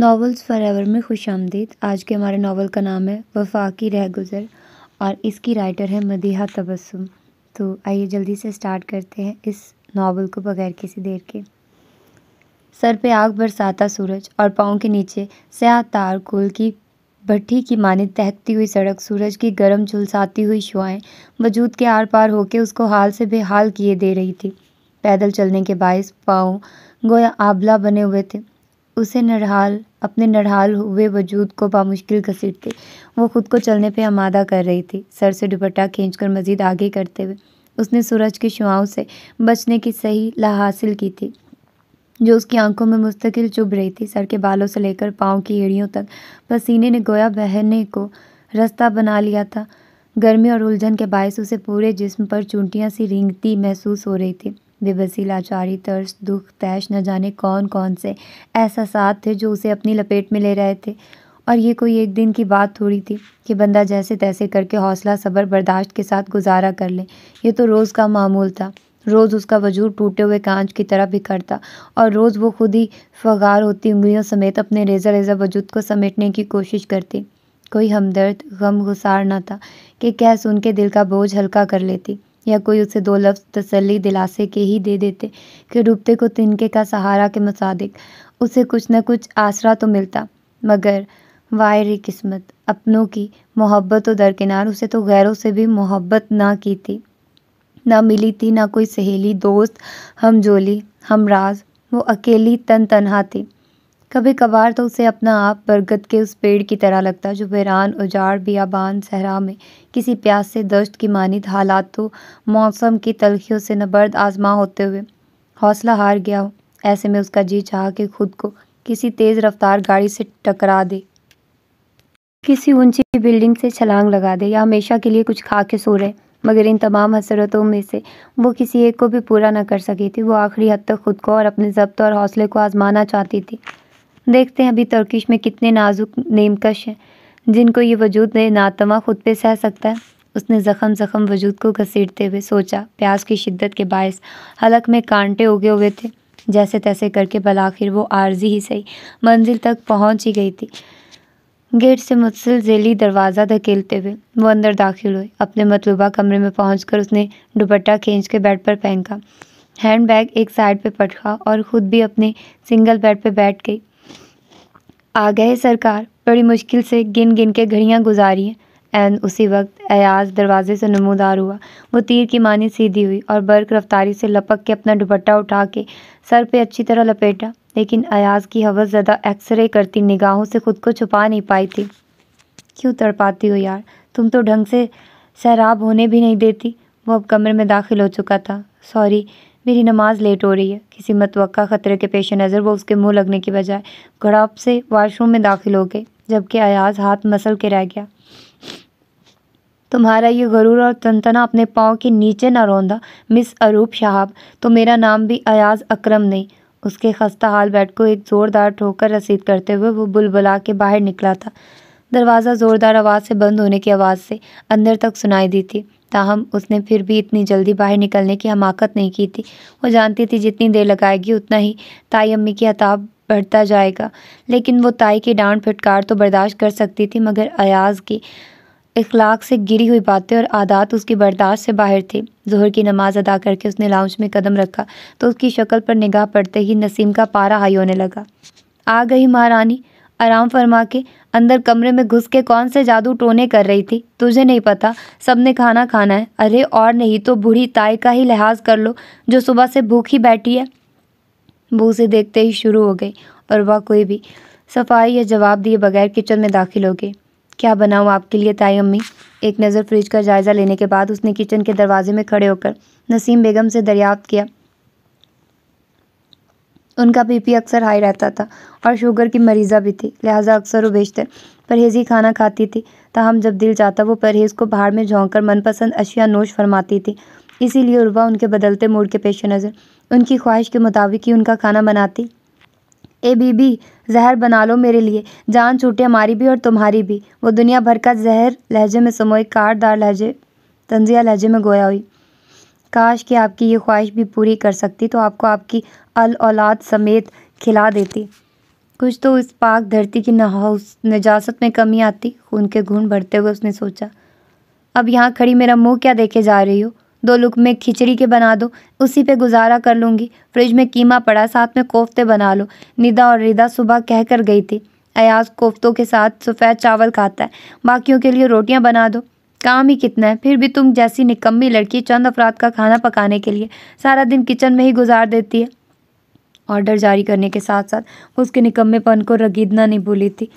Novels ever में खुश आमदीद आज के हमारे नावल का नाम है वफाकी रह गुज़र और इसकी राइटर है मदीहा तबस्सुम तो आइए जल्दी से स्टार्ट करते हैं इस नावल को बगैर किसी देर के सर पे आग बरसाता सूरज और पाँव के नीचे स्याह तार कोल की भट्टी की माने तहकती हुई सड़क सूरज की गर्म झुलसाती हुई शुआएँ वजूद के आर पार होके उसको हाल से बेहाल किए दे रही थी पैदल चलने के बायस पाँव गोया आबला बने हुए थे उसे नढ़ाल अपने नढ़ाल हुए वजूद को बामुश्किल घसीटते वो खुद को चलने पे आमादा कर रही थी सर से दुपट्टा खींचकर मज़ीद आगे करते हुए उसने सूरज की शुआओं से बचने की सही ला हासिल की थी जो उसकी आंखों में मुस्तकिल चुभ रही थी सर के बालों से लेकर पाँव की एड़ियों तक पसीने ने गोया बहने को रास्ता बना लिया था गर्मी और उलझन के बायस उसे पूरे जिस्म पर चूंटियाँ सी रिंगती महसूस हो रही थी बेबसी लाचारी तर्स दुख तैश न जाने कौन कौन से ऐसा साथ थे जो उसे अपनी लपेट में ले रहे थे और ये कोई एक दिन की बात थोड़ी थी कि बंदा जैसे तैसे करके हौसला सबर बर्दाश्त के साथ गुजारा कर ले ये तो रोज़ का मामूल था रोज़ उसका वजूद टूटे हुए कांच की तरह बिखरता और रोज़ वो खुद ही फगार होती उंगलियों समेत अपने रेजा रेजा वजूद को समेटने की कोशिश करती कोई हमदर्द गम गुसार ना था कि कह सुन के दिल का बोझ हल्का कर लेती या कोई उसे दो लफ्ज़ तसल्ली दिलासे के ही दे देते कि डूबते को तिनके का सहारा के मुसादिक उसे कुछ न कुछ आसरा तो मिलता मगर वायर किस्मत अपनों की मोहब्बत और दरकिनार उसे तो गैरों से भी मोहब्बत ना की थी ना मिली थी ना कोई सहेली दोस्त हम जोली हम राज वो अकेली तन तनहा थी कभी कभार तो उसे अपना आप बरगद के उस पेड़ की तरह लगता जो बैरान उजाड़ बियाबान सहरा में किसी प्यास से दश्त की मानित हालात तो मौसम की तलखियों से नबर्द आजमा होते हुए हौसला हार गया हो ऐसे में उसका जी चाह के खुद को किसी तेज़ रफ्तार गाड़ी से टकरा दे किसी ऊंची बिल्डिंग से छलांग लगा दे या हमेशा के लिए कुछ खा के सो रहे मगर इन तमाम हसरतों में से वो किसी एक को भी पूरा न कर सकी थी वो आखिरी हद तक खुद को और अपने जब्त और हौसले को आजमाना चाहती थी देखते हैं अभी तर्किश में कितने नाजुक नेमकश हैं जिनको ये वजूद ने नातवा खुद पे सह सकता है उसने ज़ख़म ज़ख़म वजूद को घसीटते हुए सोचा प्यास की शिद्दत के बायस हलक में कांटे उगे हुए थे जैसे तैसे करके बलाखिर वो आर्जी ही सही मंजिल तक पहुंच ही गई थी गेट से मुसल जेली दरवाज़ा धकेलते हुए वो अंदर दाखिल हुए अपने मतलूबा कमरे में कर उसने दुपट्टा खींच के बेड पर फेंका हैंड बैग एक साइड पर पटका और ख़ुद भी अपने सिंगल बेड पर बैठ गई आ गए सरकार बड़ी मुश्किल से गिन गिन के घड़ियाँ गुजारी एंड एन उसी वक्त अयाज दरवाजे से नमोदार हुआ वो तीर की मानी सीधी हुई और बर्क रफ्तारी से लपक के अपना दुपट्टा उठा के सर पे अच्छी तरह लपेटा लेकिन अयाज की हवस ज़्यादा एक्सरे करती निगाहों से खुद को छुपा नहीं पाई थी क्यों तड़पाती हो यार तुम तो ढंग से सैराब होने भी नहीं देती वो अब कमरे में दाखिल हो चुका था सॉरी मेरी नमाज लेट हो रही है किसी मतव ख़तरे के पेश नज़र वो उसके मुंह लगने की बजाय घड़ाप से वाशरूम में दाखिल हो गई जबकि अयाज हाथ मसल के रह गया तुम्हारा ये गरूर और तनतना अपने पाँव के नीचे ना रौंदा मिस अरूप शहाब तो मेरा नाम भी अयाज अक्रम नहीं उसके खस्ता हाल बैठ को एक ज़ोरदार ठोकर रसीद करते हुए वो बुलबुला के बाहर निकला था दरवाज़ा ज़ोरदार आवाज़ से बंद होने की आवाज़ से अंदर तक सुनाई दी थी ताहम उसने फिर भी इतनी जल्दी बाहर निकलने की हमाकत नहीं की थी वो जानती थी जितनी देर लगाएगी उतना ही ताई अम्मी की हताब बढ़ता जाएगा लेकिन वो ताई की डांट फटकार तो बर्दाश्त कर सकती थी मगर अयाज की इखलाक से गिरी हुई बातें और आदात उसकी बर्दाश्त से बाहर थी जहर की नमाज़ अदा करके उसने लाउंज में कदम रखा तो उसकी शक्ल पर निगाह पड़ते ही नसीम का पारा हाई होने लगा आ गई महारानी आराम फरमा के अंदर कमरे में घुस के कौन से जादू टोने कर रही थी तुझे नहीं पता सबने खाना खाना है अरे और नहीं तो बूढ़ी ताई का ही लिहाज कर लो जो सुबह से भूखी बैठी है बू से देखते ही शुरू हो गई और वह कोई भी सफाई या जवाब दिए बगैर किचन में दाखिल हो गई क्या बनाऊँ आपके लिए ताई अम्मी एक नज़र फ्रिज का जायज़ा लेने के बाद उसने किचन के दरवाजे में खड़े होकर नसीम बेगम से दरियाफ्त किया उनका बीपी अक्सर हाई रहता था और शुगर की मरीज़ा भी थी लिहाजा अक्सर वो बेचते परहेजी खाना खाती थी ताहम जब दिल जाता वो परहेज़ को बाहर में झोंक कर मनपसंद अशिया नोश फरमाती थी इसीलिए उर्वा उनके बदलते मूड के पेश नज़र उनकी ख्वाहिश के मुताबिक ही उनका खाना बनाती ए बीबी जहर बना लो मेरे लिए जान छूटे हमारी भी और तुम्हारी भी वो दुनिया भर का जहर लहजे में समोए कारदार लहजे तंजिया लहजे में गोया हुई काश कि आपकी ये ख्वाहिश भी पूरी कर सकती तो आपको आपकी अल औलाद समेत खिला देती कुछ तो इस पाक धरती की नहाउस नजासत में कमी आती खून के घून भरते हुए उसने सोचा अब यहाँ खड़ी मेरा मुंह क्या देखे जा रही हो दो लुक में खिचड़ी के बना दो उसी पे गुजारा कर लूँगी फ्रिज में कीमा पड़ा साथ में कोफ्ते बना लो निदा और रिदा सुबह कह कर गई थी अयाज कोफ्तों के साथ सफ़ेद चावल खाता है बाकियों के लिए रोटियां बना दो काम ही कितना है फिर भी तुम जैसी निकम्मी लड़की चंद अफराद का खाना पकाने के लिए सारा दिन किचन में ही गुजार देती है ऑर्डर जारी करने के साथ साथ उसके निकम्मेपन को रगीदना नहीं भूली थी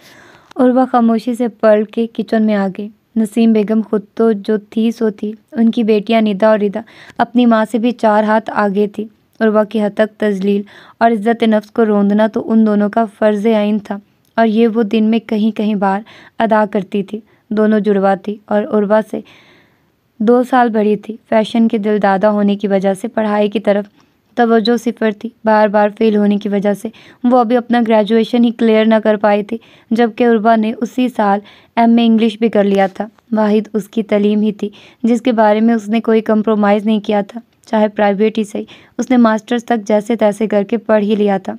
और वह खामोशी से पल के किचन में आ गई नसीम बेगम खुद तो जो थी सो थी उनकी बेटियां निदा और रिदा अपनी माँ से भी चार हाथ आगे थी और वह की हतक तजलील और इज़्ज़त नफ्स को रोंदना तो उन दोनों का फ़र्ज़ आइन था और ये वो दिन में कहीं कहीं बार अदा करती थी दोनों जुड़वा थी और उर्वा से दो साल बड़ी थी फैशन के दिलदादा होने की वजह से पढ़ाई की तरफ तवज्जो सिफर थी बार बार फेल होने की वजह से वो अभी अपना ग्रेजुएशन ही क्लियर ना कर पाए थे जबकि उर्बा ने उसी साल एम ए इंग्लिश भी कर लिया था वाहिद उसकी तलीम ही थी जिसके बारे में उसने कोई कंप्रोमाइज़ नहीं किया था चाहे प्राइवेट ही सही उसने मास्टर्स तक जैसे तैसे करके पढ़ ही लिया था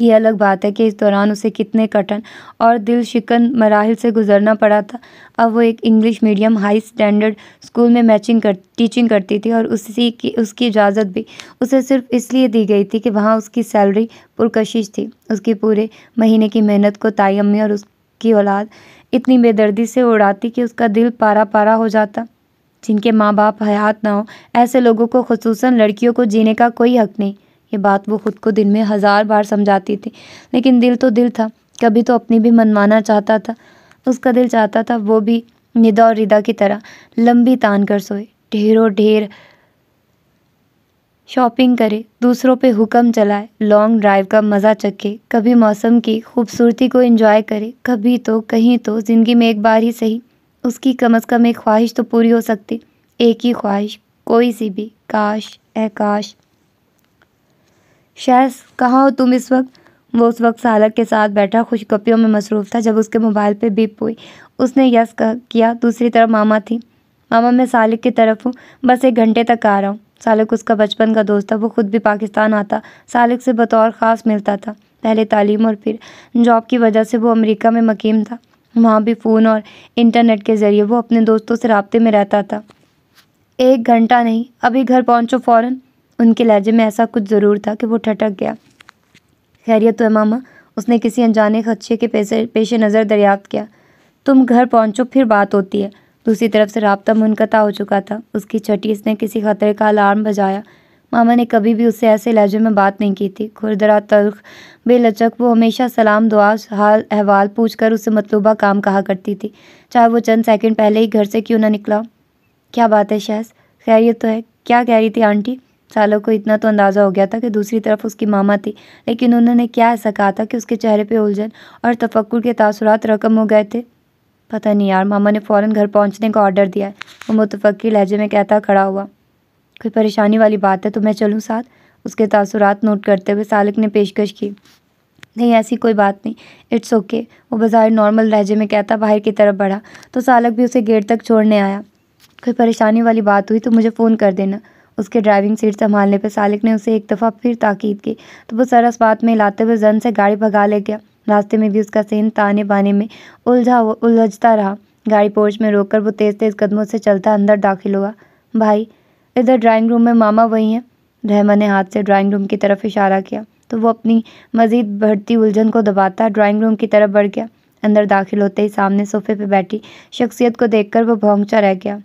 ये अलग बात है कि इस दौरान उसे कितने कठिन और दिल शिकन मराहल से गुजरना पड़ा था अब वो एक English medium high standard school में मैचिंग कर टीचिंग करती थी और उसी की उसकी इजाज़त भी उसे सिर्फ इसलिए दी गई थी कि वहाँ उसकी सैलरी पुरकशिश थी उसके पूरे महीने की मेहनत को अम्मी और उसकी औलाद इतनी बेदर्दी से उड़ाती कि उसका दिल पारा पारा हो जाता जिनके माँ बाप हयात ना हो ऐसे लोगों को खसूस लड़कियों को जीने का कोई हक नहीं ये बात वो खुद को दिन में हज़ार बार समझाती थी लेकिन दिल तो दिल था कभी तो अपनी भी मनमाना चाहता था उसका दिल चाहता था वो भी निदा और रिदा की तरह लंबी तान कर सोए ढेरों ढेर शॉपिंग करे दूसरों पे हुक्म चलाए लॉन्ग ड्राइव का मज़ा चखे कभी मौसम की खूबसूरती को एंजॉय करे कभी तो कहीं तो ज़िंदगी में एक बार ही सही उसकी कम अज़ कम एक ख्वाहिश तो पूरी हो सकती एक ही ख्वाहिश कोई सी भी काश ए काश शायद कहाँ हो तुम इस वक्त वो उस वक्त सालक के साथ बैठा खुशकपियों में मसरूफ़ था जब उसके मोबाइल पे बीप हुई उसने यस किया दूसरी तरफ मामा थी मामा मैं सालिक की तरफ हूँ बस एक घंटे तक आ रहा हूँ सालक उसका बचपन का दोस्त था वो खुद भी पाकिस्तान आता सालक से बतौर ख़ास मिलता था पहले तालीम और फिर जॉब की वजह से वो अमरीका में मकीम था वहाँ भी फ़ोन और इंटरनेट के ज़रिए वो अपने दोस्तों से रबते में रहता था एक घंटा नहीं अभी घर पहुँचो फ़ौरन उनके लहजे में ऐसा कुछ ज़रूर था कि वो ठटक गया खैरियत तो है मामा उसने किसी अनजाने खदशे के पैसे पेशे नज़र दरियाफ्त किया तुम घर पहुंचो फिर बात होती है दूसरी तरफ से रबता मुनकता हो चुका था उसकी छठी इसने किसी खतरे का अलार्म बजाया मामा ने कभी भी उससे ऐसे लहजे में बात नहीं की थी खुरदरा तलख बेलचक वो हमेशा सलाम दुआ हाल अहवाल पूछ कर उससे मतलूबा काम कहा करती थी चाहे वो चंद सेकंड पहले ही घर से क्यों ना निकला क्या बात है शहस खैरियत तो है क्या कह रही थी आंटी सालों को इतना तो अंदाज़ा हो गया था कि दूसरी तरफ उसकी मामा थी लेकिन उन्होंने क्या ऐसा कहा था कि उसके चेहरे पे उलझन और तफक्कुर के तासरात रकम हो गए थे पता नहीं यार मामा ने फ़ौरन घर पहुंचने का ऑर्डर दिया है वो मुतफ़ी लहजे में कहता खड़ा हुआ कोई परेशानी वाली बात है तो मैं चलूँ साथ उसके तासरात नोट करते हुए सालक ने पेशकश की नहीं ऐसी कोई बात नहीं इट्स ओके वो बाज़ार नॉर्मल लहजे में कहता बाहर की तरफ बढ़ा तो सालक भी उसे गेट तक छोड़ने आया कोई परेशानी वाली बात हुई तो मुझे फ़ोन कर देना उसके ड्राइविंग सीट संभालने पर सालिक ने उसे एक दफ़ा फिर ताकीद की तो वो सरस बात में लाते हुए जन से गाड़ी भगा ले गया रास्ते में भी उसका सेन ताने बाने में उलझा उलझता रहा गाड़ी पोर्च में रोककर वो तेज़ तेज़ कदमों से चलता अंदर दाखिल हुआ भाई इधर ड्राइंग रूम में मामा वही हैं रहमा ने हाथ से ड्राइंग रूम की तरफ इशारा किया तो वो अपनी मज़ीद बढ़ती उलझन को दबाता ड्राइंग रूम की तरफ बढ़ गया अंदर दाखिल होते ही सामने सोफे पर बैठी शख्सियत को देखकर वो भोंगचा रह गया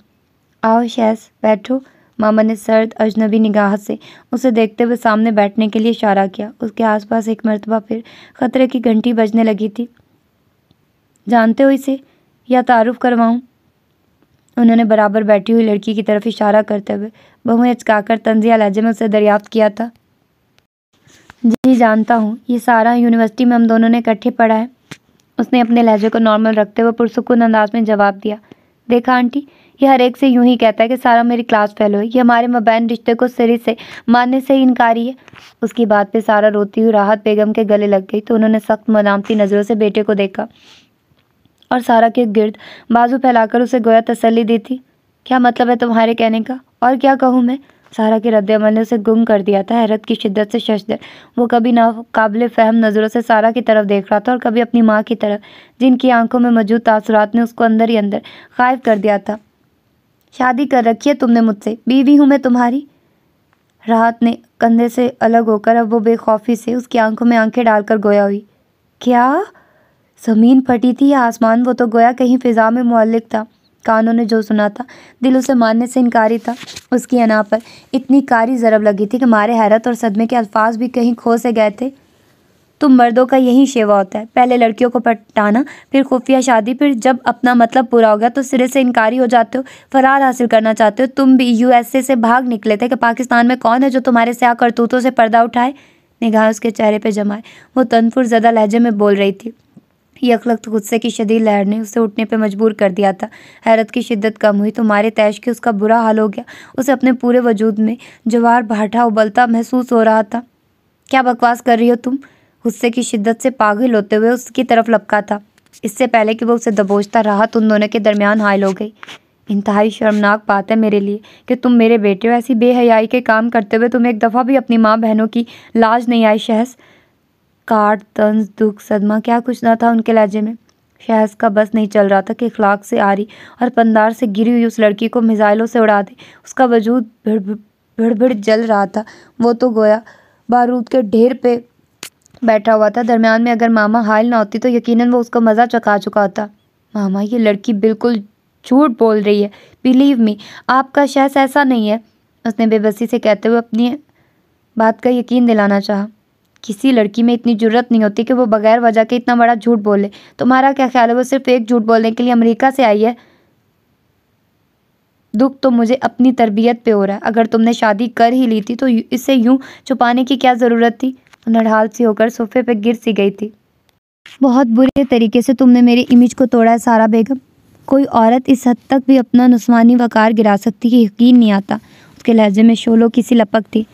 आओ शैस बैठो मामा ने सर्द अजनबी निगाह से उसे देखते हुए सामने बैठने के लिए इशारा किया उसके आसपास एक मरतबा फिर खतरे की घंटी बजने लगी थी जानते हो इसे या तारुफ करवाऊँ उन्होंने बराबर बैठी हुई लड़की की तरफ इशारा करते हुए बहुएँ हिचकाकर तंजिया लहजे में उसे दरियाफ्त किया था जी जानता हूँ ये सारा यूनिवर्सिटी में हम दोनों ने इकट्ठे पढ़ा है उसने अपने लहजे को नॉर्मल रखते हुए पुरसकून अंदाज में जवाब दिया देखा आंटी यह एक से यूं ही कहता है कि सारा मेरी क्लास फेलो है ये हमारे मुबैन रिश्ते को सिरे से मानने से इनकारी है उसकी बात पे सारा रोती हुई राहत बेगम के गले लग गई तो उन्होंने सख्त मलामती नज़रों से बेटे को देखा और सारा के गिर्द बाजू फैलाकर उसे गोया तसली दी थी क्या मतलब है तुम्हारे कहने का और क्या कहूँ मैं सारा के रद्द अमल ने उसे गुम कर दिया था हैरत की शिद्दत से शशदर वो कभी ना काबिल फहम नज़रों से सारा की तरफ देख रहा था और कभी अपनी माँ की तरफ जिनकी आंखों में मौजूद तासरात ने उसको अंदर ही अंदर गायब कर दिया था शादी कर रखी है तुमने मुझसे बीवी हूँ मैं तुम्हारी राहत ने कंधे से अलग होकर अब वो बेखौफी से उसकी आंखों में आंखें डालकर गोया हुई क्या ज़मीन फटी थी या आसमान वो तो गोया कहीं फिजा में मुल्लिक था कानों ने जो सुना था दिल उसे मानने से इनकारी था उसकी अना पर इतनी कारी ज़रब लगी थी कि मारे हैरत और सदमे के अल्फाज भी कहीं खो से गए थे तो मर्दों का यही शेवा होता है पहले लड़कियों को पटाना फिर खुफिया शादी फिर जब अपना मतलब पूरा हो गया तो सिरे से इनकारी हो जाते हो फरार हासिल करना चाहते हो तुम भी यूएसए से भाग निकले थे कि पाकिस्तान में कौन है जो तुम्हारे स्या करतूतों से पर्दा उठाए निगाह उसके चेहरे पर जमाए वो तनफुर ज़दा लहजे में बोल रही थी यक गुस्से की शदी लहर ने उसे उठने पर मजबूर कर दिया था हैरत की शिद्दत कम हुई तो मारे तैश के उसका बुरा हाल हो गया उसे अपने पूरे वजूद में जवार भाटा उबलता महसूस हो रहा था क्या बकवास कर रही हो तुम गुस्से की शिद्दत से पागल होते हुए उसकी तरफ लपका था इससे पहले कि वो उसे दबोचता रहा तुम तो दोनों के दरमियान हायल हो गई इंतहाई शर्मनाक बात है मेरे लिए कि तुम मेरे बेटे हो ऐसी बेहयाई के काम करते हुए तुम एक दफ़ा भी अपनी माँ बहनों की लाज नहीं आई शहस काट तंज दुख सदमा क्या कुछ ना था उनके लहजे में शहस का बस नहीं चल रहा था कि अखलाक से आरी और पंदार से गिरी हुई उस लड़की को मिज़ाइलों से उड़ा दे उसका वजूद भिड़ भिड़ भिड़ जल रहा था वो तो गोया बारूद के ढेर पे बैठा हुआ था दरमियान में अगर मामा हाल ना होती तो यकीनन वो उसका मज़ा चका चुका होता मामा ये लड़की बिल्कुल झूठ बोल रही है बिलीव मी आपका शहस ऐसा नहीं है उसने बेबसी से कहते हुए अपनी बात का यकीन दिलाना चाहा किसी लड़की में इतनी ज़रूरत नहीं होती कि वो बगैर वजह के इतना बड़ा झूठ बोले तुम्हारा क्या ख्याल है वो सिर्फ एक झूठ बोलने के लिए अमेरिका से आई है दुख तो मुझे अपनी तरबियत पे हो रहा है अगर तुमने शादी कर ही ली थी तो इसे यूं छुपाने की क्या ज़रूरत थी नढ़ाल सी होकर सोफे पर गिर सी गई थी बहुत बुरे तरीके से तुमने मेरी इमेज को तोड़ा है सारा बेगम कोई औरत इस हद तक भी अपना नुस्वानी वकार गिरा सकती कि यकीन नहीं आता उसके लहजे में शोलों की सी लपक थी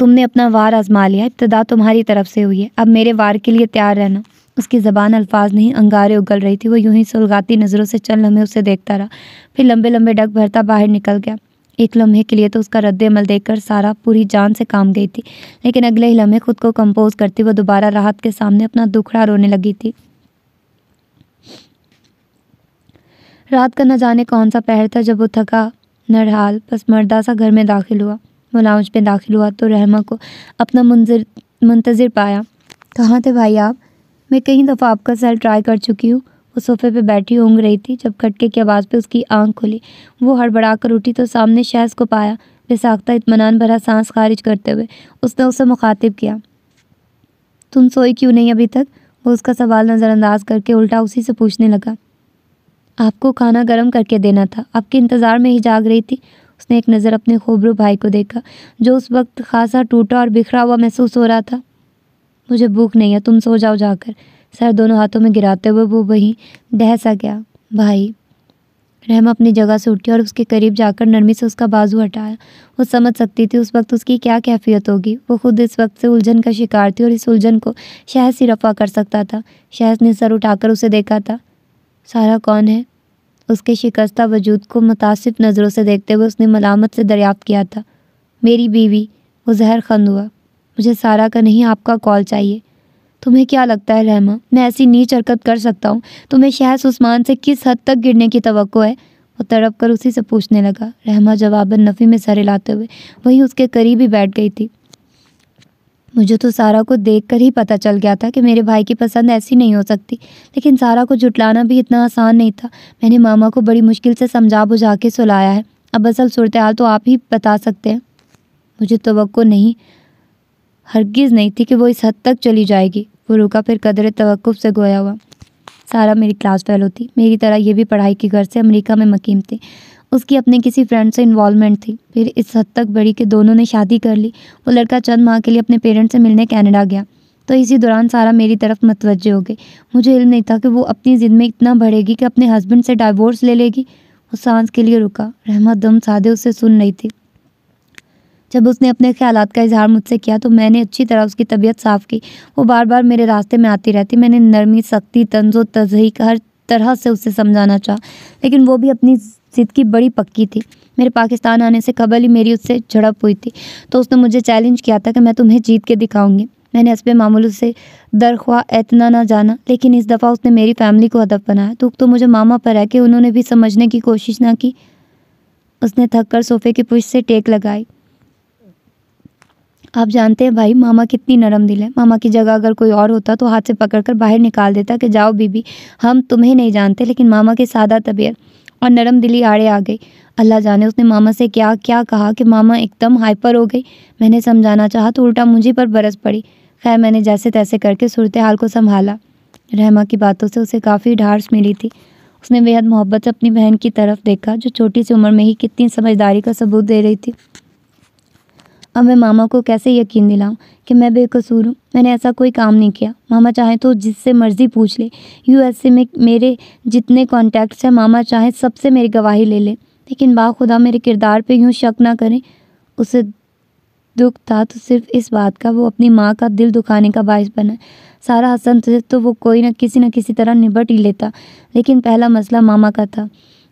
तुमने अपना वार आजमा लिया इब्तदा तुम्हारी तरफ से हुई है अब मेरे वार के लिए तैयार रहना उसकी ज़बान अल्फाज नहीं अंगारे उगल रही थी वो यूं ही सुलगाती नज़रों से चल हमें उसे देखता रहा फिर लंबे लंबे डग भरता बाहर निकल गया एक लम्हे के लिए तो उसका देख देखकर सारा पूरी जान से काम गई थी लेकिन अगले ही लम्हे खुद को कंपोज करती वह दोबारा राहत के सामने अपना दुखड़ा रोने लगी थी रात का न जाने कौन सा पहर था जब वो थका नरहाल बस मर्दा सा घर में दाखिल हुआ वो लाउंज में दाखिल हुआ तो रहमा को अपना मंजर मुंतज़र पाया कहाँ थे भाई आप मैं कई दफ़ा आपका सेल ट्राई कर चुकी हूँ वो सोफे पे बैठी ऊँग रही थी जब खटके की आवाज़ पे उसकी आंख खुली वो हड़बड़ा कर उठी तो सामने शहज को पाया बेसाख्ता इतमान भरा सांस खारिज करते हुए उसने उसे मुखातिब किया तुम सोई क्यों नहीं अभी तक वो उसका सवाल नज़रअंदाज करके उल्टा उसी से पूछने लगा आपको खाना गर्म करके देना था आपके इंतज़ार में ही जाग रही थी उसने एक नज़र अपने खूबरू भाई को देखा जो उस वक्त खासा टूटा और बिखरा हुआ महसूस हो रहा था मुझे भूख नहीं है तुम सो जाओ जाकर सर दोनों हाथों में गिराते हुए वो वहीं डहसा गया भाई रहम अपनी जगह से उठी और उसके करीब जाकर नरमी से उसका बाजू हटाया वो समझ सकती थी उस वक्त उसकी क्या कैफियत होगी वो खुद इस वक्त से उलझन का शिकार थी और इस उलझन को शहस सी रफा कर सकता था शहस ने सर उठाकर उसे देखा था सारा कौन है उसके शिकस्ता वजूद को मुतासिब नज़रों से देखते हुए उसने मलामत से दरियाफ्त किया था मेरी बीवी वो जहर खंद हुआ मुझे सारा का नहीं आपका कॉल चाहिए तुम्हें क्या लगता है रहमा मैं ऐसी नीच हरकत कर सकता हूँ तुम्हें शहस उस्मान से किस हद तक गिरने की तो है वो तड़प कर उसी से पूछने लगा रहमा जवाबन नफ़ी में सर हिलाते हुए वहीं उसके करीब ही बैठ गई थी मुझे तो सारा को देख कर ही पता चल गया था कि मेरे भाई की पसंद ऐसी नहीं हो सकती लेकिन सारा को जुटलाना भी इतना आसान नहीं था मैंने मामा को बड़ी मुश्किल से समझा बुझा के सुलाया है अब असल सूरत हाल तो आप ही बता सकते हैं मुझे तो नहीं हरगिज़ नहीं थी कि वो इस हद तक चली जाएगी वो रुका फिर कदर तवक्फ़ से गोया हुआ सारा मेरी क्लास फेलो थी मेरी तरह ये भी पढ़ाई की घर से अमेरिका में मकीम थे उसकी अपने किसी फ्रेंड से इन्वॉल्वमेंट थी फिर इस हद तक बड़ी कि दोनों ने शादी कर ली वो लड़का चंद माह के लिए अपने पेरेंट्स से मिलने कैनेडा गया तो इसी दौरान सारा मेरी तरफ मतवजह हो गई मुझे इल्म नहीं था कि वो अपनी ज़िद में इतना बढ़ेगी कि अपने हस्बैंड से डाइवोर्स ले लेगी वो सांस के लिए रुका रहमत दम सादे उसे सुन रही थी जब उसने अपने ख्याल का इजहार मुझसे किया तो मैंने अच्छी तरह उसकी तबीयत साफ़ की वो बार बार मेरे रास्ते में आती रहती मैंने नरमी सख्ती तंजो तजहीक हर तरह से उसे समझाना चाहा लेकिन वो भी अपनी जिद की बड़ी पक्की थी मेरे पाकिस्तान आने से कबल ही मेरी उससे झड़प हुई थी तो उसने मुझे चैलेंज किया था कि मैं तुम्हें जीत के दिखाऊंगी मैंने हसब मामूल से दरख्वा इतना ना जाना लेकिन इस दफ़ा उसने मेरी फैमिली को हदफ बनाया दुख तो मुझे मामा पर है कि उन्होंने भी समझने की कोशिश ना की उसने थक कर सोफे की पुश से टेक लगाई आप जानते हैं भाई मामा कितनी नरम दिल है मामा की जगह अगर कोई और होता तो हाथ से पकड़कर बाहर निकाल देता कि जाओ बीबी हम तुम्हें नहीं जानते लेकिन मामा की सादा तबीयत और नरम दिली आड़े आ गई अल्लाह जाने उसने मामा से क्या क्या कहा कि मामा एकदम हाइपर हो गई मैंने समझाना चाहा तो उल्टा मुझे पर बरस पड़ी खैर मैंने जैसे तैसे करके सूरत हाल को संभाला रहमा की बातों से उसे काफ़ी ढार्स मिली थी उसने बेहद मोहब्बत से अपनी बहन की तरफ देखा जो छोटी सी उम्र में ही कितनी समझदारी का सबूत दे रही थी अब मैं मामा को कैसे यकीन दिलाऊं कि मैं बेकसूर हूँ मैंने ऐसा कोई काम नहीं किया मामा चाहे तो जिससे मर्ज़ी पूछ ले यूएसए में मेरे जितने कॉन्टैक्ट्स हैं मामा चाहे सबसे मेरी गवाही ले ले लेकिन बाखुदा मेरे किरदार पे यूँ शक ना करें उसे दुख था तो सिर्फ इस बात का वो अपनी माँ का दिल दुखाने का बायस बना सारा हसन थे तो वो कोई ना किसी न किसी तरह निबट ही लेता लेकिन पहला मसला मामा का था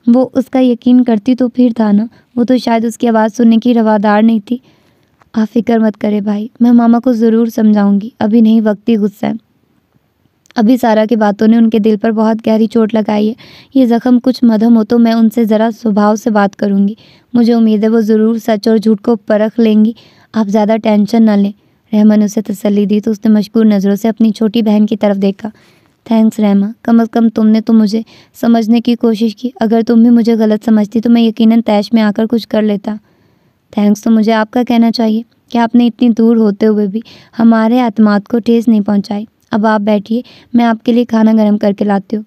वो उसका यकीन करती तो फिर था ना वो तो शायद उसकी आवाज़ सुनने की रवादार नहीं थी आप फिक्र मत करें भाई मैं मामा को ज़रूर समझाऊंगी अभी नहीं वक्ती गुस्सा है अभी सारा की बातों ने उनके दिल पर बहुत गहरी चोट लगाई है ये ज़ख्म कुछ मधम हो तो मैं उनसे ज़रा स्वभाव से बात करूँगी मुझे उम्मीद है वो ज़रूर सच और झूठ को परख लेंगी आप ज़्यादा टेंशन ना लें रहमान उसे तसली दी तो उसने मशहूर नज़रों से अपनी छोटी बहन की तरफ देखा थैंक्स रहमा कम अज़ कम तुमने तो मुझे समझने की कोशिश की अगर तुम भी मुझे गलत समझती तो मैं यकीन तैश में आकर कुछ कर लेता थैंक्स तो मुझे आपका कहना चाहिए कि आपने इतनी दूर होते हुए भी हमारे आत्माद को ठेस नहीं पहुंचाई अब आप बैठिए मैं आपके लिए खाना गर्म करके लाती हूँ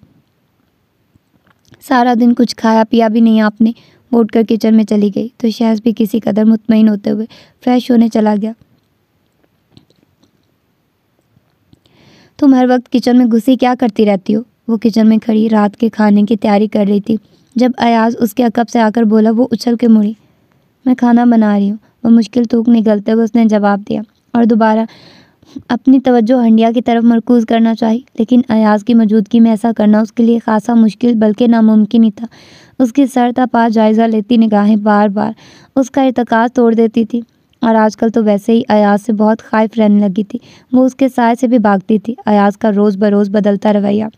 सारा दिन कुछ खाया पिया भी नहीं आपने बोट कर किचन में चली गई तो शहज भी किसी कदर मुतमिन होते हुए फ्रेश होने चला गया तुम हर वक्त किचन में घुसी क्या करती रहती हो वो किचन में खड़ी रात के खाने की तैयारी कर रही थी जब अयाज उसके अकब से आकर बोला वो उछल के मुड़ी मैं खाना बना रही हूँ वह मुश्किल थूक निकलते हुए उसने जवाब दिया और दोबारा अपनी तवज्जो हंडिया की तरफ मरकूज करना चाहिए लेकिन अयाज की मौजूदगी में ऐसा करना उसके लिए खासा मुश्किल बल्कि नामुमकिन ही था उसकी सर तपा जायज़ा लेती निगाहें बार बार उसका इरतकाज तोड़ देती थी और आजकल तो वैसे ही अयाज से बहुत खाइफ रहने लगी थी वो उसके साय से भी भागती थी अयाज का रोज़ बरोज़ बदलता रवैया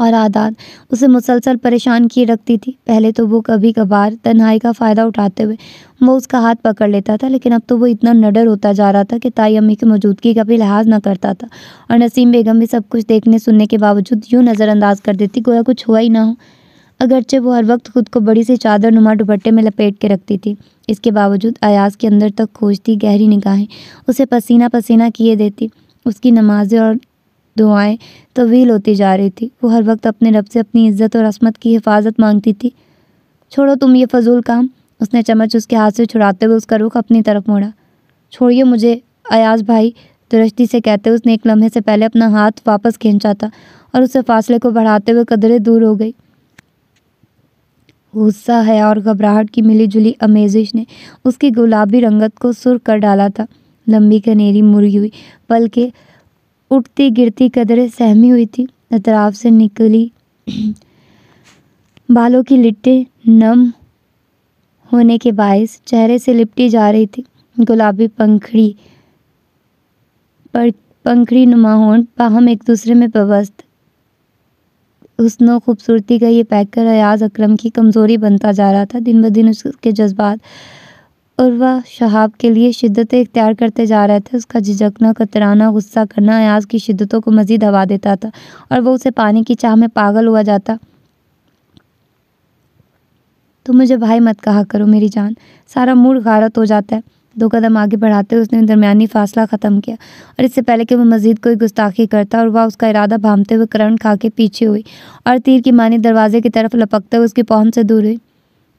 और आदात उसे मुसलसल परेशान किए रखती थी पहले तो वो कभी कभार तन्हाई का फ़ायदा उठाते हुए वो उसका हाथ पकड़ लेता था लेकिन अब तो वो इतना नडर होता जा रहा था कि ताई अम्मी की मौजूदगी का भी लिहाज ना करता था और नसीम बेगम भी सब कुछ देखने सुनने के बावजूद यूँ नज़रअंदाज कर देती गोया कुछ हुआ ही ना हो अगरचे वो हर वक्त खुद को बड़ी सी चादर नुमा दुपट्टे में लपेट के रखती थी इसके बावजूद अयाज़ के अंदर तक खोजती गहरी निगाहें उसे पसीना पसीना किए देती उसकी नमाजें और दुआएं तवील होती जा रही थी वो हर वक्त अपने रब से अपनी इज्जत और असमत की हिफाजत मांगती थी छोड़ो तुम ये फजूल काम उसने चम्मच उसके हाथ से छुड़ाते हुए उसका रुख अपनी तरफ मोड़ा छोड़िए मुझे अयाज भाई दुरस्ती से कहते उसने एक लम्हे से पहले अपना हाथ वापस खींचा था और उससे फासले को बढ़ाते हुए कदरे दूर हो गई गुस्सा है और घबराहट की मिलीजुली अमेजिश ने उसकी गुलाबी रंगत को सुर कर डाला था लंबी कनेरी मुरी हुई बल्कि उठती गिरती कदरें सहमी हुई थी अतराफ से निकली बालों की लिट्टे नम होने के बायस चेहरे से लिपटी जा रही थी गुलाबी पंखड़ी पर पंखड़ी नुमा हो बाहम एक दूसरे में पवस्त हुस्न खूबसूरती का ये पैकर अयाज अकरम की कमज़ोरी बनता जा रहा था दिन ब दिन उसके जज्बात और वह शहाब के लिए शिद्दतें इख्तियार करते जा रहे थे उसका झिझकना कतराना गुस्सा करना अयाज की शिद्दतों को मज़ीद हवा देता था और वह उसे पानी की चाह में पागल हुआ जाता तो मुझे भाई मत कहा करो मेरी जान सारा मूड गारत हो जाता है दो कदम आगे बढ़ाते हुए उसने दरमियानी फासला ख़त्म किया और इससे पहले कि वह मज़ीद कोई गुस्ताखी करता और वह उसका इरादा भामते हुए करंट खा के पीछे हुई और तीर की मानी दरवाजे की तरफ लपकते हुए उसकी पहुँच से दूर हुई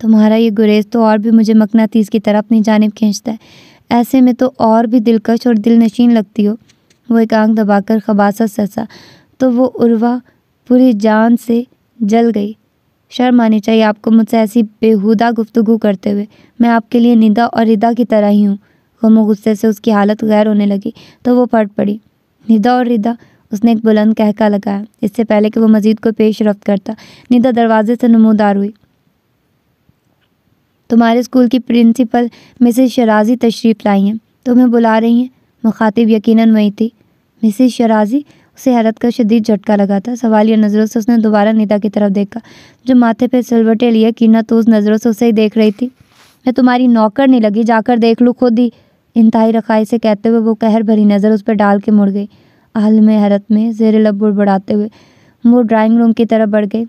तुम्हारा ये गुरेज तो और भी मुझे मकनातीस की तरह अपनी जानब खींचता है ऐसे में तो और भी दिलकश और दिल नशीन लगती हो वो एक आंख दबाकर खबासा ससा तो वो उर्वा पूरी जान से जल गई शर्म आनी चाहिए आपको मुझसे ऐसी बेहुदा गुफ्तगु करते हुए मैं आपके लिए निदा और रिदा की तरह ही हूँ गमो गुस्से से उसकी हालत गैर होने लगी तो वो फट पड़ी निदा और रिदा उसने एक बुलंद कहका लगाया इससे पहले कि वो मज़ीद को पेश रफ्त करता निदा दरवाजे से नमोदार हुई तुम्हारे स्कूल की प्रिंसिपल मिसेस शराजी तशरीफ़ लाई हैं तुम्हें बुला रही हैं मुखातिब यकीनन वहीं थी मिसेस शराजी उसे हैरत का शदीद झटका लगा था सवालिया नज़रों से उसने दोबारा निदा की तरफ देखा जो माथे पर सिलवटे लिए उस नज़रों से उसे ही देख रही थी मैं तुम्हारी नौकर नहीं लगी जाकर देख लूँ खुद ही इंतहाई रखाई से कहते हुए वो कहर भरी नज़र उस पर डाल के मुड़ गई अहल में हैरत में जेर लब बढ़ाते हुए वो ड्राइंग रूम की तरफ बढ़ गई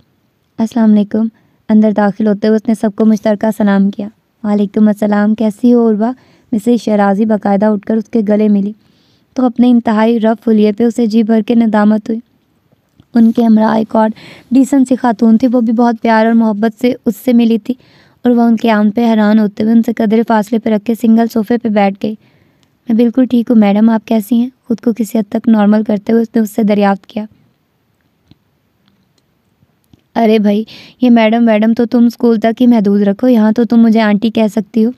असलकुम अंदर दाखिल होते हुए उसने सबको मुश्तरका सलाम किया वालेकुम अस्सलाम कैसी हो उर्वा मिसेस शराजी बाकायदा उठकर उसके गले मिली तो अपने इंतहाई रफ फुलिए पे उसे जी भर के नदामत हुई उनके हमरा एक और डिसन सी खातून थी वो भी बहुत प्यार और मोहब्बत से उससे मिली थी और वह उनके आम पे हैरान होते हुए उनसे कदरे फासले पर रखे सिंगल सोफ़े पर बैठ गई मैं बिल्कुल ठीक हूँ मैडम आप कैसी हैं खुद को किसी हद तक नॉर्मल करते हुए उसने उससे दरियाफ्त किया अरे भाई ये मैडम मैडम तो तुम स्कूल तक ही महदूद रखो यहाँ तो तुम मुझे आंटी कह सकती हो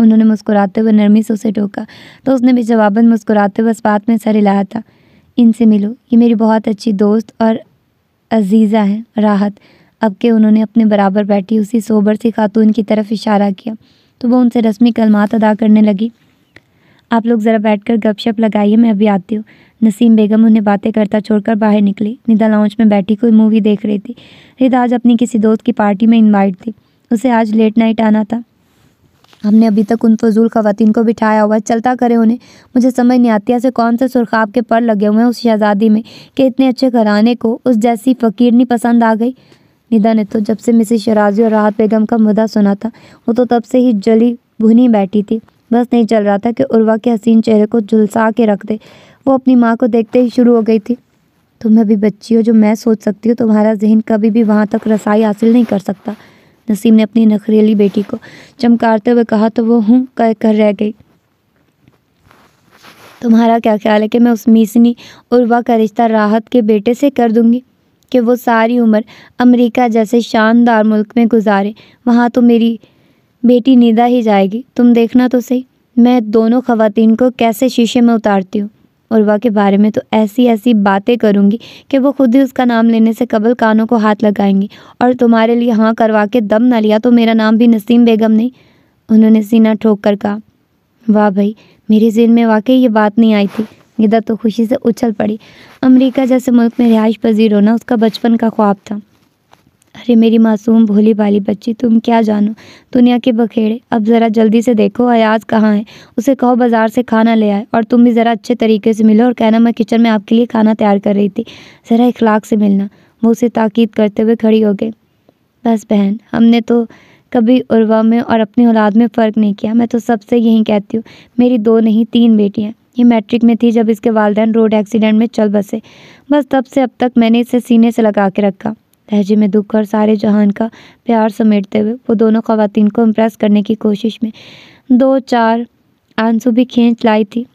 उन्होंने मुस्कुराते हुए नरमी से उसे टोका तो उसने भी जवाबन मुस्कुराते हुए बात में सर हिलाया था इनसे मिलो ये मेरी बहुत अच्छी दोस्त और अजीज़ा है राहत अब के उन्होंने अपने बराबर बैठी उसी सोबर सी खातून की तरफ इशारा किया तो वो उनसे रस्मी कलमात अदा करने लगी आप लोग ज़रा बैठ कर गपशप लगाइए मैं अभी आती हूँ नसीम बेगम उन्हें बातें करता छोड़कर बाहर निकली निदा लाउंज में बैठी कोई मूवी देख रही थी रिदा आज अपनी किसी दोस्त की पार्टी में इनवाइट थी उसे आज लेट नाइट आना था हमने अभी तक उन फजूल खातन को बिठाया हुआ है चलता करे उन्हें मुझे समझ नहीं आती ऐसे कौन से सुरखाब के पर लगे हुए हैं उस शहजादी में कि इतने अच्छे घराने को उस जैसी फ़कीरनी पसंद आ गई निदा ने तो जब से मिसिस शराजी और राहत बेगम का मुद्दा सुना था वो तो तब से ही जली भुनी बैठी थी बस नहीं चल रहा था कि उर्वा के हसीन चेहरे को झुलसा के रख दे वो अपनी माँ को देखते ही शुरू हो गई थी तुम अभी बच्ची हो जो मैं सोच सकती हूँ तुम्हारा जहन कभी भी वहाँ तक रसाई हासिल नहीं कर सकता नसीम ने अपनी नखरेली बेटी को चमकारते हुए कहा तो वो हूँ कर कर रह गई तुम्हारा क्या ख्याल है कि मैं उस मीसनी उर्वा का रिश्ता राहत के बेटे से कर दूँगी कि वो सारी उम्र अमेरिका जैसे शानदार मुल्क में गुजारे वहाँ तो मेरी बेटी निदा ही जाएगी तुम देखना तो सही मैं दोनों खवातीन को कैसे शीशे में उतारती हूँ उर्वा के बारे में तो ऐसी ऐसी बातें करूँगी कि वो खुद ही उसका नाम लेने से कबल कानों को हाथ लगाएंगी और तुम्हारे लिए हाँ करवा के दम ना लिया तो मेरा नाम भी नसीम बेगम नहीं उन्होंने सीना ठोक कर कहा वाह भाई मेरे जिन में वाकई ये बात नहीं आई थी निदा तो खुशी से उछल पड़ी अमरीका जैसे मुल्क में रिहाइश पजीर होना उसका बचपन का ख्वाब था अरे मेरी मासूम भोली भाली बच्ची तुम क्या जानो दुनिया के बखेड़े अब ज़रा जल्दी से देखो अयाज कहाँ है उसे कहो बाज़ार से खाना ले आए और तुम भी ज़रा अच्छे तरीके से मिलो और कहना मैं किचन में आपके लिए खाना तैयार कर रही थी ज़रा इखलाक से मिलना वो उसे ताकीद करते हुए खड़ी हो गई बस बहन हमने तो कभी उर्वा में और अपनी औलाद में फ़र्क नहीं किया मैं तो सबसे यही कहती हूँ मेरी दो नहीं तीन बेटियाँ ये मैट्रिक में थी जब इसके वालदेन रोड एक्सीडेंट में चल बसे बस तब से अब तक मैंने इसे सीने से लगा के रखा लहजे में दुख और सारे जहान का प्यार समेटते हुए वो दोनों खातन को इम्प्रेस करने की कोशिश में दो चार आंसू भी खींच लाई थी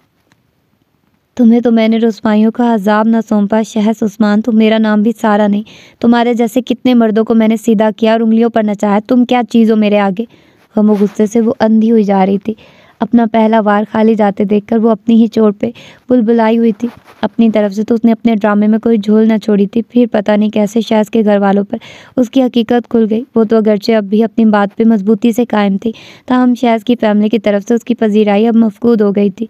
तुम्हें तो मैंने रसवाइयों का अजाब ना सौंपा शहस उस्मान तो मेरा नाम भी सारा नहीं तुम्हारे जैसे कितने मर्दों को मैंने सीधा किया और उंगलियों पर नचाया तुम क्या चीज़ हो मेरे आगे हम गुस्से से वो अंधी हुई जा रही थी अपना पहला वार खाली जाते देखकर वो अपनी ही चोट पे बुलबुलाई हुई थी अपनी तरफ से तो उसने अपने ड्रामे में कोई झोल न छोड़ी थी फिर पता नहीं कैसे शहज के घर वालों पर उसकी हकीकत खुल गई वो तो अगरचे अब भी अपनी बात पर मजबूती से कायम थी तहम शहज की फैमिली की तरफ से उसकी पजीराई अब मफकूद हो गई थी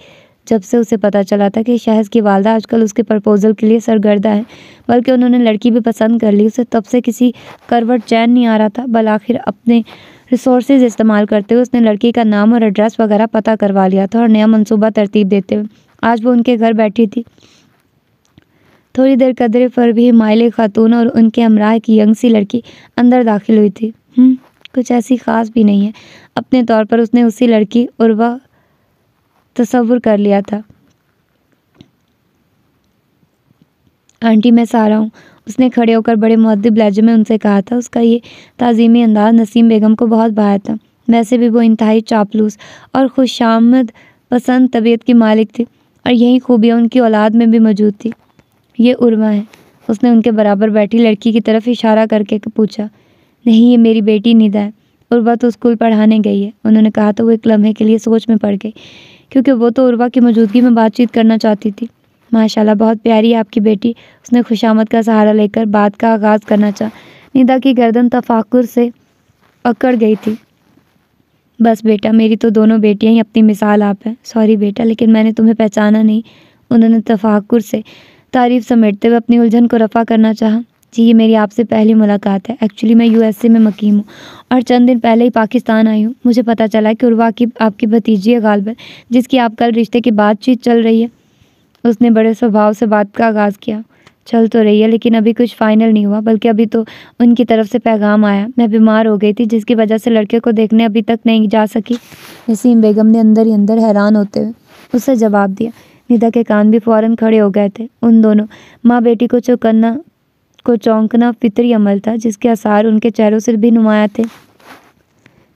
जब से उसे पता चला था कि शहज की वालदा आजकल उसके प्रपोज़ल के लिए सरगर्दा है बल्कि उन्होंने लड़की भी पसंद कर ली उसे तब से किसी करवट चैन नहीं आ रहा था बल आखिर अपने रिसोर्स इस्तेमाल करते हुए उसने लड़की का नाम और एड्रेस वगैरह पता करवा लिया था और नया मनसूबा तरतीब देते हुए आज वो उनके घर बैठी थी थोड़ी देर कदरे पर भी मायल खातून और उनके हमराह की यंग सी लड़की अंदर दाखिल हुई थी हम्म, कुछ ऐसी ख़ास भी नहीं है अपने तौर पर उसने उसी लड़की और वह तस्वुर कर लिया था आंटी मैं सारा हूँ उसने खड़े होकर बड़े महदब लहजे में उनसे कहा था उसका ये तज़ीमी अंदाज नसीम बेगम को बहुत भाया था वैसे भी वो इंतहाई चापलूस और आमद पसंद तबीयत की मालिक थी और यही खूबियाँ उनकी औलाद में भी मौजूद थी ये उर्मा है उसने उनके बराबर बैठी लड़की की तरफ इशारा करके पूछा नहीं ये मेरी बेटी निदा है उर्वा तो स्कूल पढ़ाने गई है उन्होंने कहा तो वो एक लम्हे के लिए सोच में पड़ गई क्योंकि वो तो उर्वा की मौजूदगी में बातचीत करना चाहती थी माशाल्लाह बहुत प्यारी आपकी बेटी उसने खुशामद का सहारा लेकर बात का आगाज़ करना चाह निदा की गर्दन तफाकुर से अकड़ गई थी बस बेटा मेरी तो दोनों बेटियां ही अपनी मिसाल आप हैं सॉरी बेटा लेकिन मैंने तुम्हें पहचाना नहीं उन्होंने तफाकुर से तारीफ़ समेटते हुए अपनी उलझन को रफ़ा करना चाहा जी ये मेरी आपसे पहली मुलाकात है एक्चुअली मैं यूएसए में मकीम हूँ और चंद दिन पहले ही पाकिस्तान आई हूँ मुझे पता चला कि उर्वा की आपकी भतीजी है गालबर जिसकी आप कल रिश्ते की बातचीत चल रही है उसने बड़े स्वभाव से बात का आगाज़ किया चल तो रही है लेकिन अभी कुछ फ़ाइनल नहीं हुआ बल्कि अभी तो उनकी तरफ से पैगाम आया मैं बीमार हो गई थी जिसकी वजह से लड़के को देखने अभी तक नहीं जा सकी नसीम बेगम ने अंदर ही अंदर हैरान होते हुए उससे जवाब दिया निदा के कान भी फ़ौरन खड़े हो गए थे उन दोनों माँ बेटी को चौकना को चौंकना फितरी अमल था जिसके आसार उनके चेहरों से भी नुमाया थे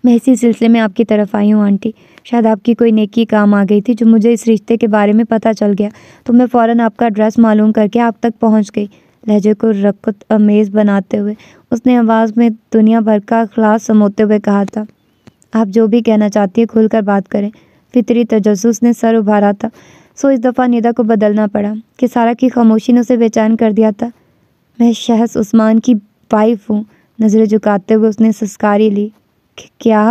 मैं इसी सिलसिले में आपकी तरफ आई हूँ आंटी शायद आपकी कोई नेकी काम आ गई थी जो मुझे इस रिश्ते के बारे में पता चल गया तो मैं फ़ौर आपका एड्रेस मालूम करके आप तक पहुँच गई लहजे को रकत अमेज़ बनाते हुए उसने आवाज़ में दुनिया भर का अखलास समोते हुए कहा था आप जो भी कहना चाहती है खुलकर बात करें फितरी तजस्स ने सर उभारा था सो इस दफ़ा निदा को बदलना पड़ा कि सारा की खामोशी ने उसे बेचैन कर दिया था मैं शहस उस्मान की वाइफ हूँ नज़रें झुकाते हुए उसने सस्कारी ली कि क्या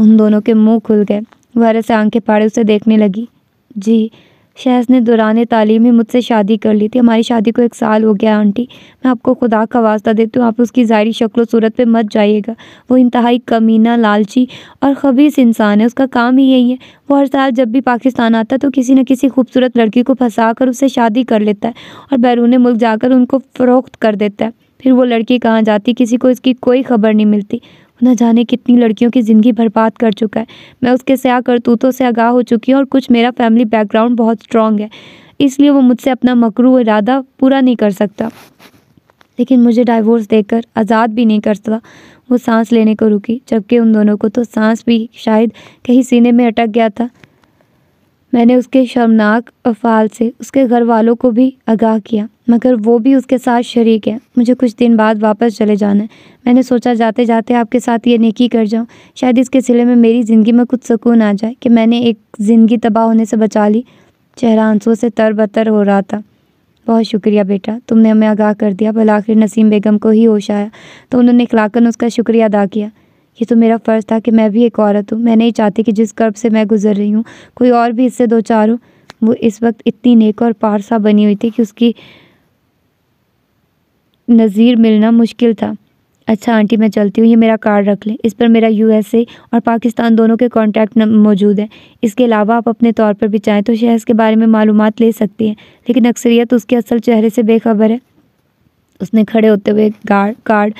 उन दोनों के मुंह खुल गए वहरा से आंखें पाड़े उसे देखने लगी जी शहज ने दौरान तालीम में मुझसे शादी कर ली थी हमारी शादी को एक साल हो गया आंटी मैं आपको खुदा का वास्ता देती हूँ आप उसकी ज़ाहरी शक्ल सूरत पे मत जाइएगा वो इंतहाई कमीना लालची और खबीस इंसान है उसका काम ही यही है वो हर साल जब भी पाकिस्तान आता है तो किसी न किसी खूबसूरत लड़की को फंसा कर उससे शादी कर लेता है और बैरून मुल्क जाकर उनको फ़रोख्त कर देता है फिर वो लड़की कहाँ जाती किसी को इसकी कोई खबर नहीं मिलती न जाने कितनी लड़कियों की ज़िंदगी बर्बाद कर चुका है मैं उसके स्या करतूतों से आगाह हो चुकी हूँ और कुछ मेरा फैमिली बैकग्राउंड बहुत स्ट्रॉन्ग है इसलिए वो मुझसे अपना मकरू इरादा पूरा नहीं कर सकता लेकिन मुझे डाइवोर्स देकर आज़ाद भी नहीं करता वो सांस लेने को रुकी जबकि उन दोनों को तो सांस भी शायद कहीं सीने में अटक गया था मैंने उसके शर्मनाक अफ़ाल से उसके घर वालों को भी आगाह किया मगर वो भी उसके साथ शरीक है मुझे कुछ दिन बाद वापस चले जाना है मैंने सोचा जाते जाते आपके साथ ये नेकी कर जाऊँ शायद इसके सिले में मेरी ज़िंदगी में कुछ सुकून आ जाए कि मैंने एक ज़िंदगी तबाह होने से बचा ली चेहरा आंसुओं से तर बतर हो रहा था बहुत शुक्रिया बेटा तुमने हमें आगाह कर दिया भला आखिर नसीम बेगम को ही होश आया तो उन्होंने खिलाकर उसका शुक्रिया अदा किया ये तो मेरा फ़र्ज़ था कि मैं भी एक औरत हूँ मैं नहीं चाहती कि जिस कर्ब से मैं गुजर रही हूँ कोई और भी इससे दो चार हो वो इस वक्त इतनी नेक और पारसा बनी हुई थी कि उसकी नज़ीर मिलना मुश्किल था अच्छा आंटी मैं चलती हूँ ये मेरा कार्ड रख लें इस पर मेरा यूएसए और पाकिस्तान दोनों के कॉन्टैक्ट मौजूद हैं इसके अलावा आप अपने तौर पर भी चाहें तो शहर के बारे में मालूम ले सकती हैं लेकिन अक्सरियत उसके असल चेहरे से बेखबर है उसने खड़े होते हुए गार्ड कार्ड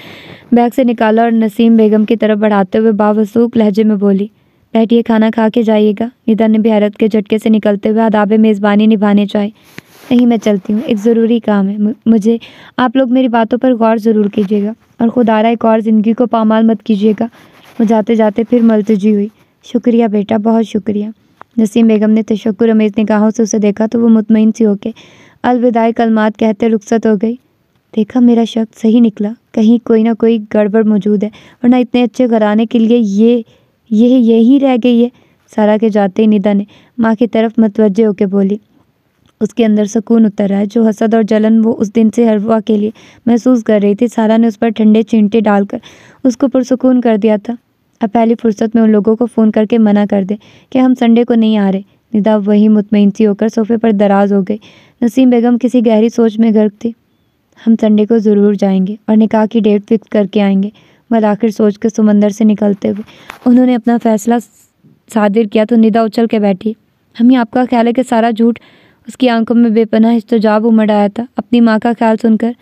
बैग से निकाला और नसीम बेगम की तरफ बढ़ाते हुए बावसूख लहजे में बोली बैठिए खाना खा के जाइएगा निदा ने भी के झटके से निकलते हुए आदाब मेज़बानी निभाने चाहे नहीं मैं चलती हूँ एक ज़रूरी काम है मुझे आप लोग मेरी बातों पर गौर ज़रूर कीजिएगा और खुदारा एक और ज़िंदगी को पामाल मत कीजिएगा वो जाते जाते फिर मलतजी हुई शुक्रिया बेटा बहुत शुक्रिया नसीम बेगम ने तशक्र अमेज निगाहों से उसे देखा तो वो मुतमिन सी होकर अलविदाई कलमात कहते रुखसत हो गई देखा मेरा शक सही निकला कहीं कोई ना कोई गड़बड़ मौजूद है वरना इतने अच्छे घराने के लिए ये ये यही रह गई है सारा के जाते ही निदा ने माँ की तरफ मतवजह होकर बोली उसके अंदर सुकून उतर रहा है जो हसद और जलन वो उस दिन से हरवा के लिए महसूस कर रही थी सारा ने उस पर ठंडे चिमटे डालकर उसको पुरसकून कर दिया था अब पहली फुर्सत में उन लोगों को फ़ोन करके मना कर दे कि हम संडे को नहीं आ रहे निदा वही मुतमिन सी होकर सोफे पर दराज हो गई नसीम बेगम किसी गहरी सोच में गर्क थी हम संडे को ज़रूर जाएंगे और निकाह की डेट फिक्स करके आएंगे मल आखिर सोच कर समंदर से निकलते हुए उन्होंने अपना फ़ैसला सादिर किया तो निदा उछल के बैठी हमें आपका ख्याल है कि सारा झूठ उसकी आंखों में बेपनाह इस्तजाब उमड़ आया था अपनी माँ का ख्याल सुनकर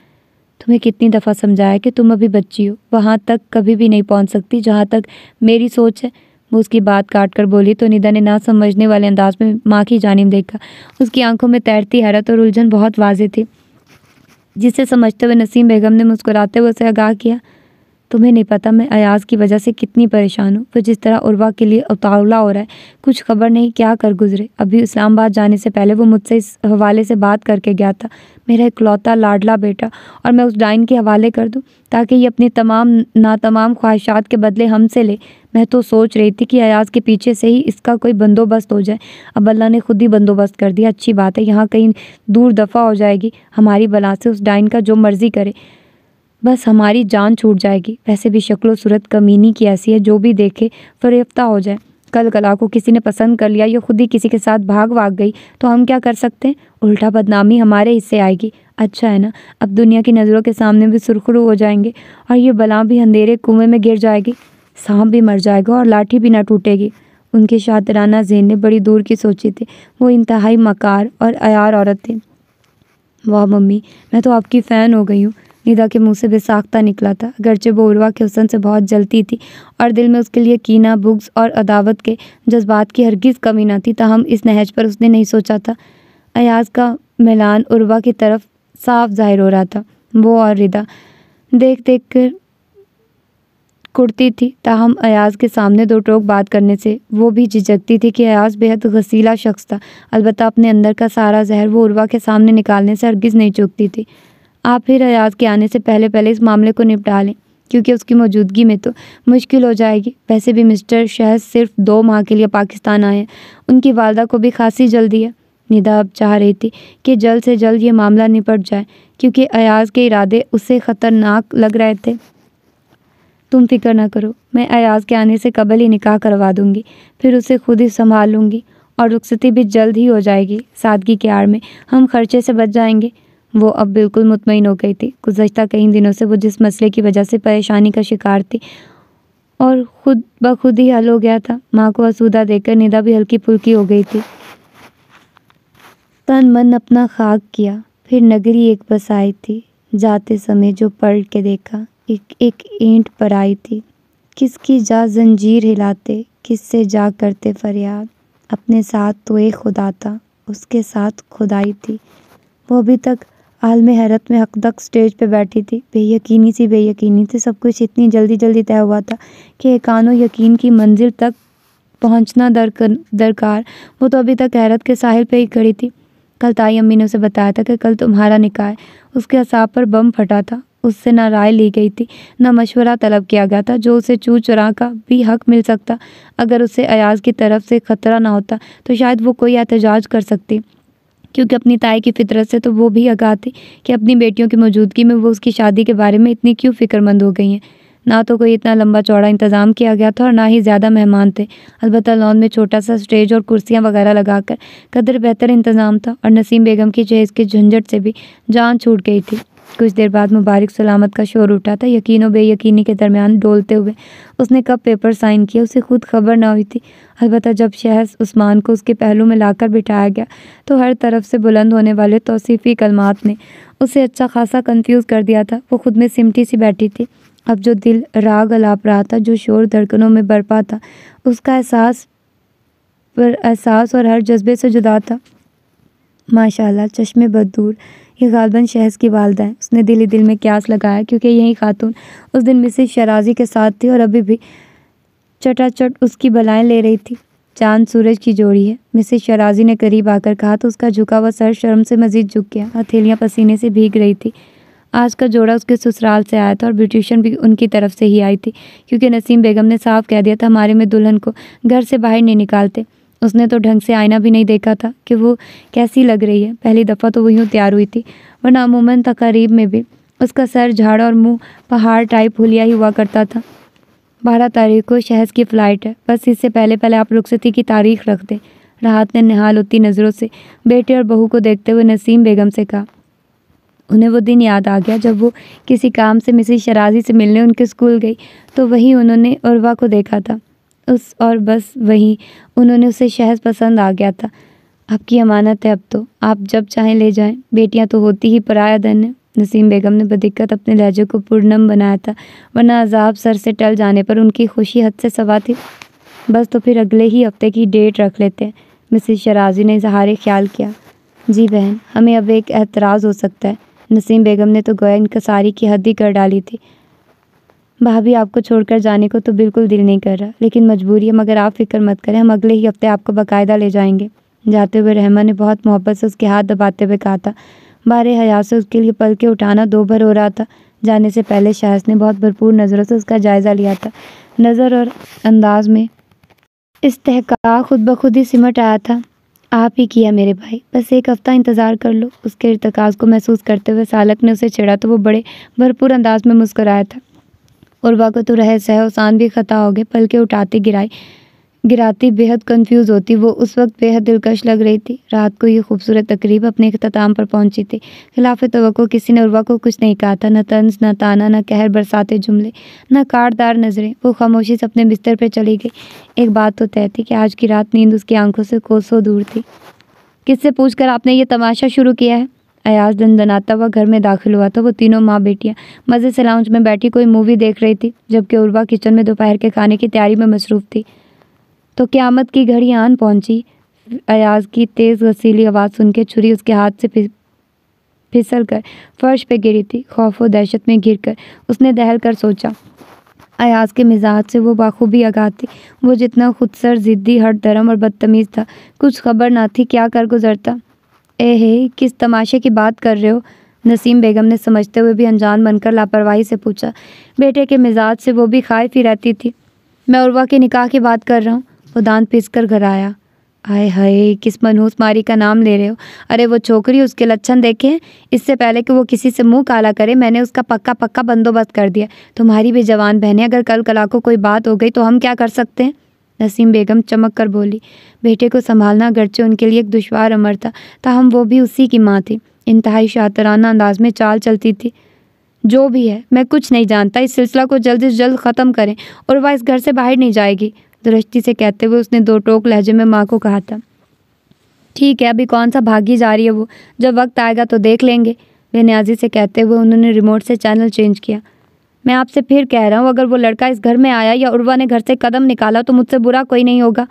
तुम्हें कितनी दफ़ा समझाया कि तुम अभी बच्ची हो वहाँ तक कभी भी नहीं पहुँच सकती जहाँ तक मेरी सोच है वो उसकी बात काट कर बोली तो निदा ने ना समझने वाले अंदाज में माँ की जानब देखा उसकी आंखों में तैरती हैरत और उलझन बहुत वाज थी जिसे समझते हुए नसीम बेगम ने मुस्कुराते हुए उसे आगाह किया तुम्हें नहीं पता मैं अयाज की वजह से कितनी परेशान हूँ वो जिस तरह उर्वा के लिए उतावला हो रहा है कुछ खबर नहीं क्या कर गुजरे अभी इस्लामाबाद जाने से पहले वो मुझसे इस हवाले से बात करके गया था मेरा इकलौता लाडला बेटा और मैं उस डाइन के हवाले कर दूँ ताकि ये अपनी तमाम ना तमाम ख्वाहिशात के बदले हमसे ले मैं तो सोच रही थी कि अयाज के पीछे से ही इसका कोई बंदोबस्त हो जाए अब अल्लाह ने खुद ही बंदोबस्त कर दिया अच्छी बात है यहाँ कहीं दूर दफा हो जाएगी हमारी बला से उस डाइन का जो मर्ज़ी करे बस हमारी जान छूट जाएगी वैसे भी शक्लो सूरत कमीनी की ऐसी है जो भी देखे फरेफ्ता हो जाए कल गला को किसी ने पसंद कर लिया या खुद ही किसी के साथ भाग भाग गई तो हम क्या कर सकते हैं उल्टा बदनामी हमारे हिस्से आएगी अच्छा है ना अब दुनिया की नज़रों के सामने भी सुरखरू हो जाएंगे और ये बला भी अंधेरे कुएं में गिर जाएगी सांप भी मर जाएगा और लाठी भी ना टूटेगी उनके शातराना जेन ने बड़ी दूर की सोची थी वो इंतहाई मकार और अयार औरत थी वाह मम्मी मैं तो आपकी फ़ैन हो गई हूँ निदा के मुंह से बेसाख्ता निकला था अगरचे वो उर्वा के हुसन से बहुत जलती थी और दिल में उसके लिए कीना बुग्स और अदावत के जज्बात की हरगिज़ कमी ना थी तहम इस नहज पर उसने नहीं सोचा था अयाज का मिलान उर्वा की तरफ साफ जाहिर हो रहा था वो और रिदा देख देख कर कुर्ती थी ताहम अयाज के सामने दो टोक बात करने से वो भी झिझकती थी कि अयाज बेहद गसीला शख्स था अलबत्त अपने अंदर का सारा जहर वो उर्वा के सामने निकालने से हरगिज़ नहीं चूकती थी आप फिर अयाज़ के आने से पहले पहले इस मामले को निपटा लें क्योंकि उसकी मौजूदगी में तो मुश्किल हो जाएगी वैसे भी मिस्टर शहज सिर्फ दो माह के लिए पाकिस्तान आए हैं उनकी वालदा को भी खासी जल्दी है निदा अब चाह रही थी कि जल्द से जल्द ये मामला निपट जाए क्योंकि अयाज के इरादे उससे ख़तरनाक लग रहे थे तुम फिक्र ना करो मैं अयाज के आने से कबल ही निकाह करवा दूँगी फिर उसे खुद ही संभाल लूँगी और रुखसती भी जल्द ही हो जाएगी सादगी के आड़ में हम खर्चे से बच जाएंगे वो अब बिल्कुल मुतमिन हो गई थी गुजशत कई दिनों से वो जिस मसले की वजह से परेशानी का शिकार थी और ख़ुद ब खुद ही हल हो गया था माँ को असूदा देकर निदा भी हल्की फुल्की हो गई थी तन मन अपना खाक किया फिर नगरी एक बस आई थी जाते समय जो पलट के देखा एक एक ईंट पर आई थी किसकी जा जंजीर हिलाते किससे जा करते फरियाद अपने साथ तो एक खुदा था उसके साथ खुदाई थी वो अभी तक आलम में हैरत में हकदक स्टेज पे बैठी थी बेयकीनी सी बेयकीनी थी सब कुछ इतनी जल्दी जल्दी तय हुआ था कि एकानो यकीन की मंजिल तक पहुंचना दरकर दरकार वो तो अभी तक हैरत के साहिल पे ही खड़ी थी कल ताई अम्मी ने उसे बताया था कि कल तुम्हारा निकाय उसके असाब पर बम फटा था उससे ना राय ली गई थी ना मशवरा तलब किया गया था जो उसे चू चुरा का भी हक मिल सकता अगर उसे अयाज की तरफ से ख़तरा ना होता तो शायद वो कोई एहतजाज कर सकती क्योंकि अपनी ताई की फितरत से तो वो भी आगा थी कि अपनी बेटियों की मौजूदगी में वो उसकी शादी के बारे में इतनी क्यों फिक्रमंद हो गई हैं ना तो कोई इतना लंबा चौड़ा इंतज़ाम किया गया था और ना ही ज़्यादा मेहमान थे अलबत् लॉन में छोटा सा स्टेज और कुर्सियाँ वगैरह लगाकर कदर बेहतर इंतज़ाम था और नसीम बेगम की जहेज़ के झंझट से भी जान छूट गई थी कुछ देर बाद मुबारक सलामत का शोर उठा था यकीन और बेयकीनी के दरमियान डोलते हुए उसने कब पेपर साइन किया उसे खुद खबर ना हुई थी अलबत्त जब शहस उस्मान को उसके पहलू में लाकर बिठाया गया तो हर तरफ से बुलंद होने वाले तोसीफ़ी कलमात ने उसे अच्छा खासा कंफ्यूज कर दिया था वो खुद में सिमटी सी बैठी थी अब जो दिल राग अलाप रहा था जो शोर धड़कनों में बरपा था उसका एहसास पर एहसास और हर जज्बे से जुदा था माशाल्लाह चश्मे बदूर ये गालबन शहज़ की वालदा है उसने दिल दिल में क्यास लगाया क्योंकि यही खातून उस दिन मिसिस शराजी के साथ थी और अभी भी चटाचट उसकी बलाएँ ले रही थी चांद सूरज की जोड़ी है मिसिस शराजी ने करीब आकर कहा तो उसका झुका हुआ सर शर्म से मजीद झुक गया हथेलियाँ पसीने से भीग रही थी आज का जोड़ा उसके ससुराल से आया था और ब्यूटिशन भी उनकी तरफ से ही आई थी क्योंकि नसीम बेगम ने साफ कह दिया था हमारे में दुल्हन को घर से बाहर नहीं निकालते उसने तो ढंग से आईना भी नहीं देखा था कि वो कैसी लग रही है पहली दफ़ा तो वो यूँ तैयार हुई थी वरना अमूमन तकरीब में भी उसका सर झाड़ और मुंह पहाड़ टाइप होलिया ही हुआ करता था बारह तारीख को शहज की फ़्लाइट है बस इससे पहले पहले आप रुखसती की तारीख रख दें राहत ने निहाल होती नज़रों से बेटे और बहू को देखते हुए नसीम बेगम से कहा उन्हें वो दिन याद आ गया जब वो किसी काम से मिसिस शराजी से मिलने उनके स्कूल गई तो वहीं उन्होंने उर्वा को देखा था उस और बस वहीं उन्होंने उसे शहज पसंद आ गया था आपकी अमानत है अब तो आप जब चाहें ले जाएं बेटियां तो होती ही पराया धन है नसीम बेगम ने बदिक्कत अपने लहजे को पूर्णम बनाया था वरना अजाब सर से टल जाने पर उनकी खुशी हद से सवा थी बस तो फिर अगले ही हफ्ते की डेट रख लेते हैं मिसिस शराजी ने इजहार ख्याल किया जी बहन हमें अब एक एतराज़ हो सकता है नसीम बेगम ने तो गोया इनकसारी की हद ही कर डाली थी भाभी आपको छोड़कर जाने को तो बिल्कुल दिल नहीं कर रहा लेकिन मजबूरी है मगर आप फिक्र मत करें हम अगले ही हफ्ते आपको बाकायदा ले जाएंगे जाते हुए रहमा ने बहुत मोहब्बत से उसके हाथ दबाते हुए कहा था बारे हया से उसके लिए पल के उठाना दो भर हो रहा था जाने से पहले शायस ने बहुत भरपूर नज़रों से उसका जायज़ा लिया था नज़र और अंदाज में इस्तेका खुद ब खुद ही सिमट आया था आप ही किया मेरे भाई बस एक हफ़्ता इंतज़ार कर लो उसके इरतकाज़ को महसूस करते हुए सालक ने उसे छेड़ा तो वो बड़े भरपूर अंदाज में मुस्कराया था उर्वा को तो रह है उसान भी खता हो गए पलके उठाती गिराई गिराती बेहद कंफ्यूज होती वो उस वक्त बेहद दिलकश लग रही थी रात को ये खूबसूरत तकरीब अपने अख्ताम पर पहुंची थी खिलाफ तो किसी ने उर्वा को कुछ नहीं कहा था न तंज न ताना न कहर बरसाते जुमले न कारदार नज़रें वो खामोशी से अपने बिस्तर पर चली गई एक बात तो तय थी कि आज की रात नींद उसकी आंखों से कोसों दूर थी किससे पूछकर आपने ये तमाशा शुरू किया है अयाज दनदनाता हुआ घर में दाखिल हुआ था वो तीनों माँ बेटियाँ मज़े से लाउंज में बैठी कोई मूवी देख रही थी जबकि उर्वा किचन में दोपहर के खाने की तैयारी में मसरूफ़ थी तो क़्यामत की घड़ी आन पहुँची अयाज की तेज़ गसीली आवाज़ सुन के छुरी उसके हाथ से फिसल कर फर्श पर गिरी थी खौफ व दहशत में गिर कर उसने दहल कर सोचा अयाज के मिजाज से वो बाखूबी आगाह थी वो जितना खुदसर ज़िद्दी हट धर्म और बदतमीज़ था कुछ खबर ना थी क्या कर गुजरता ए हे किस तमाशे की बात कर रहे हो नसीम बेगम ने समझते हुए भी अनजान बनकर लापरवाही से पूछा बेटे के मिजाज से वो भी खाए ही रहती थी मैं उर्वा के निकाह की बात कर रहा हूँ वो दांत पीस कर घर आया आए हाय किस मनहूस मारी का नाम ले रहे हो अरे वो छोकरी उसके लक्षण देखे इससे पहले कि वो किसी से मुंह काला करे मैंने उसका पक्का पक्का बंदोबस्त कर दिया तुम्हारी भी जवान बहनें अगर कल कला को कोई बात हो गई तो हम क्या कर सकते हैं नसीम बेगम चमक कर बोली बेटे को संभालना अगरचे उनके लिए एक दुशवार अमर था ताहम वो भी उसी की माँ थी इंतहाई शातराना अंदाज में चाल चलती थी जो भी है मैं कुछ नहीं जानता इस सिलसिला को जल्द से जल्द ख़त्म करें और वह इस घर से बाहर नहीं जाएगी दृष्टि से कहते हुए उसने दो टोक लहजे में माँ को कहा था ठीक है अभी कौन सा भागी जा रही है वो जब वक्त आएगा तो देख लेंगे बेनियाजी से कहते हुए उन्होंने रिमोट से चैनल चेंज किया मैं आपसे फिर कह रहा हूँ अगर वो लड़का इस घर में आया या उर्वा ने घर से कदम निकाला तो मुझसे बुरा कोई नहीं होगा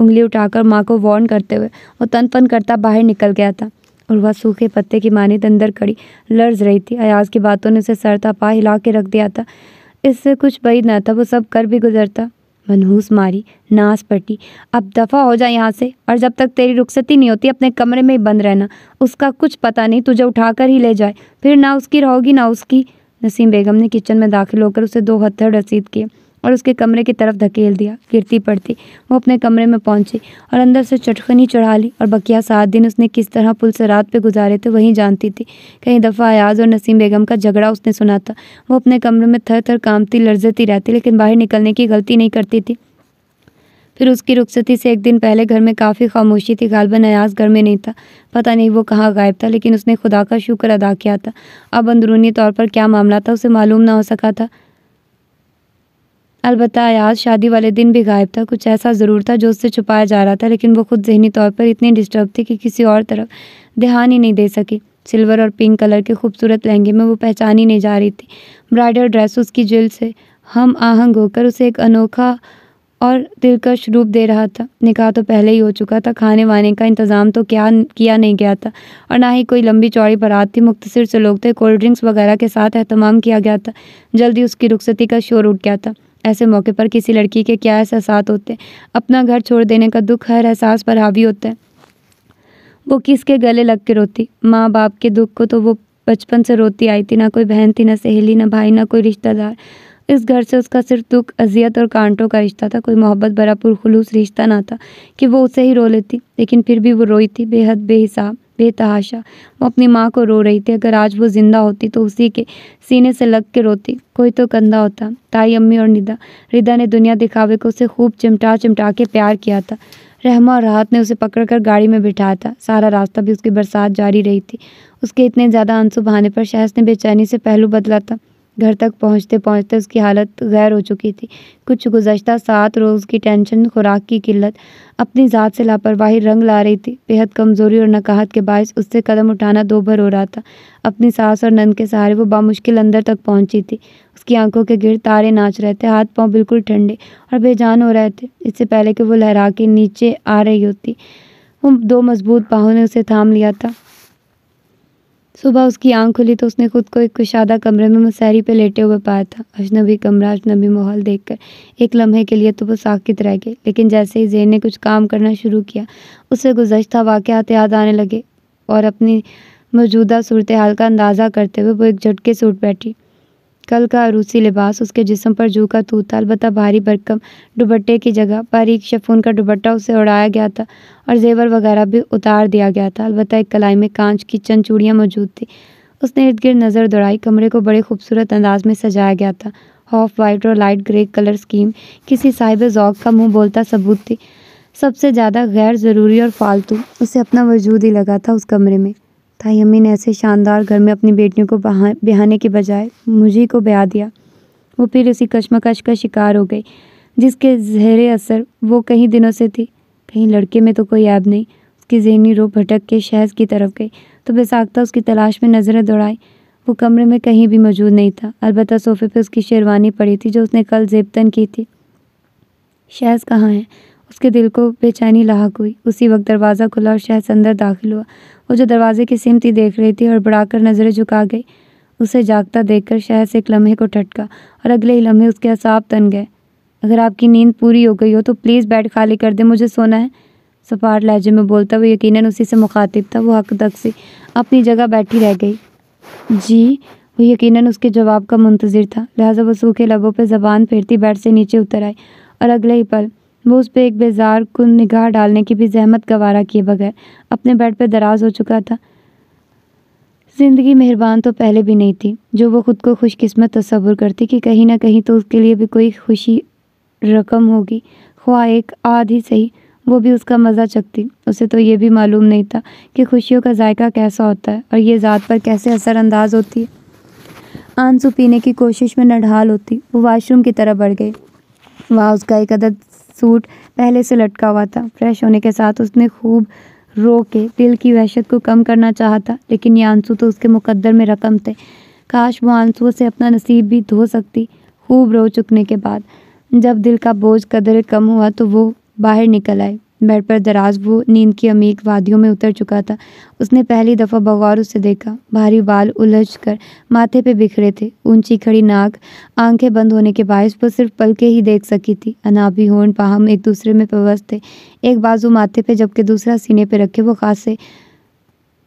उंगली उठाकर माँ को वार्न करते हुए और पन करता बाहर निकल गया था और वह सूखे पत्ते की माने अंदर खड़ी लर्ज रही थी अयाज की बातों ने उसे सरता पा हिला के रख दिया था इससे कुछ बैद ना था वो सब कर भी गुजरता मनहूस मारी नाश पटी अब दफ़ा हो जा यहाँ से और जब तक तेरी रुखसती नहीं होती अपने कमरे में ही बंद रहना उसका कुछ पता नहीं तुझे उठाकर ही ले जाए फिर ना उसकी रहोगी ना उसकी नसीम बेगम ने किचन में दाखिल होकर उसे दो हथौड़ रसीद किए और उसके कमरे की तरफ धकेल दिया गिरती पड़ती वो अपने कमरे में पहुंची और अंदर से चटखनी चढ़ा ली और बकिया सात दिन उसने किस तरह पुल से रात पे गुजारे थे वहीं जानती थी कई दफ़ा आयाज और नसीम बेगम का झगड़ा उसने सुना था वो अपने कमरे में थर थर कामती लर्जती रहती लेकिन बाहर निकलने की गलती नहीं करती थी फिर उसकी रुखसती से एक दिन पहले घर में काफ़ी खामोशी थी गालबा नयाज घर में नहीं था पता नहीं वो कहाँ गायब था लेकिन उसने खुदा का शुक्र अदा किया था अब अंदरूनी तौर पर क्या मामला था उसे मालूम ना हो सका था अलबत् अयाज शादी वाले दिन भी गायब था कुछ ऐसा ज़रूर था जो उससे छुपाया जा रहा था लेकिन वो खुद जहनी तौर पर इतनी डिस्टर्ब थी कि किसी और तरफ ध्यान ही नहीं दे सकी सिल्वर और पिंक कलर के खूबसूरत लहंगे में वो पहचानी नहीं जा रही थी ब्राइडल ड्रेस उसकी जिल से हम आहंग होकर उसे एक अनोखा और दिलकश रूप दे रहा था निकाह तो पहले ही हो चुका था खाने वाने का इंतज़ाम तो क्या किया नहीं गया था और ना ही कोई लंबी चौड़ी बारात थी मुख्तसर से लोग थे कोल्ड ड्रिंक्स वगैरह के साथ अहतमाम किया गया था जल्दी उसकी रुखसती का शोर उठ गया था ऐसे मौके पर किसी लड़की के क्या एहसास होते अपना घर छोड़ देने का दुख हर एहसास पर हावी होता है वो किसके गले लग के रोती माँ बाप के दुख को तो वो बचपन से रोती आई थी ना कोई बहन थी ना सहेली ना भाई ना कोई रिश्तेदार इस घर से उसका सिर्फ दुख अजियत और कांटों का रिश्ता था कोई मोहब्बत भरा पुरखलूस रिश्ता ना था कि वो उसे ही रो लेती लेकिन फिर भी वो रोई थी बेहद बेहिसाब बेतहाशा वो अपनी माँ को रो रही थी अगर आज वो ज़िंदा होती तो उसी के सीने से लग के रोती कोई तो कंधा होता ताई अम्मी और निदा रिदा ने दुनिया दिखावे को उसे खूब चिमटा चिमटा के प्यार किया था रहमा और राहत ने उसे पकड़कर गाड़ी में बिठाया था सारा रास्ता भी उसकी बरसात जारी रही थी उसके इतने ज़्यादा आंसू बहाने पर शहस ने बेचैनी से पहलू बदला था घर तक पहुँचते पहुँचते उसकी हालत गैर हो चुकी थी कुछ गुजशत सात रोज़ की टेंशन खुराक की किल्लत अपनी ज़ात से लापरवाही रंग ला रही थी बेहद कमज़ोरी और नकाहत के बायस उससे कदम उठाना दो भर हो रहा था अपनी सास और नंद के सहारे वो बामुश्किल अंदर तक पहुँची थी उसकी आंखों के गिर तारे नाच रहे थे हाथ पाँव बिल्कुल ठंडे और बेजान हो रहे थे इससे पहले कि वो लहरा के नीचे आ रही होती उन दो मजबूत बाहों ने उसे थाम लिया था सुबह उसकी आंख खुली तो उसने खुद को एक कुशादा कमरे में मसहरी पे लेटे हुए पाया था अजनबी कमरा अजनबी माहौल देखकर एक लम्हे के लिए तो वो साकित रह गए लेकिन जैसे ही जेन ने कुछ काम करना शुरू किया उसे गुजशत वाक़ात याद आने लगे और अपनी मौजूदा सूरत हाल का अंदाज़ा करते हुए वो एक झटके से उठ बैठी कल का अरूसी लिबास उसके जिसम पर जू का तूत अलबत्त भारी बरकम दुबट्टे की जगह बारीक शफून का दुबट्टा उसे उड़ाया गया था और जेवर वगैरह भी उतार दिया गया था अलबत्त एक कलाई में कांच की चंद चूड़ियाँ मौजूद थी उसने इर्द गिर्द नज़र दौड़ाई कमरे को बड़े खूबसूरत अंदाज में सजाया गया था हॉफ वाइट और लाइट ग्रे कलर स्कीम किसी साहिब जौक का मुंह बोलता सबूत थी सबसे ज़्यादा गैर ज़रूरी और फालतू उसे अपना वजूद ही लगा था उस कमरे में अम्मी ने ऐसे शानदार घर में अपनी बेटियों को बिहाने के बजाय मुझे को ब्याह दिया वो फिर उसी कशमकश का शिकार हो गई जिसके जहर असर वो कई दिनों से थी कहीं लड़के में तो कोई ऐब नहीं उसकी जहनी रो भटक के शहज की तरफ गई तो बेसाख्ता उसकी तलाश में नज़रें दौड़ाई वो कमरे में कहीं भी मौजूद नहीं था अलबत् सोफे पे उसकी शेरवानी पड़ी थी जो उसने कल जेबतन की थी शहज कहाँ है उसके दिल को बेचैनी लाक हुई उसी वक्त दरवाज़ा खुला और शहस अंदर दाखिल हुआ वो जो दरवाजे की सिमती देख रही थी और बढ़ाकर नज़रें झुका गई उसे जागता देखकर शहस एक लम्हे को ठटका और अगले ही लम्हे उसके असाब तन गए अगर आपकी नींद पूरी हो गई हो तो प्लीज़ बेड खाली कर दे मुझे सोना है सपाट लहजे में बोलता वो यकीन उसी से मुखातिब था वो हक तक से अपनी जगह बैठी रह गई जी वो यकीन उसके जवाब का मंतज़र था लिहाजा वो सूखे लबों पर जबान फेरती बेड से नीचे उतर आई और अगले ही पल वो उस पर एक बेजार कुन निगाह डालने की भी जहमत गवारा किए बगैर अपने बेड पर दराज हो चुका था ज़िंदगी मेहरबान तो पहले भी नहीं थी जो वो ख़ुद को खुशकिस्मत तस्वुर करती कि कहीं ना कहीं तो उसके लिए भी कोई खुशी रकम होगी ख्वा एक आध ही सही वो भी उसका मज़ा चखती उसे तो ये भी मालूम नहीं था कि खुशियों का जायका कैसा होता है और ये ज़ात पर कैसे असरानंदाज होती है आंसू पीने की कोशिश में नढ़ाल होती वो वाशरूम की तरफ बढ़ गई वहाँ उसका एक अदद सूट पहले से लटका हुआ था फ्रेश होने के साथ उसने खूब रो के दिल की वहशत को कम करना चाहा था लेकिन ये आंसू तो उसके मुकद्दर में रकम थे काश वो आंसू से अपना नसीब भी धो सकती खूब रो चुकने के बाद जब दिल का बोझ कदर कम हुआ तो वो बाहर निकल आए बेड पर दराज वो नींद की अमीक वादियों में उतर चुका था उसने पहली दफ़ा बगौर उसे देखा भारी बाल उलझ कर माथे पे बिखरे थे ऊंची खड़ी नाक आंखें बंद होने के बायस वो सिर्फ पलके ही देख सकी थी अनाभी होन पाहम एक दूसरे में पवस्त थे एक बाजू माथे पे जबकि दूसरा सीने पे रखे वो खासे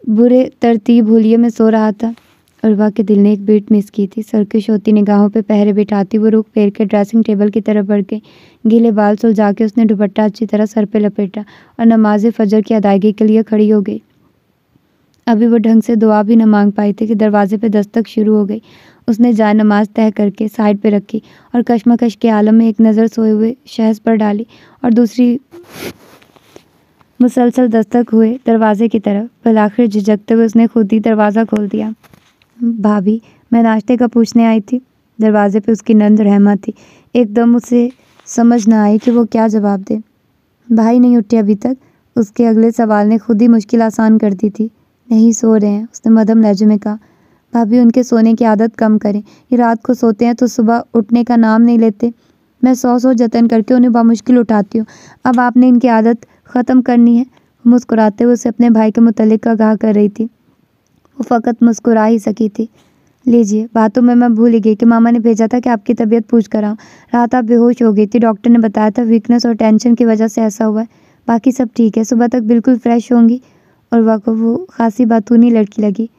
बुरे तरतीब होलिए में सो रहा था फलवा के दिल ने एक बीट मिस की थी। सरकश होती निगाहों पे पहरे बिठाती वो रुख फेर के ड्रेसिंग टेबल की तरफ बढ़ गई। गीले बाल सुलझा के उसने दुपट्टा अच्छी तरह सर पे लपेटा और नमाज फ़जर की अदायगी के लिए खड़ी हो गई। अभी वो ढंग से दुआ भी न मांग पाई थी कि दरवाज़े पे दस्तक शुरू हो गई। उसने जाए नमाज तय करके साइड पर रखी और कशमकश के आलम में एक नज़र सोए हुए शहज़ पर डाली और दूसरी मुसलसल दस्तक हुए दरवाज़े की तरफ। बलाखिर झिझकते हुए उसने खुद ही दरवाज़ा खोल दिया। भाभी मैं नाश्ते का पूछने आई थी दरवाज़े पे उसकी नंद रहमा थी एकदम उसे समझ ना आई कि वो क्या जवाब दे भाई नहीं उठे अभी तक उसके अगले सवाल ने खुद ही मुश्किल आसान कर दी थी नहीं सो रहे हैं उसने मदम लहजे में कहा भाभी उनके सोने की आदत कम करें ये रात को सोते हैं तो सुबह उठने का नाम नहीं लेते मैं सौ सौ जतन करके उन्हें बामुश्किल उठाती हूँ अब आपने इनकी आदत ख़त्म करनी है मुस्कुराते हुए उसे अपने भाई के मुतल आगाह कर रही थी वो फ़कत मुस्कुरा ही सकी थी लीजिए बातों में मैं भूल गई कि मामा ने भेजा था कि आपकी तबीयत पूछ कर आऊँ रात आप बेहोश हो गई थी डॉक्टर ने बताया था वीकनेस और टेंशन की वजह से ऐसा हुआ है बाकी सब ठीक है सुबह तक बिल्कुल फ्रेश होंगी और वाको वो खासी बातूनी लड़की लगी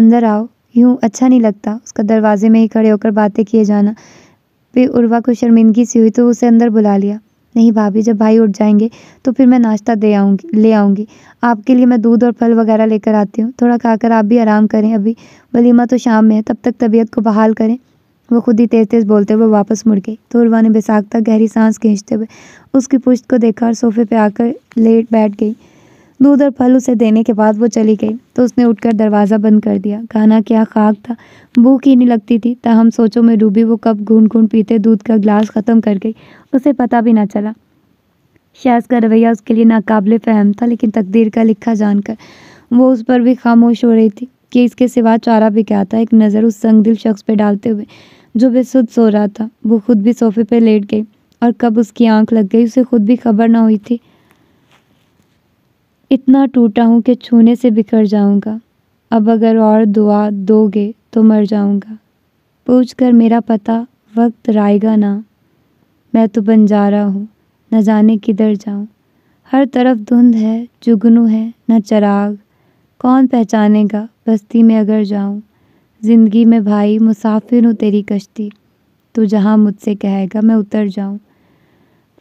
अंदर आओ यूँ अच्छा नहीं लगता उसका दरवाजे में ही खड़े होकर बातें किए जाना फिर उर्वा को शर्मिंदगी सी हुई तो उसे अंदर बुला लिया नहीं भाभी जब भाई उठ जाएंगे तो फिर मैं नाश्ता दे आऊँगी ले आऊँगी आपके लिए मैं दूध और फल वगैरह लेकर आती हूँ थोड़ा खाकर आप भी आराम करें अभी वलीमा तो शाम में है तब तक तबीयत को बहाल करें वो खुद ही तेज़ तेज़ बोलते हुए वापस मुड़ गई तोरवा ने बेसाखता गहरी सांस खींचते हुए उसकी पुश्त को देखा और सोफे पे आकर लेट बैठ गई दूध और फल उसे देने के बाद वो चली गई तो उसने उठकर दरवाज़ा बंद कर दिया खाना क्या खाक था भूख ही नहीं लगती थी ताहम सोचों में डूबी वो कब घून घून पीते दूध का गिलास ख़त्म कर गई उसे पता भी ना चला शाज का रवैया उसके लिए नाकबिल फहम था लेकिन तकदीर का लिखा जानकर वो उस पर भी खामोश हो रही थी कि इसके सिवा चारा भी क्या था एक नज़र उस संगदिल शख्स पर डालते हुए जो बेसुद सो रहा था वो खुद भी सोफे पर लेट गई और कब उसकी आंख लग गई उसे खुद भी खबर ना हुई थी इतना टूटा हूँ कि छूने से बिखर जाऊँगा अब अगर और दुआ दोगे तो मर जाऊँगा पूछ कर मेरा पता वक्त रायगा ना मैं तो बन जा रहा हूँ न जाने किधर जाऊँ हर तरफ धुंध है जुगनू है न चराग कौन पहचानेगा बस्ती में अगर जाऊँ ज़िंदगी में भाई मुसाफिर हूँ तेरी कश्ती तू जहाँ मुझसे कहेगा मैं उतर जाऊँ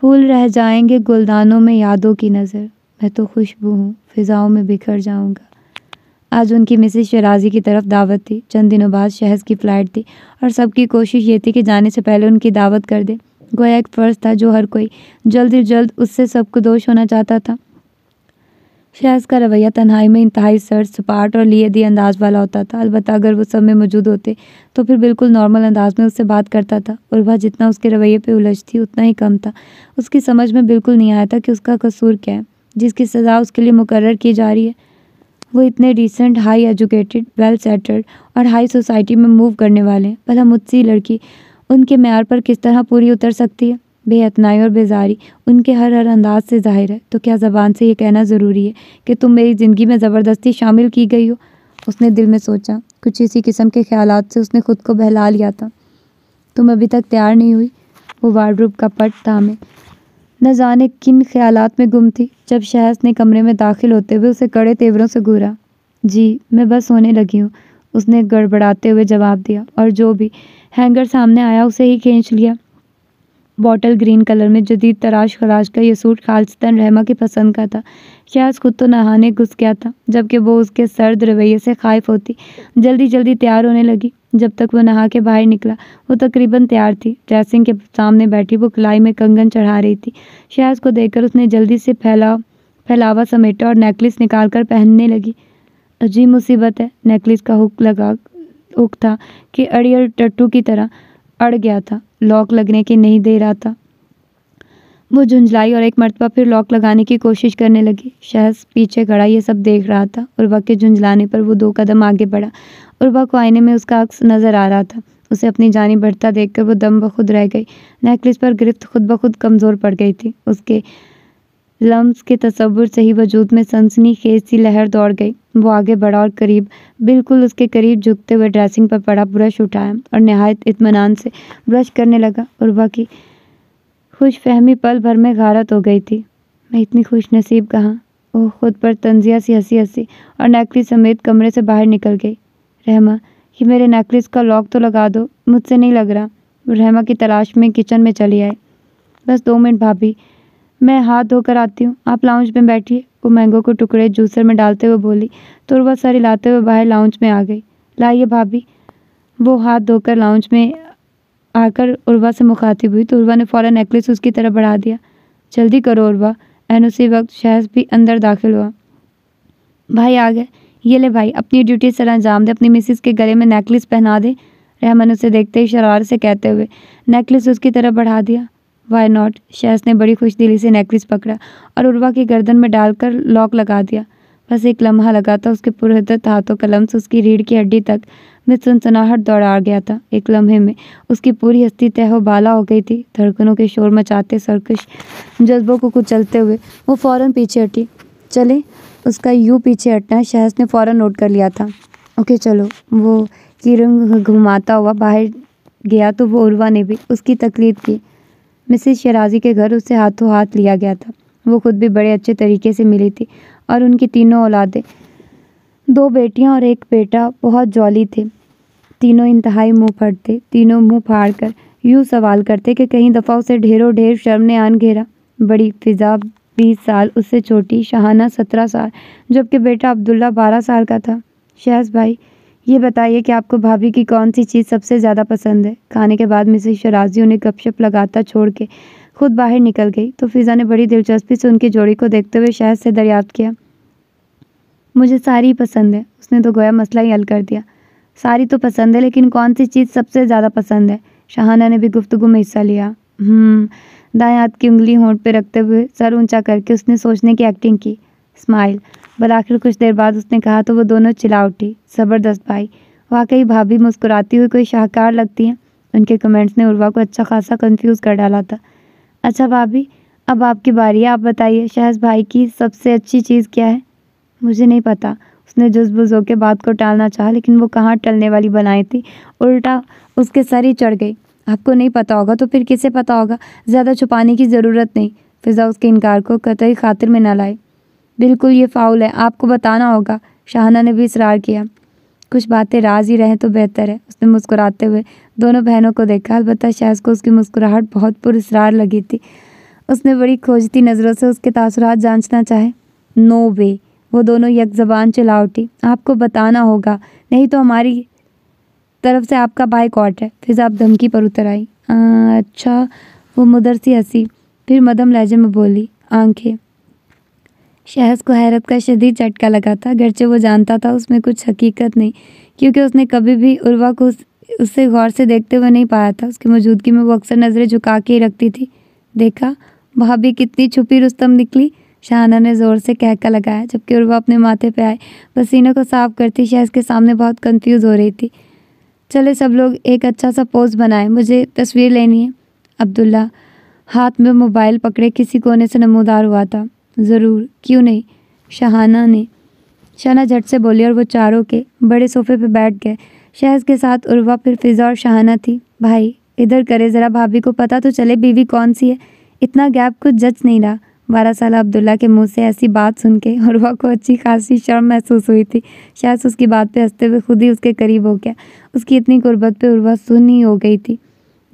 फूल रह जाएंगे गुलदानों में यादों की नज़र मैं तो खुशबू हूँ फिज़ाओं में बिखर जाऊँगा आज उनकी मिसेज शराजी की तरफ दावत थी चंद दिनों बाद शहज की फ़्लाइट थी और सबकी कोशिश ये थी कि जाने से पहले उनकी दावत कर दे गोया एक फ़र्ज़ था जो हर कोई जल्द ही जल्द उससे सबको दोष होना चाहता था शहज का रवैया तन्हाई में इंतहाई सर सपाट और लिए दिए अंदाज वाला होता था अलबत्त अगर वो सब में मौजूद होते तो फिर बिल्कुल नॉर्मल अंदाज में उससे बात करता था और वह जितना उसके रवैये पे उलझ थी उतना ही कम था उसकी समझ में बिल्कुल नहीं आया था कि उसका कसूर क्या है जिसकी सज़ा उसके लिए मुकर की जा रही है वो इतने recent high educated well settled और हाई सोसाइटी में मूव करने वाले हैं भला मुझसी लड़की उनके मैार पर किस तरह पूरी उतर सकती है बेहतनाई और बेजारी उनके हर हर अंदाज से जाहिर है तो क्या ज़बान से ये कहना ज़रूरी है कि तुम मेरी ज़िंदगी में ज़बरदस्ती शामिल की गई हो उसने दिल में सोचा कुछ इसी किस्म के ख्याल से उसने ख़ुद को बहला लिया था तुम अभी तक तैयार नहीं हुई वो वार्ड का पट मैं न जाने किन ख्यालात में गुम थी जब शहस ने कमरे में दाखिल होते हुए उसे कड़े तेवरों से घूरा जी मैं बस सोने लगी हूँ उसने गड़बड़ाते हुए जवाब दिया और जो भी हैंगर सामने आया उसे ही खींच लिया बॉटल ग्रीन कलर में जदीद तराश खराश का यह सूट खालसतन रहमा की पसंद का था ख्यास खुद तो नहाने घुस गया था जबकि वो उसके सर्द रवैये से खाइफ होती जल्दी जल्दी तैयार होने लगी जब तक वह नहा के बाहर निकला वो तकरीबन तैयार थी ड्रेसिंग के सामने बैठी वो कलाई में कंगन चढ़ा रही थी शहज को देखकर उसने जल्दी से फैला फैलावा समेटा और नेकलेस निकाल कर पहनने लगी अजीब मुसीबत है नेकलेस का हुक लगा हुक था कि अड़ियल टट्टू की तरह अड़ गया था लॉक लगने की नहीं दे रहा था वो झुंझलाई और एक मरतबा फिर लॉक लगाने की कोशिश करने लगी शहस पीछे खड़ा ये सब देख रहा था उर्वा के झुंझलाने पर वो दो कदम आगे बढ़ा उर्वा को आईने में उसका अक्स नज़र आ रहा था उसे अपनी जानी बढ़ता देखकर वो दम बखुद रह गई नेकलेस पर गिरफ्त खुद ब खुद कमज़ोर पड़ गई थी उसके लम्स के तस्वुर से ही वजूद में सनसनी खेज सी लहर दौड़ गई वो आगे बढ़ा और करीब बिल्कुल उसके करीब झुकते हुए ड्रेसिंग पर पड़ा ब्रश उठाया और नहायत इतमान से ब्रश करने लगा और बाकी खुश फहमी पल भर में घारत हो गई थी मैं इतनी खुश नसीब कहाँ वो खुद पर तंजिया सी हंसी हंसी और नेकलिस समेत कमरे से बाहर निकल गई रहमा कि मेरे नेकलेस का लॉक तो लगा दो मुझसे नहीं लग रहा रहमा की तलाश में किचन में चली आई बस दो मिनट भाभी मैं हाथ धोकर आती हूँ आप लाउंज में बैठिए वो मैंगो को टुकड़े जूसर में डालते हुए बोली तो वह सर हिलाते हुए बाहर लाउंज में आ गई लाइए भाभी वो हाथ धोकर लाउंज में आकर उर्वा से मुखातिब हुई तो उर्वा ने फ़ौरन नेकलेस उसकी तरफ बढ़ा दिया जल्दी करो उर्वा एन उसी वक्त शहज भी अंदर दाखिल हुआ भाई आ गए ये ले भाई अपनी ड्यूटी सर अंजाम दे अपनी मिसिस के गले में नेकलेस पहना दे रहमन उसे देखते ही शरार से कहते हुए नेकलेस उसकी तरफ बढ़ा दिया वाई नॉट शहस ने बड़ी खुश दिली से नेकलेस पकड़ा और उर्वा की गर्दन में डालकर लॉक लगा दिया बस एक लम्हा लगा था उसके पुरहदत हाथों कलम से उसकी रीढ़ की हड्डी तक में सनसनाहट दौड़ा गया था एक लम्हे में उसकी पूरी हस्ती तह बाला हो गई थी धड़कनों के शोर मचाते सरकश जज्बों को कुचलते हुए वो फ़ौरन पीछे हटी चले उसका यूँ पीछे हटना शहस ने फ़ौरन नोट कर लिया था ओके चलो वो किरंग घुमाता हुआ बाहर गया तो वो उर्वा ने भी उसकी तकलीफ की मिसिस शराजी के घर उसे हाथों हाथ लिया गया था वो खुद भी बड़े अच्छे तरीके से मिली थी और उनकी तीनों औलादें दो बेटियां और एक बेटा बहुत जॉली थे तीनों इंतहाई मुंह फटते तीनों मुंह फाड़ कर यूँ सवाल करते कि कहीं दफ़ा उसे ढेरों ढेर शर्म ने आन घेरा बड़ी फिज़ा बीस साल उससे छोटी शहाना सत्रह साल जबकि बेटा अब्दुल्ला बारह साल का था शहज भाई ये बताइए कि आपको भाभी की कौन सी चीज़ सबसे ज़्यादा पसंद है खाने के बाद मिसेज शराज़ी उन्हें गपशप लगाता छोड़ के खुद बाहर निकल गई तो फिज़ा ने बड़ी दिलचस्पी से उनकी जोड़ी को देखते हुए शहद से दरियाफ्त किया मुझे सारी पसंद है उसने तो गोया मसला ही हल कर दिया सारी तो पसंद है लेकिन कौन सी चीज़ सबसे ज़्यादा पसंद है शाहाना ने भी गुफ्तगु में हिस्सा लिया हम्म, दाएँ हाथ की उंगली होंठ पे रखते हुए सर ऊंचा करके उसने सोचने की एक्टिंग की स्माइल बल आखिर कुछ देर बाद उसने कहा तो वो दोनों चिल्ला उठी ज़बरदस्त भाई वाकई भाभी मुस्कुराती हुई कोई शाहकार लगती हैं उनके कमेंट्स ने उर्वा को अच्छा खासा कंफ्यूज कर डाला था अच्छा भाभी अब आपकी बारी है आप बताइए शहज भाई की सबसे अच्छी चीज़ क्या है मुझे नहीं पता उसने जुजबुज के बात को टालना चाहा लेकिन वो कहाँ टलने वाली बनाई थी उल्टा उसके सर ही चढ़ गई आपको नहीं पता होगा तो फिर किसे पता होगा ज़्यादा छुपाने की ज़रूरत नहीं फिज़ा उसके इनकार को कतई खातिर में ना लाई बिल्कुल ये फ़ाउल है आपको बताना होगा शाहना ने भी इसरार किया कुछ बातें राज ही रहें तो बेहतर है उसने मुस्कुराते हुए दोनों बहनों को देखा अलबत्त शहज को उसकी मुस्कुराहट बहुत पुरसरार लगी थी उसने बड़ी खोजती नज़रों से उसके तासरात जांचना चाहे नो वे वो दोनों यक जबान चला उठी आपको बताना होगा नहीं तो हमारी तरफ से आपका बाइकआउट है फिर आप धमकी पर उतर आई अच्छा वो मुदर सी हंसी फिर मदम लहजे में बोली आंखें शहज़ को हैरत का शदीद झटका लगा था से वो जानता था उसमें कुछ हकीकत नहीं क्योंकि उसने कभी भी उर्वा को उस, उससे गौर से देखते हुए नहीं पाया था उसकी मौजूदगी में वो अक्सर नज़रें झुका के ही रखती थी देखा भाभी कितनी छुपी रुस्तम निकली शाहाना ने ज़ोर से कहका लगाया जबकि उर्वा अपने माथे पे आए पसीने को साफ करती शहज़ के सामने बहुत कन्फ्यूज़ हो रही थी चले सब लोग एक अच्छा सा पोज बनाए मुझे तस्वीर लेनी है अब्दुल्ला हाथ में मोबाइल पकड़े किसी कोने से नमोदार हुआ था ज़रूर क्यों नहीं शहाना ने शाना झट से बोली और वो चारों के बड़े सोफे पर बैठ गए शहज के साथ उर्वा फिर फिज़ा और शहाना थी भाई इधर करे ज़रा भाभी को पता तो चले बीवी कौन सी है इतना गैप कुछ जच नहीं रहा बारह साल अब्दुल्ला के मुंह से ऐसी बात सुन के हरवा को अच्छी खासी शर्म महसूस हुई थी शायद उसकी बात पे हंसते हुए खुद ही उसके करीब हो गया उसकी इतनी गुर्बत पे उर्वा सुन ही हो गई थी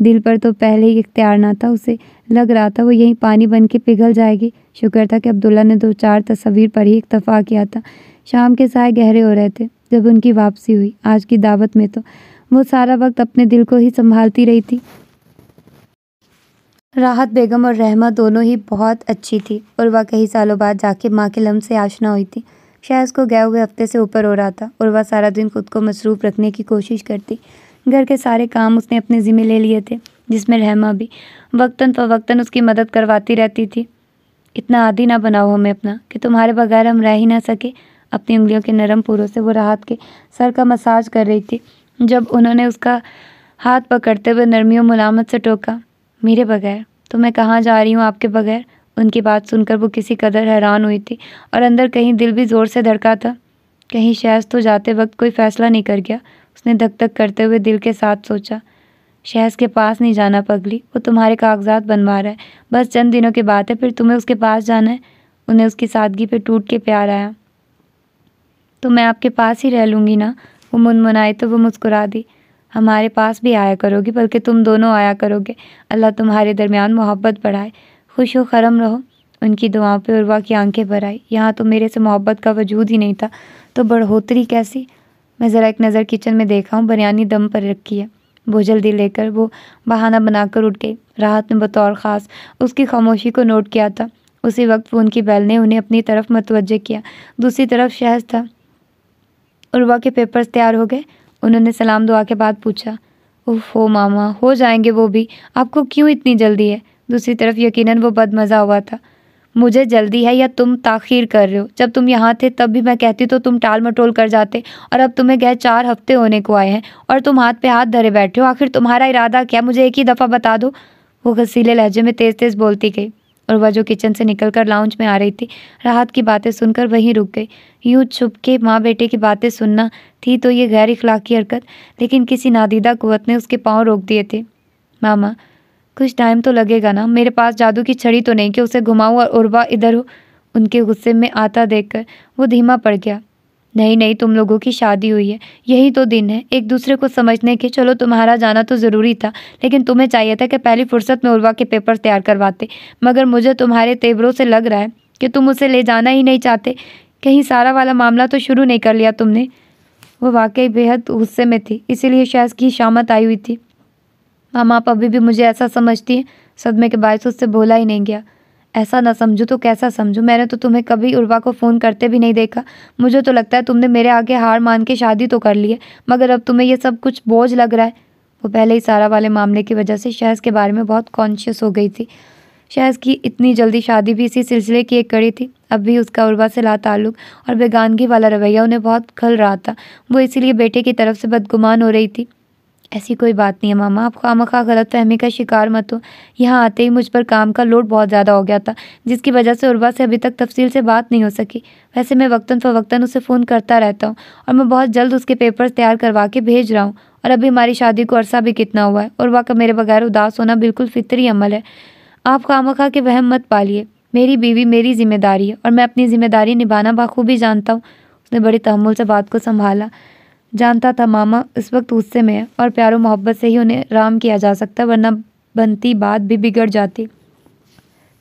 दिल पर तो पहले ही इख्तियार ना था उसे लग रहा था वो यहीं पानी बन के पिघल जाएगी शुक्र था कि अब्दुल्ला ने दो चार तस्वीर पर ही इतफ़ा किया था शाम के साय गहरे हो रहे थे जब उनकी वापसी हुई आज की दावत में तो वो सारा वक्त अपने दिल को ही संभालती रही थी राहत बेगम और रहमा दोनों ही बहुत अच्छी थी उर्वा कई सालों बाद जाके माँ के लम से आशना हुई थी शायद को गए हुए हफ्ते से ऊपर हो रहा था उर्वा सारा दिन खुद को मसरूफ़ रखने की कोशिश करती घर के सारे काम उसने अपने ज़िम्मे ले लिए थे जिसमें रहमा भी वक्ता फ़वक्ता उसकी मदद करवाती रहती थी इतना आदि ना बनाओ हमें अपना कि तुम्हारे बगैर हम रह ही ना सके अपनी उंगलियों के नरम पूरों से वो राहत के सर का मसाज कर रही थी जब उन्होंने उसका हाथ पकड़ते हुए नरमी और मुलामत से टोका मेरे बगैर तो मैं कहाँ जा रही हूँ आपके बगैर उनकी बात सुनकर वो किसी कदर हैरान हुई थी और अंदर कहीं दिल भी ज़ोर से धड़का था कहीं शहज़ तो जाते वक्त कोई फ़ैसला नहीं कर गया उसने धक धक करते हुए दिल के साथ सोचा शहज़ के पास नहीं जाना पगली वो तुम्हारे कागजात बनवा रहा है बस चंद दिनों के बाद है फिर तुम्हें उसके पास जाना है उन्हें उसकी सादगी पर टूट के प्यार आया तो मैं आपके पास ही रह लूँगी ना वो मुनमुनाई तो वो मुस्कुरा दी हमारे पास भी आया करोगी बल्कि तुम दोनों आया करोगे अल्लाह तुम्हारे दरमियान मोहब्बत बढ़ाए खुश हो खरम रहो उनकी दुआओं पे उर्वा की आंखें भर आई यहाँ तो मेरे से मोहब्बत का वजूद ही नहीं था तो बढ़ोतरी कैसी मैं ज़रा एक नज़र किचन में देखा हूँ बिरयानी दम पर रखी है वो जल्दी लेकर वो बहाना बनाकर उठ गई राहत ने बतौर ख़ास उसकी खामोशी को नोट किया था उसी वक्त फ़ोन की बैल ने उन्हें अपनी तरफ मतवजह किया दूसरी तरफ शहज था उर्वा के पेपर्स तैयार हो गए उन्होंने सलाम दुआ के बाद पूछा उफ हो मामा हो जाएंगे वो भी आपको क्यों इतनी जल्दी है दूसरी तरफ यकीनन वो बदमज़ा हुआ था मुझे जल्दी है या तुम ताखिर कर रहे हो जब तुम यहाँ थे तब भी मैं कहती तो तुम टाल मटोल कर जाते और अब तुम्हें गए चार हफ्ते होने को आए हैं और तुम हाथ पे हाथ धरे बैठे हो आखिर तुम्हारा इरादा क्या मुझे एक ही दफ़ा बता दो वो घसीले लहजे में तेज़ तेज़ बोलती गई और वह जो किचन से कर लाउंज में आ रही थी राहत की बातें सुनकर वहीं रुक गई यूँ छुप के माँ बेटे की बातें सुनना थी तो ये गैर इखलाकी हरकत लेकिन किसी नादीदा कुत ने उसके पाँव रोक दिए थे मामा कुछ टाइम तो लगेगा ना मेरे पास जादू की छड़ी तो नहीं कि उसे घुमाऊँ और उर्वा इधर हो उनके गुस्से में आता देखकर वो धीमा पड़ गया नहीं नहीं तुम लोगों की शादी हुई है यही तो दिन है एक दूसरे को समझने के चलो तुम्हारा जाना तो ज़रूरी था लेकिन तुम्हें चाहिए था कि पहली फुर्सत में उर्वा के पेपर तैयार करवाते मगर मुझे तुम्हारे तेवरों से लग रहा है कि तुम उसे ले जाना ही नहीं चाहते कहीं सारा वाला मामला तो शुरू नहीं कर लिया तुमने वो वाकई बेहद गुस्से में थी इसीलिए शायद की शामत आई हुई थी हम आप अभी भी मुझे ऐसा समझती हैं सदमे के बायस उससे बोला ही नहीं गया ऐसा ना समझो तो कैसा समझो मैंने तो तुम्हें कभी उर्वा को फ़ोन करते भी नहीं देखा मुझे तो लगता है तुमने मेरे आगे हार मान के शादी तो कर ली है मगर अब तुम्हें यह सब कुछ बोझ लग रहा है वो पहले ही सारा वाले मामले की वजह से शहज़ के बारे में बहुत कॉन्शियस हो गई थी शहज़ की इतनी जल्दी शादी भी इसी सिलसिले की एक कड़ी थी अब भी उसका उर्वा से ला ताल्लुक और बेगानगी वाला रवैया उन्हें बहुत खल रहा था वो इसीलिए बेटे की तरफ से बदगुमान हो रही थी ऐसी कोई बात नहीं है मामा आप खाम खा गलत फहमी का शिकार मत हो यहाँ आते ही मुझ पर काम का लोड बहुत ज़्यादा हो गया था जिसकी वजह से उर्वा से अभी तक तफसील से बात नहीं हो सकी वैसे मैं वक्ता फ़वक्ता उसे फ़ोन करता रहता हूँ और मैं बहुत जल्द उसके पेपर्स तैयार करवा के भेज रहा हूँ और अभी हमारी शादी को अरसा भी कितना हुआ है और का मेरे बगैर उदास होना बिल्कुल फितरी अमल है आप खाम खा के वहम मत पालिए मेरी बीवी मेरी जिम्मेदारी है और मैं अपनी जिम्मेदारी निभाना बाखूबी जानता हूँ उसने बड़ी तहमुल से बात को संभाला जानता था मामा उस वक्त गुस्से में है और प्यारो मोहब्बत से ही उन्हें राम किया जा सकता वरना बनती बात भी बिगड़ जाती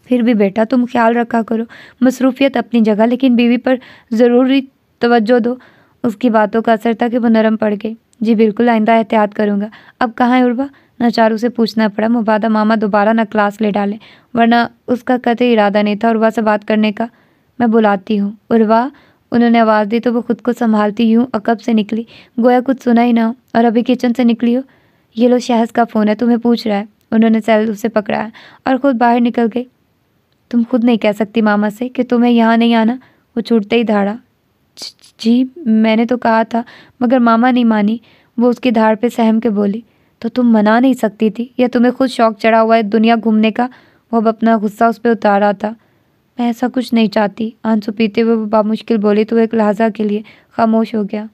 फिर भी बेटा तुम ख्याल रखा करो मसरूफियत अपनी जगह लेकिन बीवी पर ज़रूरी तवज्जो दो उसकी बातों का असर था कि वो नरम पड़ गई जी बिल्कुल आइंदा एहतियात करूँगा अब कहाँ है उर्वा नचारू से पूछना पड़ा मुबादा मामा दोबारा न क्लास ले डाले वरना उसका कतई इरादा नहीं था उर्वा से बात करने का मैं बुलाती हूँ उर्वा उन्होंने आवाज़ दी तो वो खुद को संभालती यूं अकब से निकली गोया कुछ सुना ही ना हो और अभी किचन से निकली हो ये लो शहज का फ़ोन है तुम्हें पूछ रहा है उन्होंने सैल उसे पकड़ाया और खुद बाहर निकल गई तुम खुद नहीं कह सकती मामा से कि तुम्हें यहाँ नहीं आना वो छूटते ही धाड़ा जी मैंने तो कहा था मगर मामा नहीं मानी वो उसकी धाड़ पे सहम के बोली तो तुम मना नहीं सकती थी या तुम्हें खुद शौक चढ़ा हुआ है दुनिया घूमने का वो अब अपना गुस्सा उस पर उतारा था मैं ऐसा कुछ नहीं चाहती आंसू पीते हुए वो बामुश्किल बोली तो एक लहजा के लिए खामोश हो गया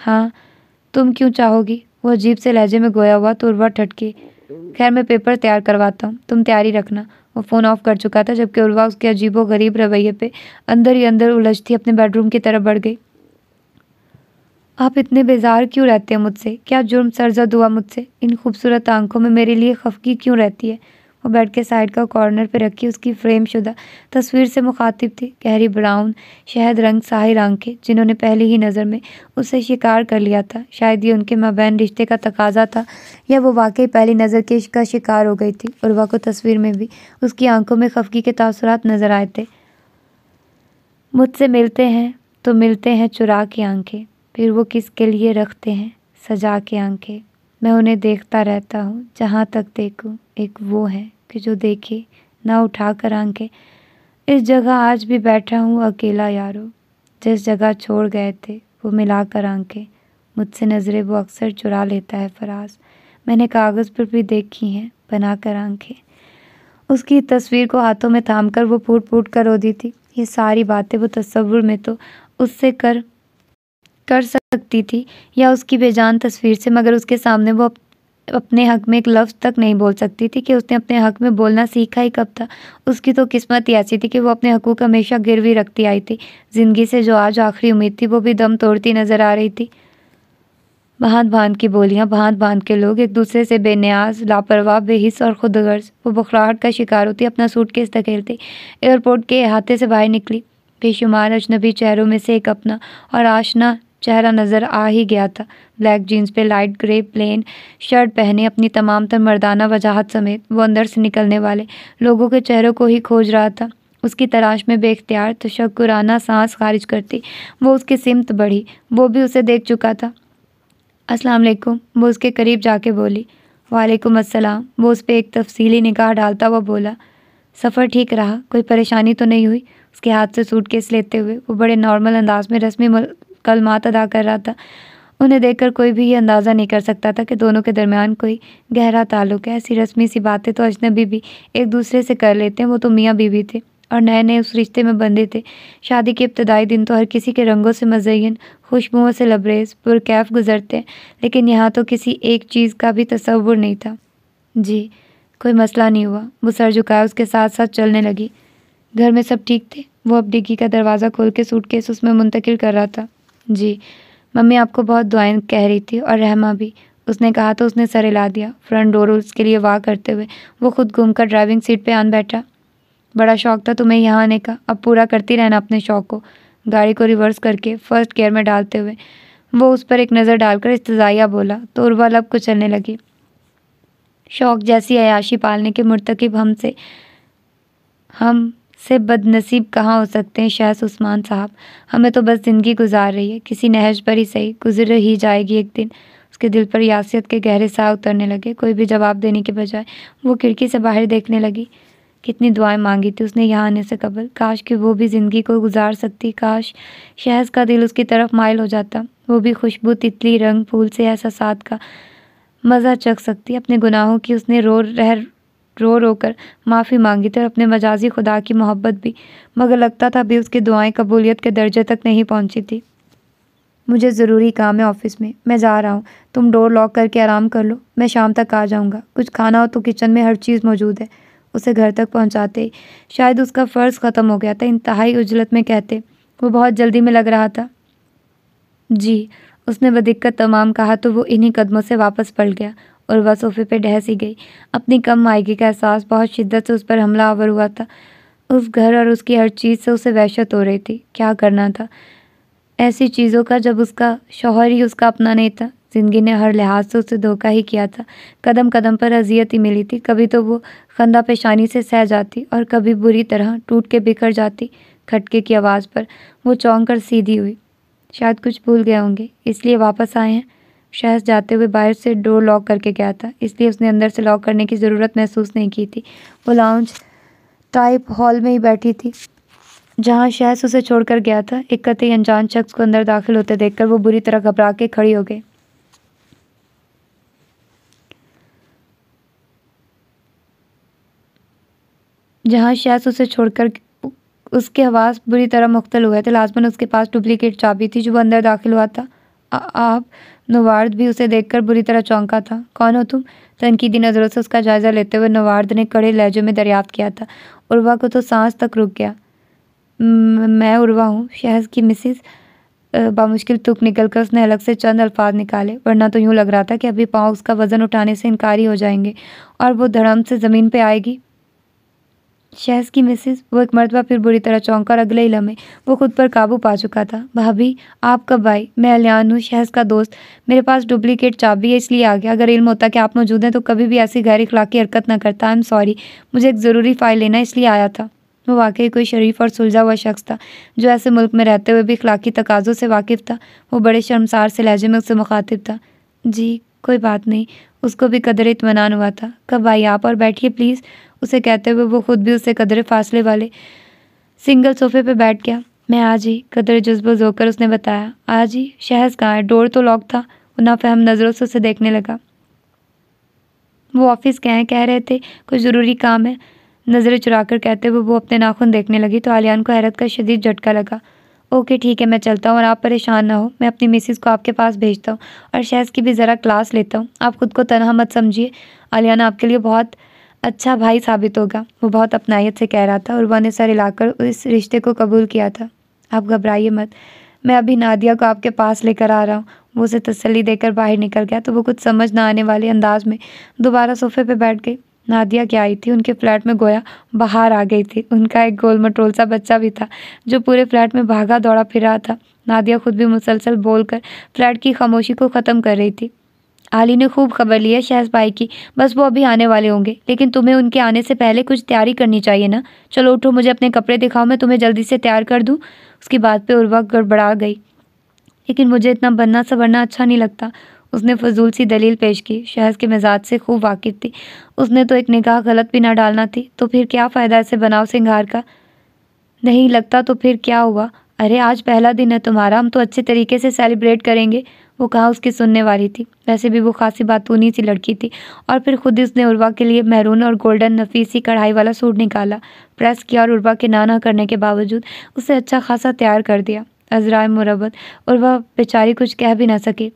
हाँ तुम क्यों चाहोगी वो अजीब से लहजे में गोया हुआ तो उर्वा ठटकी खैर मैं पेपर तैयार करवाता हूँ तुम तैयारी रखना वो फ़ोन ऑफ कर चुका था जबकि उर्वा उसके व गरीब रवैये पे अंदर ही अंदर उलझती अपने बेडरूम की तरफ बढ़ गई आप इतने बेजार क्यों रहते हैं मुझसे क्या जुर्म सरजद हुआ मुझसे इन खूबसूरत आंखों में मेरे लिए खफगी क्यों रहती है वो बेड के साइड का कॉर्नर पर रखी उसकी फ्रेम शुदा तस्वीर से मुखातिब थी गहरी ब्राउन शहद रंग साहिर आंखें जिन्होंने पहली ही नज़र में उसे शिकार कर लिया था शायद ये उनके मबैन रिश्ते का तकाजा था या वो वाकई पहली नज़र के का शिकार हो गई थी और वाको तस्वीर में भी उसकी आंखों में खफकी के तसरत नज़र आए थे मुझसे मिलते हैं तो मिलते हैं चुरा के आंखें फिर वो किसके लिए रखते हैं सजा के आंखें मैं उन्हें देखता रहता हूँ जहाँ तक देखूँ एक वो है कि जो देखे ना उठा कर आंखें इस जगह आज भी बैठा हूँ अकेला यारो जिस जगह छोड़ गए थे वो मिला कर आंखें मुझसे नज़रें वो अक्सर चुरा लेता है फराज मैंने कागज़ पर भी देखी हैं बना कर आंखें उसकी तस्वीर को हाथों में थाम कर वो फूट फूट कर दी थी ये सारी बातें वो तस्वुर में तो उससे कर कर सक सकती थी या उसकी बेजान तस्वीर से मगर उसके सामने वो अपने हक में एक लफ्ज़ तक नहीं बोल सकती थी कि उसने अपने हक में बोलना सीखा ही कब था उसकी तो किस्मत ही ऐसी थी कि वो अपने हकूक हमेशा गिरवी रखती आई थी ज़िंदगी से जो आज आखिरी उम्मीद थी वो भी दम तोड़ती नज़र आ रही थी भांत भांत की बोलियाँ भांत भांत के लोग एक दूसरे से बेनियाज लापरवाह बेहिस और खुद गर्ज वो बुखराहट का शिकार होती अपना सूट केस धकेलती एयरपोर्ट के अहाते से बाहर निकली बेशुमार अजनबी चेहरों में से एक अपना और आशना चेहरा नज़र आ ही गया था ब्लैक जीन्स पे लाइट ग्रे प्लेन शर्ट पहने अपनी तमाम तर मर्दाना वजाहत समेत वो अंदर से निकलने वाले लोगों के चेहरों को ही खोज रहा था उसकी तलाश में बेख्तियार तशक्राना सांस खारिज करती वो उसकी सिमत बढ़ी वो भी उसे देख चुका था अस्सलाम वालेकुम वो उसके करीब जाके बोली वालेकुम अस्सलाम वो उस पर एक तफसीली निगाह डालता हुआ बोला सफ़र ठीक रहा कोई परेशानी तो नहीं हुई उसके हाथ से सूट केस लेते हुए वो बड़े नॉर्मल अंदाज में रस्मी कलमात अदा कर रहा था उन्हें देखकर कोई भी ये अंदाज़ा नहीं कर सकता था कि दोनों के दरमियान कोई गहरा ताल्लुक है ऐसी रस्मी सी बातें तो अजनबी भी एक दूसरे से कर लेते हैं वो तो मियाँ बीवी थे और नए नए उस रिश्ते में बंधे थे शादी के इब्तदाई दिन तो हर किसी के रंगों से मजयन खुशबुओं से लबरेज पुरकैफ गुजरते लेकिन यहाँ तो किसी एक चीज़ का भी तस्वुर नहीं था जी कोई मसला नहीं हुआ वो सर झुकाए उसके साथ साथ चलने लगी घर में सब ठीक थे वो अब डिग्गी का दरवाज़ा खोल के सूटकेस उसमें मुंतकिल कर रहा था जी मम्मी आपको बहुत दुआएं कह रही थी और रहमा भी उसने कहा तो उसने सर हिला दिया फ्रंट डोर उसके लिए वाह करते हुए वो खुद घूमकर ड्राइविंग सीट पे आन बैठा बड़ा शौक था तुम्हें यहाँ आने का अब पूरा करती रहना अपने शौक को गाड़ी को रिवर्स करके फर्स्ट गियर में डालते हुए वो उस पर एक नज़र डालकर इस्तजाया बोला तो उर्वा लब कुचलने लगी शौक जैसी अयाशी पालने के मुर्तकब हमसे हम से बदनसीब कहाँ हो सकते हैं शाह उस्मान साहब हमें तो बस ज़िंदगी गुजार रही है किसी नहज पर ही सही गुजर ही जाएगी एक दिन उसके दिल पर यासियत के गहरे साह उतरने लगे कोई भी जवाब देने के बजाय वो खिड़की से बाहर देखने लगी कितनी दुआएं मांगी थी उसने यहाँ आने से कबल काश कि वो भी ज़िंदगी को गुजार सकती काश शहज का दिल उसकी तरफ मायल हो जाता वो भी खुशबू तितली रंग फूल से ऐसा साथ का मज़ा चख सकती अपने गुनाहों की उसने रो रह रो रो कर माफ़ी मांगी थी और अपने मजाजी खुदा की मोहब्बत भी मगर लगता था अभी उसकी दुआएं कबूलियत के दर्जे तक नहीं पहुंची थी मुझे ज़रूरी काम है ऑफ़िस में मैं जा रहा हूँ तुम डोर लॉक करके आराम कर लो मैं शाम तक आ जाऊँगा कुछ खाना हो तो किचन में हर चीज़ मौजूद है उसे घर तक पहुँचाते ही शायद उसका फ़र्ज़ ख़त्म हो गया था इंतहाई उजलत में कहते वो बहुत जल्दी में लग रहा था जी उसने बदिक्कत तमाम कहा तो वो इन्हीं कदमों से वापस पड़ गया और वह सोफे पर ढह सी गई अपनी कम मायके का एहसास बहुत शिद्दत से उस पर हमला आवर हुआ था उस घर और उसकी हर चीज़ से उसे वहशत हो रही थी क्या करना था ऐसी चीज़ों का जब उसका शौहर ही उसका अपना नहीं था ज़िंदगी ने हर लिहाज से उसे धोखा ही किया था कदम कदम पर अजियत ही मिली थी कभी तो वो खंदा पेशानी से सह जाती और कभी बुरी तरह टूट के बिखर जाती खटके की आवाज़ पर वो चौंक कर सीधी हुई शायद कुछ भूल गए होंगे इसलिए वापस आए हैं शहज जाते हुए बाहर से डोर लॉक करके गया था इसलिए उसने अंदर से लॉक करने की ज़रूरत महसूस नहीं की थी वो लाउंज टाइप हॉल में ही बैठी थी जहाँ शहस उसे छोड़कर गया था एक कतई अनजान शख्स को अंदर दाखिल होते देखकर वो बुरी तरह घबरा के खड़ी हो गई जहाँ शहस उसे छोड़कर उसके हवास बुरी तरह मुख्तल हुए थे लाजमन उसके पास डुप्लीकेट चाबी थी जो वो अंदर दाखिल हुआ था आ, आप नवार्द भी उसे देखकर बुरी तरह चौंका था कौन हो तुम तनकीदी नज़रों से उसका जायज़ा लेते हुए नवार्द ने कड़े लहजे में दरियाफ्त किया था उर्वा को तो सांस तक रुक गया मैं उर्वा हूँ शहज की मिसिस बामुश्किल तुक निकल कर उसने अलग से चंद अल्फाज निकाले वरना तो यूँ लग रहा था कि अभी पाँव उसका वज़न उठाने से इनकारी हो जाएंगे और वो धड़म से ज़मीन पर आएगी शहज की मिसेज़ वो एक मरतबा फिर बुरी तरह चौंका अगले ही लम्हे वो खुद पर काबू पा चुका था भाभी आप कब आई मैं अलियान हूँ शहज का दोस्त मेरे पास डुप्लीकेट चाबी है इसलिए आ गया अगर इल्म होता कि आप मौजूद हैं तो कभी भी ऐसी गैर इखलाकी हरकत ना करता आई एम सॉरी मुझे एक ज़रूरी फ़ाइल लेना इसलिए आया था वो वाकई कोई शरीफ और सुलझा हुआ शख्स था जो ऐसे मुल्क में रहते हुए भी इखलाकी तकाज़ों से वाकिफ़ था वो बड़े शर्मसार से लहजे में उससे मुखातिब था जी कोई बात नहीं उसको भी कदर इतमान हुआ था कब आई आप और बैठिए प्लीज़ उसे कहते हुए वो खुद भी उससे कदरे फासले वाले सिंगल सोफे पर बैठ गया मैं आज ही कदर जज्बोज होकर उसने बताया आज ही शहज कहाँ है डोर तो लॉक था फहम नज़रों से उसे देखने लगा वो ऑफिस के हैं कह रहे थे कुछ ज़रूरी काम है नज़रें चुरा कर कहते हुए वो अपने नाखून देखने लगी तो आलियान को हैरत का शदीद झटका लगा ओके ठीक है मैं चलता हूँ और आप परेशान ना हो मैं अपनी मिसिस को आपके पास भेजता हूँ और शहज की भी ज़रा क्लास लेता हूँ आप ख़ुद को तनहा मत समझिए आलियान आपके लिए बहुत अच्छा भाई साबित होगा वो बहुत अपनायत से कह रहा था और वह ने सर हिलाकर इस रिश्ते को कबूल किया था आप घबराइए मत मैं अभी नादिया को आपके पास लेकर आ रहा हूँ वो उसे तसली देकर बाहर निकल गया तो वो कुछ समझ ना आने वाले अंदाज में दोबारा सोफे पर बैठ गई नादिया क्या आई थी उनके फ्लैट में गोया बाहर आ गई थी उनका एक गोल मटोल सा बच्चा भी था जो पूरे फ्लैट में भागा दौड़ा फिर रहा था नादिया खुद भी मुसलसल बोलकर फ्लैट की खामोशी को ख़त्म कर रही थी आली ने खूब खबर लिया शहज भाई की बस वो अभी आने वाले होंगे लेकिन तुम्हें उनके आने से पहले कुछ तैयारी करनी चाहिए ना चलो उठो मुझे अपने कपड़े दिखाओ मैं तुम्हें जल्दी से तैयार कर दूँ उसकी बात पर उर्वा गड़बड़ा गई लेकिन मुझे इतना बनना सवरना अच्छा नहीं लगता उसने फजूल सी दलील पेश की शहज के मिजाज से खूब वाकिफ थी उसने तो एक निगाह गलत भी ना डालना थी तो फिर क्या फ़ायदा ऐसे बनाव सिंगार का नहीं लगता तो फिर क्या हुआ अरे आज पहला दिन है तुम्हारा हम तो अच्छे तरीके से सेलिब्रेट करेंगे वो कहाँ उसकी सुनने वाली थी वैसे भी वो खासी बातूनी सी लड़की थी और फिर खुद ही उसने उर्वा के लिए महरून और गोल्डन नफीसी कढ़ाई वाला सूट निकाला प्रेस किया और उर्वा के नाना करने के बावजूद उसे अच्छा खासा तैयार कर दिया अजराय मुरबत और वह बेचारी कुछ कह भी ना सके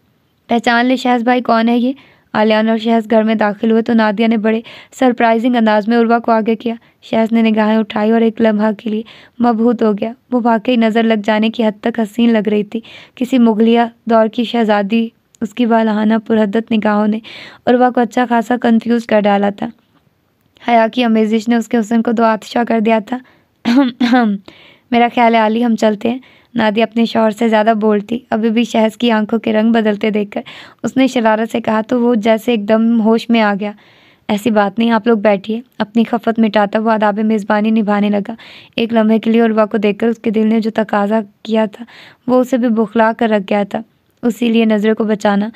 पहचान ले शहज भाई कौन है ये आलियान और शहज घर में दाखिल हुए तो नादिया ने बड़े सरप्राइजिंग अंदाज में उर्वा को आगे किया शहज ने निगाहें उठाई और एक लम्हा के लिए मबहूत हो गया वो वाकई नज़र लग जाने की हद तक हसीन लग रही थी किसी मुगलिया दौर की शहजादी उसकी वालहाना पुरहदत निगाहों ने उर्वा को अच्छा खासा कन्फ्यूज़ कर डाला था हया की अमेजिश ने उसके हुसन को दो आतशा कर दिया था मेरा ख्याल है आली हम चलते हैं नादिया अपने शोर से ज़्यादा बोलती अभी भी शहज़ की आंखों के रंग बदलते देखकर उसने शरारत से कहा तो वो जैसे एकदम होश में आ गया ऐसी बात नहीं आप लोग बैठिए अपनी खफत मिटाता वो आदाब मेज़बानी निभाने लगा एक लम्हे के लिए उर्वा को देखकर उसके दिल ने जो तकाजा किया था वो उसे भी बुखला कर रख गया था उसी लिए नज़रों को बचाना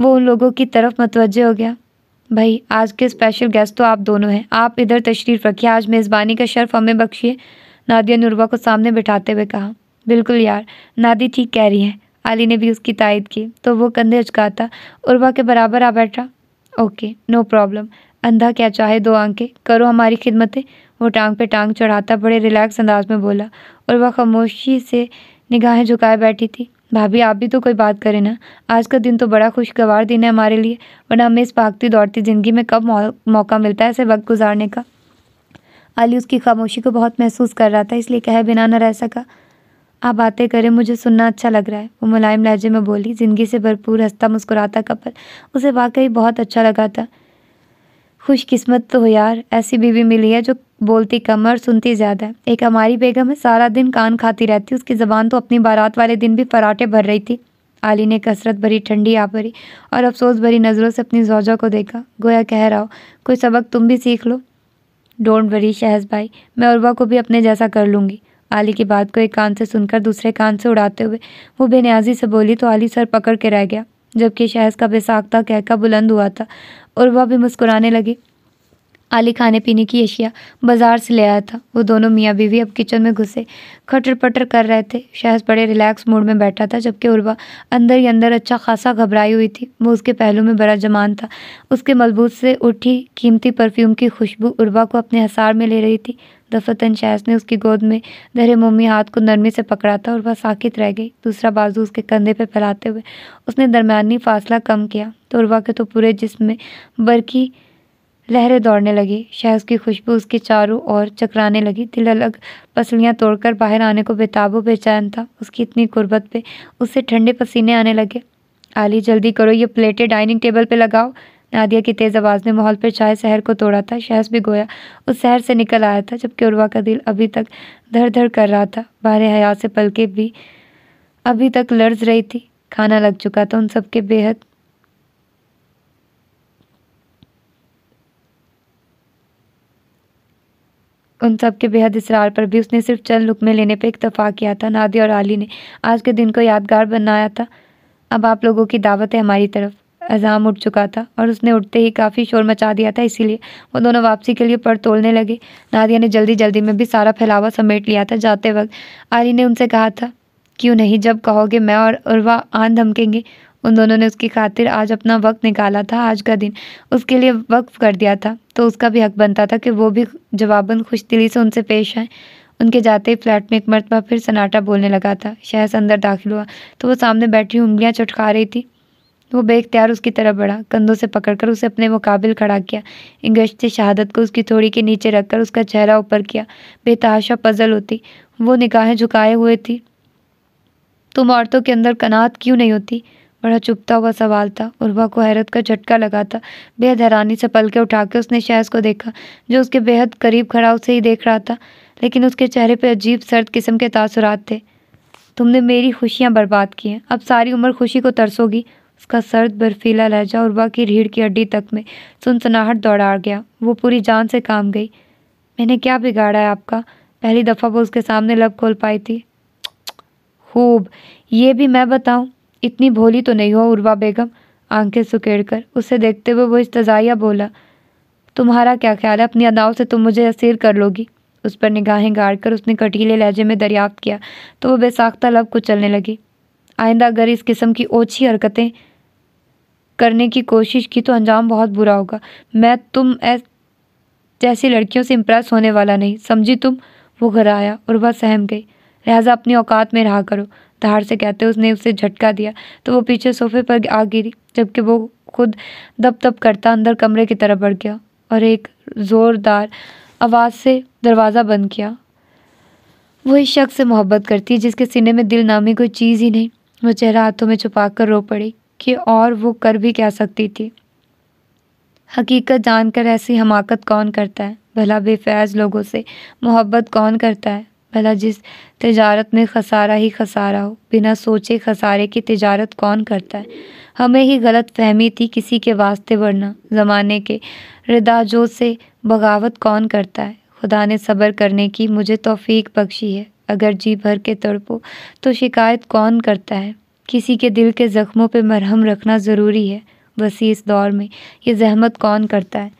वो उन लोगों की तरफ मतवज हो गया भाई आज के स्पेशल गेस्ट तो आप दोनों हैं आप इधर तशरीफ़ रखिए आज मेज़बानी का शर्फ हमें बख्शिए नादिया नुरवा को सामने बिठाते हुए कहा बिल्कुल यार नादी ठीक कह रही है आली ने भी उसकी तायद की तो वो कंधे अचकाता उर्वा के बराबर आ बैठा ओके नो प्रॉब्लम अंधा क्या चाहे दो आंखें करो हमारी खिदमतें वो टांग पे टांग चढ़ाता बड़े रिलैक्स अंदाज में बोला और वह खामोशी से निगाहें झुकाए बैठी थी भाभी आप भी तो कोई बात करें ना आज का दिन तो बड़ा खुशगवार दिन है हमारे लिए वरना हमें इस भागती दौड़ती ज़िंदगी में कब मौ, मौका मिलता है ऐसे वक्त गुजारने का अली उसकी खामोशी को बहुत महसूस कर रहा था इसलिए कहे बिना न रह सका आप बातें करें मुझे सुनना अच्छा लग रहा है वो मुलायम लहजे में बोली ज़िंदगी से भरपूर हंसता मुस्कुराता कपल उसे वाकई बहुत अच्छा लगा था खुशकिस्मत तो हो यार ऐसी बीवी मिली है जो बोलती कम और सुनती ज़्यादा एक हमारी बेगम है सारा दिन कान खाती रहती उसकी ज़बान तो अपनी बारात वाले दिन भी पराठे भर रही थी आली ने कसरत भरी ठंडी आ भरी और अफसोस भरी नज़रों से अपनी जोजा को देखा गोया कह रहा हो कोई सबक तुम भी सीख लो डोंट वरी शहज भाई मैं उर्वा को भी अपने जैसा कर लूँगी आली की बात को एक कान से सुनकर दूसरे कान से उड़ाते हुए वो बेनियाजी से बोली तो आली सर पकड़ के रह गया जबकि शहज का बेसाख्ता कहका बुलंद हुआ था और वह भी मुस्कुराने लगी आली खाने पीने की अशिया बाजार से ले आया था वो दोनों मियाँ बीवी अब किचन में घुसे खटर पटर कर रहे थे शहज बड़े रिलैक्स मूड में बैठा था जबकि उर्वा अंदर ही अंदर अच्छा खासा घबराई हुई थी वो उसके पहलू में बड़ा जमान था उसके मलबूत से उठी कीमती परफ्यूम की खुशबू उर्वा को अपने हसार में ले रही थी रफतन शैस ने उसकी गोद में धरे मम्मी हाथ को नरमी से पकड़ा था और वह साकित रह गई दूसरा बाजू उसके कंधे पर फैलाते हुए उसने दरमियानी फासला कम किया तोरवा के तो पूरे जिसम में बरकी लहरें दौड़ने लगी शहज की खुशबू उसके चारों ओर चकराने लगी दिल अलग पसलियाँ तोड़कर बाहर आने को बेताबो बेचैन था उसकी इतनी गुर्बत पे उससे ठंडे पसीने आने लगे आली जल्दी करो ये प्लेटें डाइनिंग टेबल पे लगाओ नादिया की तेज़ आवाज़ ने माहौल पर छाए शहर को तोड़ा था शहस भी गोया उस शहर से निकल आया था जबकि उर्वा का दिल अभी तक धड़ धड़ कर रहा था बाहर हया से पलके भी अभी तक लर्ज रही थी खाना लग चुका था उन सबके बेहद उन सब के बेहद इसरार पर भी उसने सिर्फ चल लुक में लेने पर इतफ़ा किया था नादिया और आली ने आज के दिन को यादगार बनाया था अब आप लोगों की दावत है हमारी तरफ अजाम उठ चुका था और उसने उठते ही काफ़ी शोर मचा दिया था इसीलिए वो दोनों वापसी के लिए पर तोड़ने लगे नादिया ने जल्दी जल्दी में भी सारा फैलावा समेट लिया था जाते वक्त आली ने उनसे कहा था क्यों नहीं जब कहोगे मैं और उर्वा आन धमकेंगे उन दोनों ने उसकी खातिर आज अपना वक्त निकाला था आज का दिन उसके लिए वक्त कर दिया था तो उसका भी हक बनता था कि वो भी जवाबन खुश दिली से उनसे पेश आए उनके जाते ही फ्लैट में एक मरतबा फिर सन्नाटा बोलने लगा था शहस अंदर दाखिल हुआ तो वो सामने बैठी उंगलियाँ चटका रही थी वो बेख्तियार उसकी तरफ बढ़ा कंधों से पकड़कर उसे अपने मुकाबिल खड़ा किया इंगश्त शहादत को उसकी थोड़ी के नीचे रखकर उसका चेहरा ऊपर किया बेतहाशा पजल होती वो निगाहें झुकाए हुए थी तुम औरतों के अंदर कनात क्यों नहीं होती बड़ा चुपता हुआ सवाल था उर्वा को हैरत का झटका लगा था बेहद हैरानी से पलके उठाकर उसने शहज को देखा जो उसके बेहद करीब खड़ा उसे ही देख रहा था लेकिन उसके चेहरे पर अजीब सर्द किस्म के तासुरात थे तुमने मेरी खुशियाँ बर्बाद की हैं अब सारी उम्र खुशी को तरसोगी उसका सर्द बर्फीला लहजा और बाकी रीढ़ की हड्डी तक में सुनसनाहट दौड़ा गया वो पूरी जान से काम गई मैंने क्या बिगाड़ा है आपका पहली दफ़ा वो उसके सामने लब खोल पाई थी खूब ये भी मैं बताऊँ इतनी भोली तो नहीं हो उर्वा बेगम आंखें सुकेड़ कर उसे देखते हुए वो इस्तजाया बोला तुम्हारा क्या ख्याल है अपनी अदाओं से तुम मुझे असीर कर लोगी उस पर निगाहें गाड़ कर उसने कटीले लहजे में दरियाफ्त किया तो वो बेसाख्ता लब कुचलने लगी आइंदा अगर इस किस्म की ओछी हरकतें करने की कोशिश की तो अंजाम बहुत बुरा होगा मैं तुम ऐस जैसी लड़कियों से इम्प्रेस होने वाला नहीं समझी तुम वो घर आया और वह सहम गई लिहाजा अपनी औकात में रहा करो धार से कहते उसने उसे झटका दिया तो वो पीछे सोफे पर आ गिरी जबकि वो खुद दब दब करता अंदर कमरे की तरफ बढ़ गया और एक ज़ोरदार आवाज़ से दरवाज़ा बंद किया वो इस शख्स से मोहब्बत करती है जिसके सीने में दिल नामी कोई चीज़ ही नहीं वह चेहरा हाथों में छुपा कर रो पड़ी कि और वो कर भी क्या सकती थी हकीकत जानकर ऐसी हमाकत कौन करता है भला बेफैज लोगों से मोहब्बत कौन करता है भला जिस तजारत में खसारा ही खसारा हो बिना सोचे खसारे की तजारत कौन करता है हमें ही गलत फहमी थी किसी के वास्ते बढ़ना ज़माने के रिदाजों से बगावत कौन करता है खुदा ने सब्र करने की मुझे तोफ़ी बख्शी है अगर जी भर के तड़पो तो शिकायत कौन करता है किसी के दिल के ज़ख्मों पे मरहम रखना ज़रूरी है वसी इस दौर में ये जहमत कौन करता है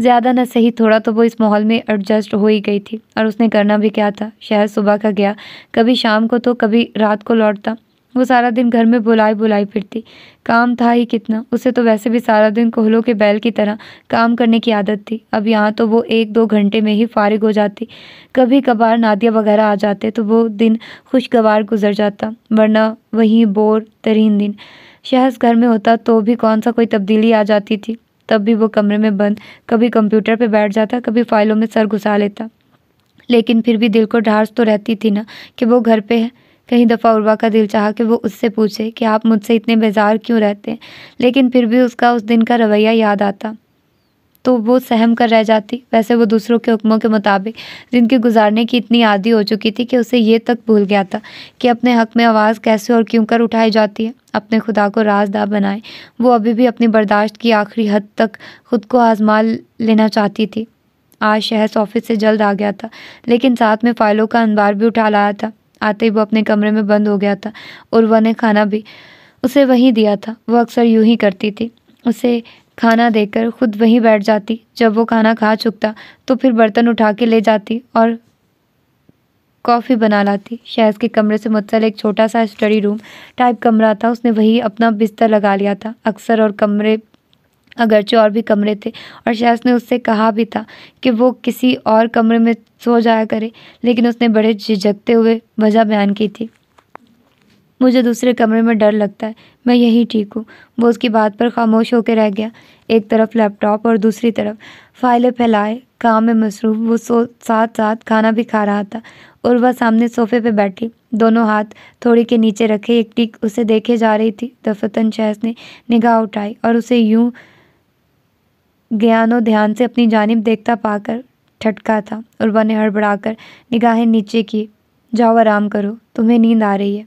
ज़्यादा न सही थोड़ा तो वो इस माहौल में एडजस्ट हो ही गई थी और उसने करना भी क्या था शहर सुबह का गया कभी शाम को तो कभी रात को लौटता वो सारा दिन घर में बुलाई बुलाई फिरती काम था ही कितना उसे तो वैसे भी सारा दिन कोहलों के बैल की तरह काम करने की आदत थी अब यहाँ तो वो एक दो घंटे में ही फारिग हो जाती कभी कभार नादिया वगैरह आ जाते तो वो दिन खुशगवार गुजर जाता वरना वहीं बोर तरीन दिन शहस घर में होता तो भी कौन सा कोई तब्दीली आ जाती थी तब भी वो कमरे में बंद कभी कंप्यूटर पर बैठ जाता कभी फाइलों में सर घुसा लेता लेकिन फिर भी दिल को ढार्स तो रहती थी ना कि वो घर पे है कहीं दफ़ा उर्वा का दिल चाहा कि वो उससे पूछे कि आप मुझसे इतने बेजार क्यों रहते हैं लेकिन फिर भी उसका उस दिन का रवैया याद आता तो वो सहम कर रह जाती वैसे वो दूसरों के हुक्मों के मुताबिक जिनके गुजारने की इतनी आदि हो चुकी थी कि उसे ये तक भूल गया था कि अपने हक में आवाज़ कैसे और क्यों कर उठाई जाती है अपने खुदा को राजदा बनाए वो अभी भी अपनी बर्दाश्त की आखिरी हद तक खुद को आजमा लेना चाहती थी आज शहर ऑफिस से जल्द आ गया था लेकिन साथ में फाइलों का अनबार भी उठा लाया था आते ही वो अपने कमरे में बंद हो गया था और वह ने खाना भी उसे वहीं दिया था वह अक्सर यूं ही करती थी उसे खाना देकर खुद वहीं बैठ जाती जब वो खाना खा चुकता तो फिर बर्तन उठा के ले जाती और कॉफ़ी बना लाती शहज के कमरे से मुतल एक छोटा सा स्टडी रूम टाइप कमरा था उसने वही अपना बिस्तर लगा लिया था अक्सर और कमरे अगरचे और भी कमरे थे और शायद उसने उससे कहा भी था कि वो किसी और कमरे में सो जाया करे लेकिन उसने बड़े झिझकते हुए वजह बयान की थी मुझे दूसरे कमरे में डर लगता है मैं यहीं ठीक हूँ वो उसकी बात पर खामोश होकर रह गया एक तरफ लैपटॉप और दूसरी तरफ फाइलें फैलाए काम में मसरूफ़ वो सो साथ साथ खाना भी खा रहा था और वह सामने सोफे पे बैठी दोनों हाथ थोड़ी के नीचे रखे एक टिक उसे देखे जा रही थी दफतन शहस ने निगाह उठाई और उसे यूं ज्ञान और ध्यान से अपनी जानब देखता पाकर ठटका था उर्वा ने हड़बड़ाकर निगाहें नीचे की जाओ आराम करो तुम्हें नींद आ रही है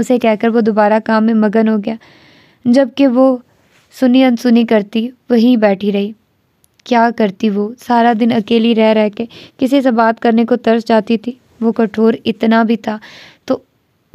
उसे कहकर वो दोबारा काम में मगन हो गया जबकि वो सुनी अनसुनी करती वहीं बैठी रही क्या करती वो सारा दिन अकेली रह रह के किसी से बात करने को तरस जाती थी वो कठोर इतना भी था तो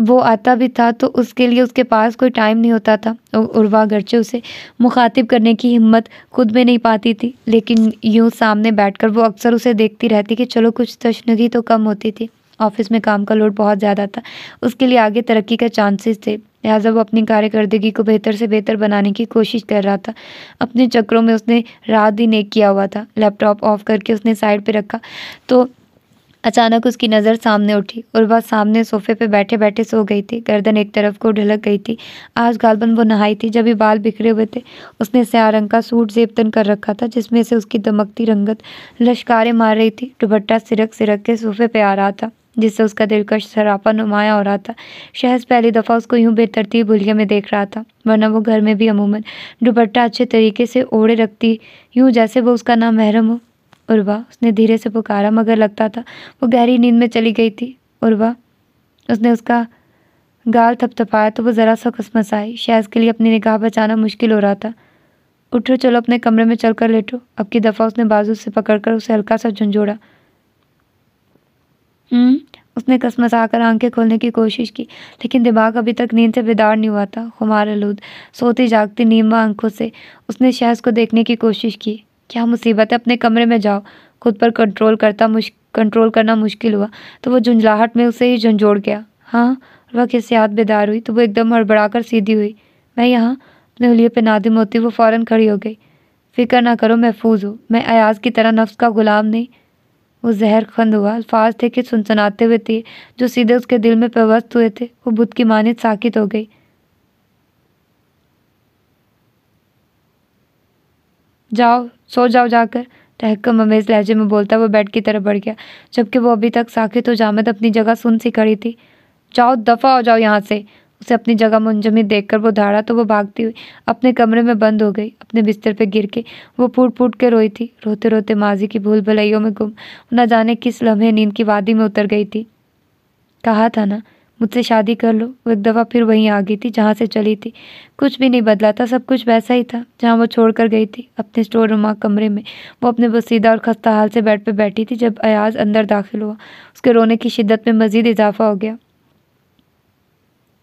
वो आता भी था तो उसके लिए उसके पास कोई टाइम नहीं होता था उर्वा गर्चे उसे मुखातिब करने की हिम्मत खुद में नहीं पाती थी लेकिन यूँ सामने बैठकर वो अक्सर उसे देखती रहती कि चलो कुछ तशनगी तो कम होती थी ऑफिस में काम का लोड बहुत ज़्यादा था उसके लिए आगे तरक्की का चांसेस थे लिहाजा वो अपनी कार्यकर्दगी को बेहतर से बेहतर बनाने की कोशिश कर रहा था अपने चक्रों में उसने रात दिन एक किया हुआ था लैपटॉप ऑफ करके उसने साइड पे रखा तो अचानक उसकी नज़र सामने उठी और वह सामने सोफे पर बैठे बैठे सो गई थी गर्दन एक तरफ को ढलक गई थी आज गालबन वो नहाई थी जब ये बाल बिखरे हुए थे उसने स्या रंग का सूट जेब तन कर रखा था जिसमें से उसकी दमकती रंगत लश्कारें मार रही थी दुपट्टा सिरक सिरक के सोफे पर आ रहा था जिससे उसका दिलकश सरापा नुमाया हो रहा था शहज पहली दफ़ा उसको यूं बेतरतीब भुलिया में देख रहा था वरना वो घर में भी अमूमन दुपट्टा अच्छे तरीके से ओढ़े रखती यूं जैसे वो उसका नाम महरम हो उर्वा उसने धीरे से पुकारा मगर लगता था वो गहरी नींद में चली गई थी उर्वा उसने उसका गाल थपथपाया तो वो ज़रा सा कसमस आई शायद के लिए अपनी निगाह बचाना मुश्किल हो रहा था उठो चलो अपने कमरे में चल कर लेटो अब की दफ़ा उसने बाजू से पकड़कर उसे हल्का सा झंझोड़ा हम्म, उसने आकर आंखें खोलने की कोशिश की लेकिन दिमाग अभी तक नींद से बेदार नहीं हुआ था खुमार आलूद सोती जागती नीमा आंखों से उसने शहज को देखने की कोशिश की क्या मुसीबत है अपने कमरे में जाओ खुद पर कंट्रोल करता मुश कंट्रोल करना मुश्किल हुआ तो वह झुंझलाहट में उसे ही झुंझोड़ गया हाँ वह किसी हाथ बेदार हुई तो वो एकदम कर सीधी हुई मैं यहाँ अपने उलिये पे नादिम होती वो फ़ौरन खड़ी हो गई फिक्र ना करो महफूज हो मैं अयाज की तरह नफ्स का गुलाम नहीं वो जहर खंद हुआ अल्फाज थे कि सुनसनाते हुए थे जो सीधे उसके दिल में पेवस्त हुए थे वो बुद्ध की मानित साकित हो गई जाओ सो जाओ जाकर तहकम अमेज लहजे में बोलता वो बेड की तरफ बढ़ गया जबकि वो अभी तक साकित और जामद अपनी जगह सुन सी खड़ी थी जाओ दफ़ा हो जाओ यहाँ से उसे अपनी जगह देख देखकर वो धाड़ा तो वो भागती हुई अपने कमरे में बंद हो गई अपने बिस्तर पर गिर के वो फूट फूट के रोई थी रोते रोते माजी की भूल भलाइयों में गुम न जाने किस लम्हे नींद की वादी में उतर गई थी कहा था ना मुझसे शादी कर लो वो एक दफ़ा फिर वहीं आ गई थी जहाँ से चली थी कुछ भी नहीं बदला था सब कुछ वैसा ही था जहाँ वो छोड़ कर गई थी अपने स्टोर रूम कमरे में वो अपने बसीदा और खस्ता हाल से बेड पर बैठी थी जब अयाज अंदर दाखिल हुआ उसके रोने की शिद्दत में मज़ीद इजाफा हो गया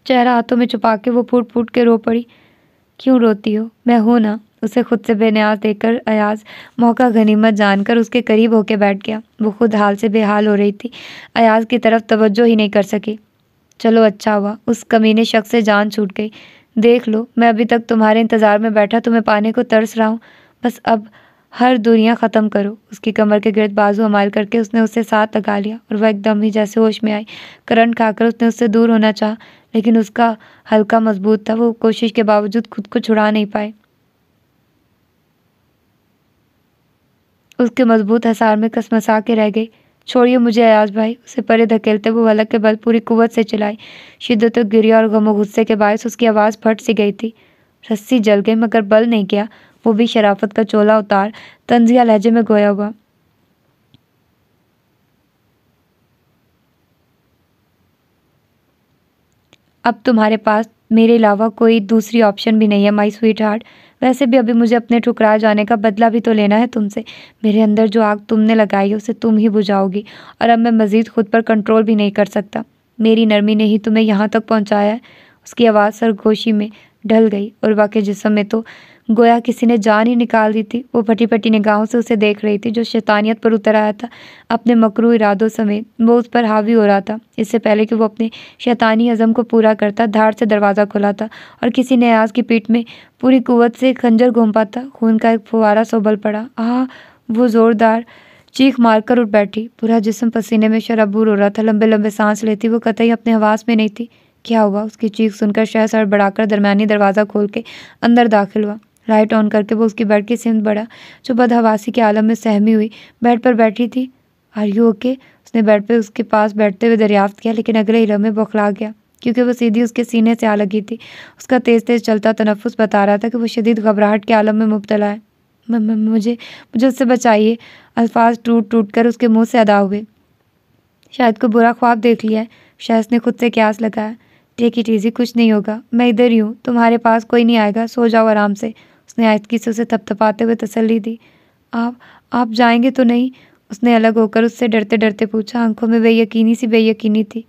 चेहरा हाथों में छुपा के वो फूट फूट के रो पड़ी क्यों रोती हो मैं हूँ ना उसे खुद से बेनियाज देकर अयाज मौका गनीमत जानकर उसके करीब होके बैठ गया वो खुद हाल से बेहाल हो रही थी अयाज की तरफ तवज्जो ही नहीं कर सकी चलो अच्छा हुआ उस कमीने शख्स से जान छूट गई देख लो मैं अभी तक तुम्हारे इंतज़ार में बैठा तुम्हें पाने को तरस रहा हूँ बस अब हर दुनिया ख़त्म करो उसकी कमर के गिरद बाजू हमाल करके उसने उसे साथ लगा लिया और वह एकदम ही जैसे होश में आई करंट खाकर उसने उससे दूर होना चाहा लेकिन उसका हल्का मजबूत था वो कोशिश के बावजूद खुद को छुड़ा नहीं पाए उसके मजबूत हसार में कसमसा के रह गई छोड़िए मुझे अयाज भाई उसे परे धकेलते हुए वलक के बल पूरी कुवत से चलाई शिद्दत तो गिरी और गमो गुस्से के बायस उसकी आवाज़ फट सी गई थी रस्सी जल गई मगर बल नहीं गया वो भी शराफत का चोला उतार तंजिया लहजे में गोया हुआ अब तुम्हारे पास मेरे अलावा कोई दूसरी ऑप्शन भी नहीं है माई स्वीट हार्ट वैसे भी अभी मुझे अपने ठुकराए जाने का बदला भी तो लेना है तुमसे मेरे अंदर जो आग तुमने लगाई है उसे तुम ही बुझाओगी और अब मैं मज़ीद खुद पर कंट्रोल भी नहीं कर सकता मेरी नरमी ने ही तुम्हें यहाँ तक पहुँचाया है उसकी आवाज़ सरगोशी में ढल गई और वाकई जिसम में तो गोया किसी ने जान ही निकाल दी थी वो फटी फटी निगाहों से उसे देख रही थी जो शैतानियत पर उतर आया था अपने मकरू इरादों समेत वो उस पर हावी हो रहा था इससे पहले कि वो अपने शैतानी अज़म को पूरा करता धार से दरवाज़ा खोला था और किसी ने आज़ की पीठ में पूरी कुवत से खंजर घूम पाता खून का एक फुवारा सोबल पड़ा आह वो ज़ोरदार चीख मारकर उठ बैठी पूरा जिसम पसीने में शराबूर हो रहा था लंबे लंबे सांस लेती वो कतई अपने हवास में नहीं थी क्या हुआ उसकी चीख सुनकर शह बढ़ाकर दरमियानी दरवाज़ा खोल के अंदर दाखिल हुआ लाइट ऑन करके वो उसकी बेड की सिमत बढ़ा जो बदहवासी के आलम में सहमी हुई बेड पर बैठी थी आर यू ओके उसने बेड पर उसके पास बैठते हुए दरियाफ्त किया लेकिन अगले ही लम्हे बौखला गया क्योंकि वो सीधी उसके सीने से आ लगी थी उसका तेज़ तेज़ चलता तनफुस बता रहा था कि वो शदीद घबराहट के आलम में मुबतला है म, म, मुझे मुझे उससे बचाइए अल्फाज टूट टूट कर उसके मुंह से अदा हुए शायद को बुरा ख्वाब देख लिया है शायद ने खुद से क्यास लगाया टेक इट ईजी कुछ नहीं होगा मैं इधर ही हूँ तुम्हारे पास कोई नहीं आएगा सो जाओ आराम से उसने आयतकी से उसे थपथपाते हुए तसल्ली दी आप आप जाएंगे तो नहीं उसने अलग होकर उससे डरते डरते पूछा आंखों में बेयकीनी सी बेयकीनी थी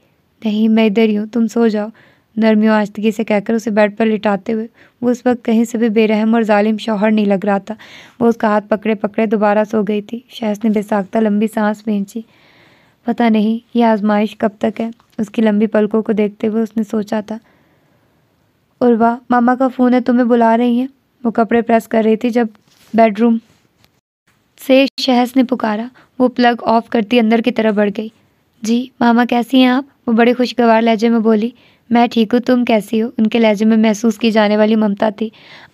नहीं मैं इधर ही हूँ तुम सो जाओ नरमी आस्तगी से कहकर उसे बेड पर लिटाते हुए वो उस वक्त कहीं से भी बेरहम और जालिम शौहर नहीं लग रहा था वो उसका हाथ पकड़े पकड़े दोबारा सो गई थी शहस ने बेसाख्ता लंबी सांस बेची पता नहीं ये आजमाइश कब तक है उसकी लंबी पलकों को देखते हुए उसने सोचा था उर्वा मामा का फ़ोन है तुम्हें बुला रही हैं वो कपड़े प्रेस कर रही थी जब बेडरूम से शहस ने पुकारा वो प्लग ऑफ करती अंदर की तरफ बढ़ गई जी मामा कैसी हैं आप वो बड़े खुशगवार लहजे में बोली मैं ठीक हूँ तुम कैसी हो उनके लहजे में महसूस की जाने वाली ममता थी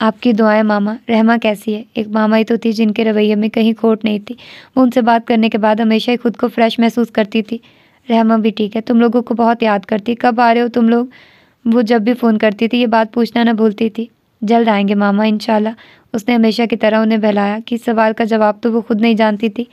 आपकी दुआएं मामा रहमा कैसी है एक मामा ही तो थी जिनके रवैये में कहीं खोट नहीं थी वो उनसे बात करने के बाद हमेशा ही खुद को फ्रेश महसूस करती थी रहमा भी ठीक है तुम लोगों को बहुत याद करती कब आ रहे हो तुम लोग वो जब भी फ़ोन करती थी ये बात पूछना ना भूलती थी जल्द आएंगे मामा इनशाला उसने हमेशा की तरह उन्हें बहलाया कि सवाल का जवाब तो वो खुद नहीं जानती थी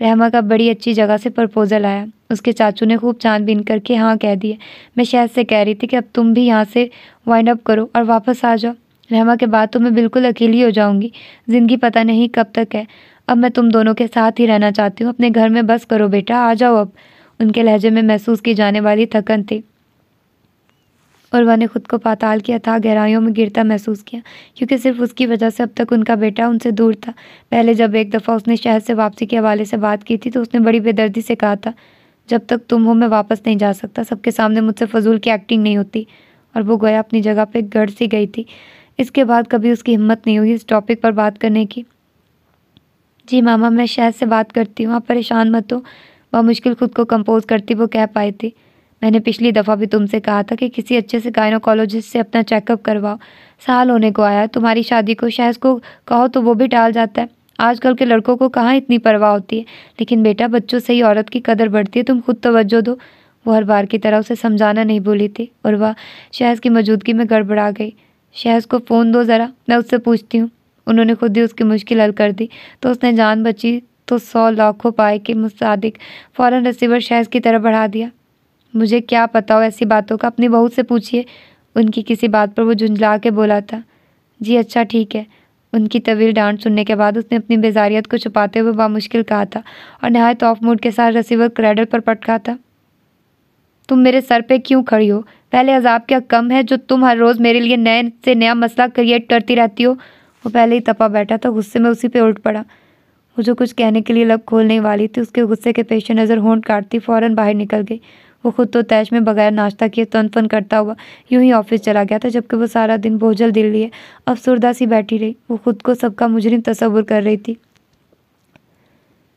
रहमा का बड़ी अच्छी जगह से प्रपोज़ल आया उसके चाचू ने खूब बीन करके हाँ कह दिया मैं शहद से कह रही थी कि अब तुम भी यहाँ से वाइंड अप करो और वापस आ जाओ रहमा के बाद तो मैं बिल्कुल अकेली हो जाऊँगी ज़िंदगी पता नहीं कब तक है अब मैं तुम दोनों के साथ ही रहना चाहती हूँ अपने घर में बस करो बेटा आ जाओ अब उनके लहजे में महसूस की जाने वाली थकन थी और वह ने खुद को पाताल की अथाह गहराइयों में गिरता महसूस किया क्योंकि सिर्फ उसकी वजह से अब तक उनका बेटा उनसे दूर था पहले जब एक दफ़ा उसने शहर से वापसी के हवाले से बात की थी तो उसने बड़ी बेदर्दी से कहा था जब तक तुम हो मैं वापस नहीं जा सकता सबके सामने मुझसे फजूल की एक्टिंग नहीं होती और वो गोया अपनी जगह पर गढ़ सी गई थी इसके बाद कभी उसकी हिम्मत नहीं हुई इस टॉपिक पर बात करने की जी मामा मैं शहर से बात करती हूँ आप परेशान मत हो वह मुश्किल खुद को कंपोज करती वो कह पाई थी मैंने पिछली दफ़ा भी तुमसे कहा था कि किसी अच्छे से गायनोकोलॉजिस्ट से अपना चेकअप करवाओ साल होने को आया तुम्हारी शादी को शहज को कहो तो वो भी टाल जाता है आजकल के लड़कों को कहाँ इतनी परवाह होती है लेकिन बेटा बच्चों से ही औरत की कदर बढ़ती है तुम खुद तवज्जो दो वो हर बार की तरह उसे समझाना नहीं भूली थी और वह शहज की मौजूदगी में गड़बड़ा गई शहज को फ़ोन दो ज़रा मैं उससे पूछती हूँ उन्होंने खुद ही उसकी मुश्किल हल कर दी तो उसने जान बची तो सौ लाखों पाए के मुसादिक फ़ौर रिसीवर शहज की तरफ बढ़ा दिया मुझे क्या पता हो ऐसी बातों का अपनी बहू से पूछिए उनकी किसी बात पर वो झुंझला के बोला था जी अच्छा ठीक है उनकी तवील डांट सुनने के बाद उसने अपनी बेजारियत को छुपाते हुए बामुश्किल कहा था और नहायत ऑफ मूड के साथ रसीवर क्रेडर पर पटका था तुम मेरे सर पे क्यों खड़ी हो पहले अजाब क्या कम है जो तुम हर रोज़ मेरे लिए नए से नया मसला क्रिएट करती रहती हो वो पहले ही तपा बैठा था गुस्से में उसी पे उलट पड़ा वो जो कुछ कहने के लिए लब खोलने वाली थी उसके गुस्से के पेश नज़र होंट काटती फ़ौरन बाहर निकल गई वो खुद तो तैश में बगैर नाश्ता किए फन करता हुआ यूं ही ऑफिस चला गया था जबकि वो सारा दिन बोझल दिल लिए सी बैठी रही वो खुद को सबका मुजरिम तस्वुर कर रही थी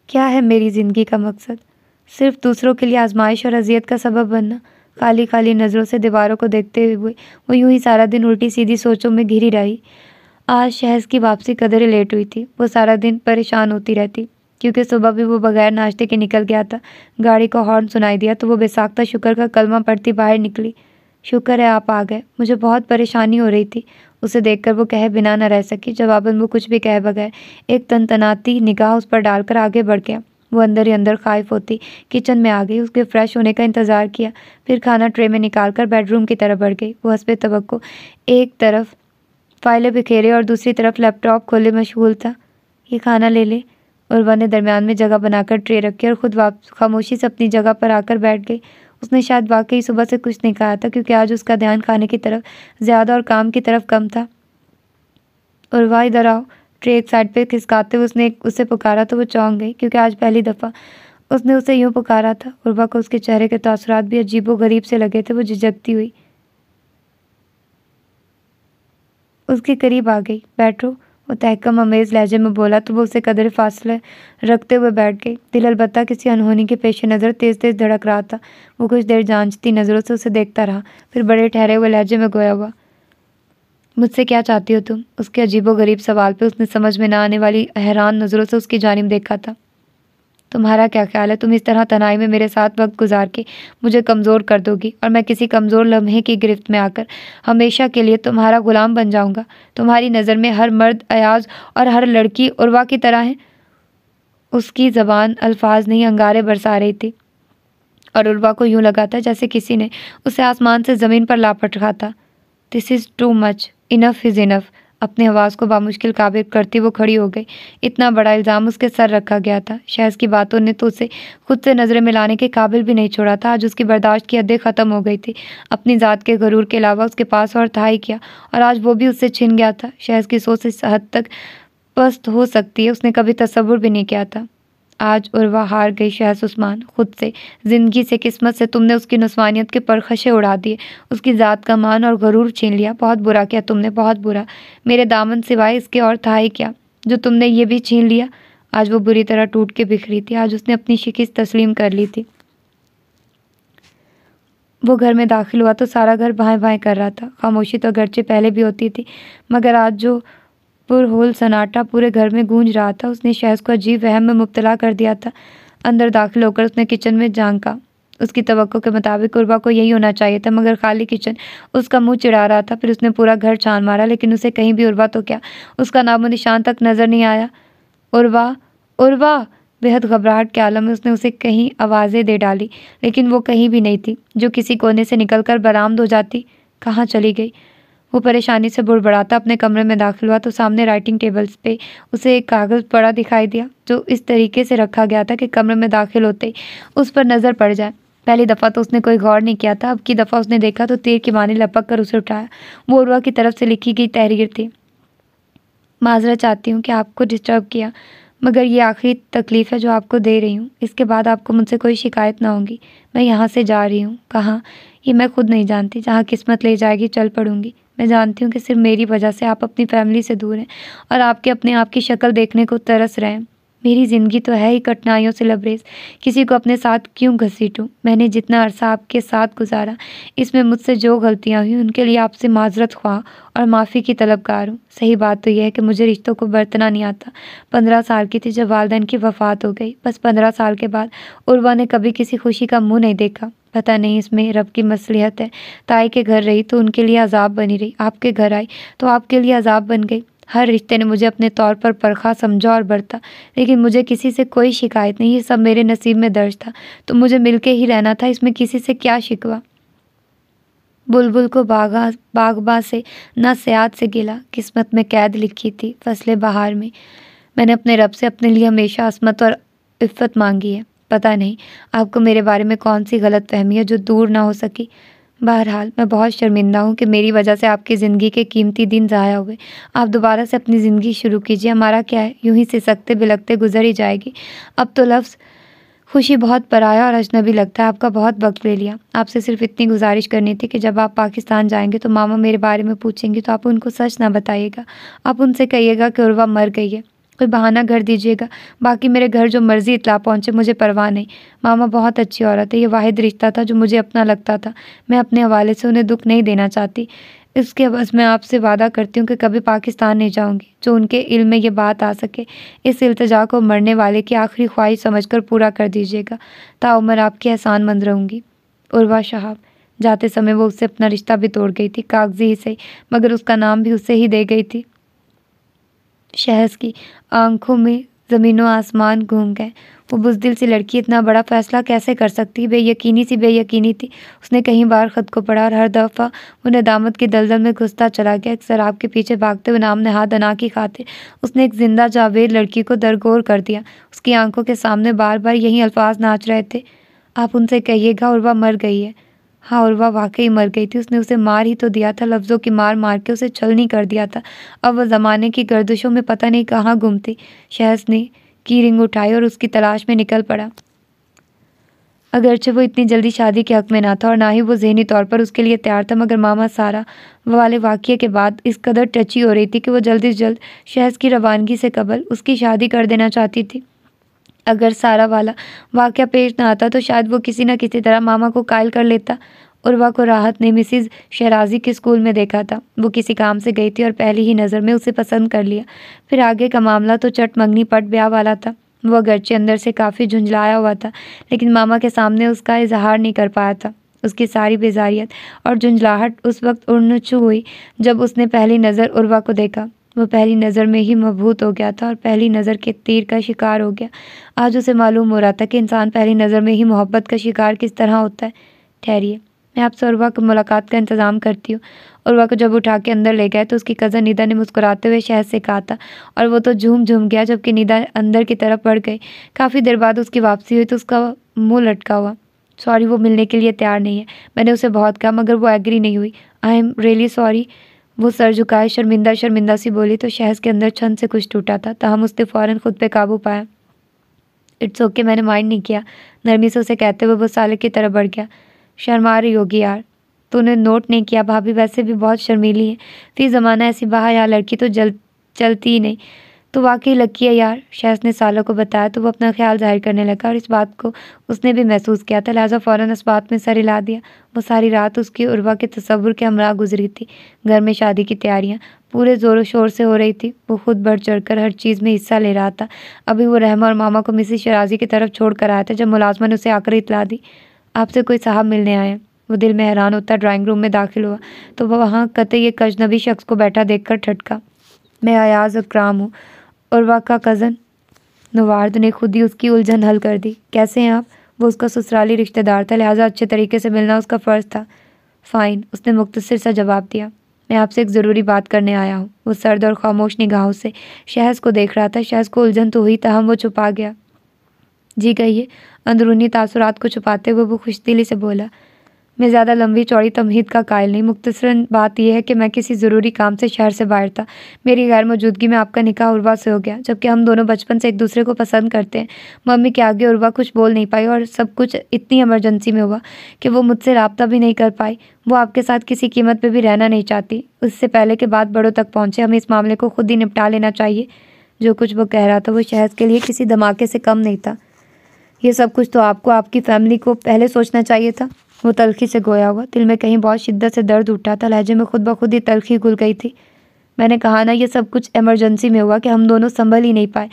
क्या है मेरी ज़िंदगी का मकसद सिर्फ दूसरों के लिए आजमाइश और अजियत का सबब बनना खाली खाली नज़रों से दीवारों को देखते हुए वो यूं ही सारा दिन उल्टी सीधी सोचों में घिरी रही आज शहज की वापसी कदर लेट हुई थी वो सारा दिन परेशान होती रहती क्योंकि सुबह भी वो बगैर नाश्ते के निकल गया था गाड़ी को हॉर्न सुनाई दिया तो वो बेसाख्ता शुक्र का कलमा पढ़ती बाहर निकली शुक्र है आप आ गए मुझे बहुत परेशानी हो रही थी उसे देखकर वो कहे बिना न रह सकी जवाबन वो कुछ भी कहे बगैर एक तनतनाती निगाह उस पर डालकर आगे बढ़ गया वो अंदर ही अंदर खाइफ होती किचन में आ गई उसके फ्रेश होने का इंतज़ार किया फिर खाना ट्रे में निकाल कर बेडरूम की तरफ बढ़ गई वो हंसपे तबक्को एक तरफ फाइलें बिखेरे और दूसरी तरफ लैपटॉप खोले मशगूल था ये खाना ले ले और वह ने दरमियान में जगह बनाकर ट्रे रखी और खुद वापस खामोशी से अपनी जगह पर आकर बैठ गई उसने शायद वाकई सुबह से कुछ नहीं कहा था क्योंकि आज उसका ध्यान खाने की तरफ ज़्यादा और काम की तरफ कम था और वह इधर आओ ट्रे एक साइड पर खिसकाते हुए उसने उसे पुकारा तो वो चौंक गई क्योंकि आज पहली दफ़ा उसने उसे यूँ पुकारा था वह को उसके चेहरे के तसरत भी व गरीब से लगे थे वो झिझकती हुई उसके करीब आ गई बैठो वो तहकम अमेज़ लहजे में बोला तो वो उसे कदर फासले रखते हुए बैठ गई दिल अलबत्ता किसी अनहोनी के पेश नज़र तेज़ तेज़ धड़क रहा था वो कुछ देर जांचती नज़रों से उसे देखता रहा फिर बड़े ठहरे हुए लहजे में गोया हुआ मुझसे क्या चाहती हो तुम उसके अजीबो गरीब सवाल पर उसने समझ में ना आने वाली हैरान नज़रों से उसकी जानब देखा था तुम्हारा क्या ख्याल है तुम इस तरह तनाई में मेरे साथ वक्त गुजार के मुझे कमज़ोर कर दोगी और मैं किसी कमज़ोर लम्हे की गिरफ्त में आकर हमेशा के लिए तुम्हारा ग़ुलाम बन जाऊँगा तुम्हारी नज़र में हर मर्द अयाज और हर लड़की उर्वा की तरह है उसकी ज़बान अल्फाज नहीं अंगारे बरसा रही थी और उर्वा को यूँ लगा था जैसे किसी ने उसे आसमान से ज़मीन पर लापट रखा था this is too much enough is enough अपने आवाज़ को बामुश्किल काबिल करती वो खड़ी हो गई इतना बड़ा इल्ज़ाम उसके सर रखा गया था शहज की बातों ने तो उसे खुद से नज़रें मिलाने के काबिल भी नहीं छोड़ा था आज उसकी बर्दाश्त की हदें ख़त्म हो गई थी अपनी ज़ात के गरूर के अलावा उसके पास और था ही किया और आज वो भी उससे छिन गया था शहज की सोच इस हद तक पस्त हो सकती है उसने कभी तस्वुर भी नहीं किया था आज और वह हार गई शहस उस्मान खुद से ज़िंदगी से किस्मत से तुमने उसकी नस्वानियत के परखशे उड़ा दिए उसकी ज़ात का मान और गरूर छीन लिया बहुत बुरा किया तुमने बहुत बुरा मेरे दामन सिवाय इसके और था ही क्या जो तुमने ये भी छीन लिया आज वो बुरी तरह टूट के बिखरी थी आज उसने अपनी शिकस्त तस्लीम कर ली थी वो घर में दाखिल हुआ तो सारा घर भाएँ भाएँ कर रहा था खामोशी तो घर से पहले भी होती थी मगर आज जो पुर होल सन्नाटा पूरे घर में गूंज रहा था उसने शहज को अजीब वहम में मुबतला कर दिया था अंदर दाखिल होकर उसने किचन में झांका उसकी तो के मुताबिक कुरबा को यही होना चाहिए था मगर खाली किचन उसका मुंह चिढ़ा रहा था फिर उसने पूरा घर छान मारा लेकिन उसे कहीं भी उर्वा तो क्या उसका नामो निशान तक नज़र नहीं आया उर्वा उर्वा बेहद घबराहट के आलम में उसने उसे कहीं आवाज़ें दे डाली लेकिन वो कहीं भी नहीं थी जो किसी कोने से कर बरामद हो जाती कहाँ चली गई वो परेशानी से बुड़बड़ाता अपने कमरे में दाखिल हुआ तो सामने राइटिंग टेबल्स पे उसे एक कागज़ पड़ा दिखाई दिया जो इस तरीके से रखा गया था कि कमरे में दाखिल होते उस पर नज़र पड़ जाए पहली दफ़ा तो उसने कोई गौर नहीं किया था अब की दफ़ा उसने देखा तो तीर की माने लपक कर उसे उठाया वो उर्वा की तरफ से लिखी गई तहरीर थी माजरा चाहती हूँ कि आपको डिस्टर्ब किया मगर ये आखिरी तकलीफ़ है जो आपको दे रही हूँ इसके बाद आपको मुझसे कोई शिकायत ना होगी मैं यहाँ से जा रही हूँ कहाँ ये मैं खुद नहीं जानती जहाँ किस्मत ले जाएगी चल पड़ूंगी मैं जानती हूँ कि सिर्फ मेरी वजह से आप अपनी फैमिली से दूर हैं और आपके अपने आप की शक्ल देखने को तरस रहे हैं मेरी ज़िंदगी तो है ही कठिनाइयों से लबरेज किसी को अपने साथ क्यों घसीटूं मैंने जितना अरसा आपके साथ गुजारा इसमें मुझसे जो गलतियाँ हुई उनके लिए आपसे माजरत ख्वाह और माफ़ी की तलबगार हूँ सही बात तो यह है कि मुझे रिश्तों को बरतना नहीं आता पंद्रह साल की थी जब वालदेन की वफ़ात हो गई बस पंद्रह साल के बाद उर्वा ने कभी किसी खुशी का मुँह नहीं देखा पता नहीं इसमें रब की मसलियत है ताई के घर रही तो उनके लिए अजाब बनी रही आपके घर आई तो आपके लिए अजाब बन गई हर रिश्ते ने मुझे अपने तौर पर परखा समझा और बरता लेकिन मुझे किसी से कोई शिकायत नहीं ये सब मेरे नसीब में दर्ज था तो मुझे मिलके ही रहना था इसमें किसी से क्या शिकवा बुलबुल को बागा बागबा से ना सयाद से गिला किस्मत में कैद लिखी थी फसलें बहार में मैंने अपने रब से अपने लिए हमेशा असमत और इफ़त मांगी है पता नहीं आपको मेरे बारे में कौन सी गलत फहमी है जो दूर ना हो सकी बहरहाल मैं बहुत शर्मिंदा हूँ कि मेरी वजह से आपकी ज़िंदगी के कीमती दिन ज़ाया हुए आप दोबारा से अपनी ज़िंदगी शुरू कीजिए हमारा क्या है यूँ ही सिसकते बिलकते गुजर ही जाएगी अब तो लफ्ज़ खुशी बहुत पराया और अजनबी लगता है आपका बहुत वक्त ले लिया आपसे सिर्फ इतनी गुजारिश करनी थी कि जब आप पाकिस्तान जाएंगे तो मामा मेरे बारे में पूछेंगे तो आप उनको सच ना बताइएगा आप उनसे कहिएगा कि उर्वा मर गई है कोई बहाना घर दीजिएगा बाकी मेरे घर जो मर्ज़ी इतला पहुँचे मुझे परवाह नहीं मामा बहुत अच्छी औरत है ये वाद रिश्ता था जो मुझे अपना लगता था मैं अपने हवाले से उन्हें दुख नहीं देना चाहती इसके बस मैं आपसे वादा करती हूँ कि कभी पाकिस्तान नहीं जाऊँगी जो उनके इल में ये बात आ सके इस अल्तजा को मरने वाले की आखिरी ख्वाहिश समझ पूरा कर दीजिएगा ताउमर आपकी एहसान मंद रहूँगी उर्वा शहाब जाते समय वो उससे अपना रिश्ता भी तोड़ गई थी कागजी ही सही मगर उसका नाम भी उसे ही दे गई थी शहज़ की आंखों में ज़मीनों आसमान घूम गए वो बुजदिल सी लड़की इतना बड़ा फ़ैसला कैसे कर सकती बेयकीनी सी बेयकीनी थी उसने कहीं बार ख़ुद को पढ़ा और हर दफ़ा वो नदामत की दलदल में घुसता चला गया एक शराब के पीछे भागते हुए नाम हाथ अना की खाते उसने एक जिंदा जावेद लड़की को दरगोर कर दिया उसकी आंखों के सामने बार बार यही अल्फाज नाच रहे थे आप उनसे कहिएगा और वह मर गई है हाँ और वह वाकई मर गई थी उसने उसे मार ही तो दिया था लफ्ज़ों की मार मार के उसे छल नहीं कर दिया था अब वह ज़माने की गर्दिशों में पता नहीं कहाँ गुम थी शहस ने की रिंग उठाई और उसकी तलाश में निकल पड़ा अगरचे वो इतनी जल्दी शादी के हक़ में ना था और ना ही वो जहनी तौर पर उसके लिए तैयार था मगर मामा सारा वाले वाक्य के बाद इस कदर टची हो रही थी कि वो जल्द से जल्द शहज की रवानगी से कबल उसकी शादी कर देना चाहती थी अगर सारा वाला वाक्य पेश ना आता तो शायद वो किसी न किसी तरह मामा को कायल कर लेता उर्वा को राहत ने मिसिज शराजी के स्कूल में देखा था वो किसी काम से गई थी और पहली ही नज़र में उसे पसंद कर लिया फिर आगे का मामला तो चट मंगनी पट ब्याह वाला था वो अगरचे अंदर से काफ़ी झुंझलाया हुआ था लेकिन मामा के सामने उसका इजहार नहीं कर पाया था उसकी सारी बेजारियत और झुंझलाहट उस वक्त छू हुई जब उसने पहली नज़र उर्वा को देखा वह पहली नज़र में ही मबूत हो गया था और पहली नज़र के तीर का शिकार हो गया आज उसे मालूम हो रहा था कि इंसान पहली नज़र में ही मोहब्बत का शिकार किस तरह होता है ठहरिए मैं आपसे और की मुलाकात का इंतज़ाम करती हूँ और को जब उठा के अंदर ले गए तो उसकी कज़न निदा ने मुस्कुराते हुए शहर से कहा था और वो तो झूम झूम गया जबकि निदा अंदर की तरफ बढ़ गई काफ़ी देर बाद उसकी वापसी हुई तो उसका मुँह लटका हुआ सॉरी वो मिलने के लिए तैयार नहीं है मैंने उसे बहुत कहा मगर वो एग्री नहीं हुई आई एम रियली सॉरी वो सर झुकाए शर्मिंदा शर्मिंदा सी बोली तो शहज के अंदर छंद से कुछ टूटा था तहम तो उसने फ़ौरन ख़ुद पे काबू पाया इट्स ओके मैंने माइंड नहीं किया नरमी से उसे कहते हुए वो साले की तरफ बढ़ गया शर्मा रही होगी यार तो उन्हें नोट नहीं किया भाभी वैसे भी बहुत शर्मीली है फिर ज़माना ऐसी बाहर यहाँ लड़की तो जल चलती ही नहीं तो वाकई लकी है यार शहस ने सालों को बताया तो वो अपना ख्याल जाहिर करने लगा और इस बात को उसने भी महसूस किया था लिहाजा फ़ौर उस बात में सर हिला दिया वो सारी रात उसकी उर्वा के तस्वुर के हमरा गुजरी थी घर में शादी की तैयारियाँ पूरे ज़ोरों शोर से हो रही थी वो खुद बढ़ चढ़ कर हर चीज़ में हिस्सा ले रहा था अभी वो रहमा और मामा को मिसिस शराजी की तरफ छोड़ कर आया था जब मुलाजमा ने उसे आकर इतला दी आपसे कोई साहब मिलने आए वो दिल में हैरान होता ड्राइंग रूम में दाखिल हुआ तो वह वहाँ कतई एक अजनबी शख्स को बैठा देखकर ठटका मैं अयाज अक्राम हूँ और का कज़न नवार्द ने खुद ही उसकी उलझन हल कर दी कैसे हैं आप वो उसका ससुराली रिश्तेदार था लिहाजा अच्छे तरीके से मिलना उसका फ़र्ज़ था फ़ाइन उसने मुख्तर सा जवाब दिया मैं आपसे एक ज़रूरी बात करने आया हूँ वो सर्द और खामोश निगाहों से शहज़ को देख रहा था शहज़ को उलझन तो हुई तहम वो छुपा गया जी कहिए अंदरूनी तासुरात को छुपाते हुए वो खुश दिली से बोला मैं ज़्यादा लंबी चौड़ी तमहीद का कायल नहीं मुख्तसरा बात यह है कि मैं किसी ज़रूरी काम से शहर से बाहर था मेरी गैर मौजूदगी में आपका निकाह उर्वा से हो गया जबकि हम दोनों बचपन से एक दूसरे को पसंद करते हैं मम्मी के आगे उर्वा कुछ बोल नहीं पाई और सब कुछ इतनी एमरजेंसी में हुआ कि वो मुझसे रबता भी नहीं कर पाई वो आपके साथ किसी कीमत पर भी रहना नहीं चाहती उससे पहले के बाद बड़ों तक पहुँचे हमें इस मामले को खुद ही निपटा लेना चाहिए जो कुछ वो कह रहा था वो शहर के लिए किसी धमाके से कम नहीं था ये सब कुछ तो आपको आपकी फैमिली को पहले सोचना चाहिए था वो तलखी से गोया हुआ दिल में कहीं बहुत शिद्दत से दर्द उठा था लहजे में खुद ब खुद ही तलखी घुल गई थी मैंने कहा ना ये सब कुछ इमरजेंसी में हुआ कि हम दोनों संभल ही नहीं पाए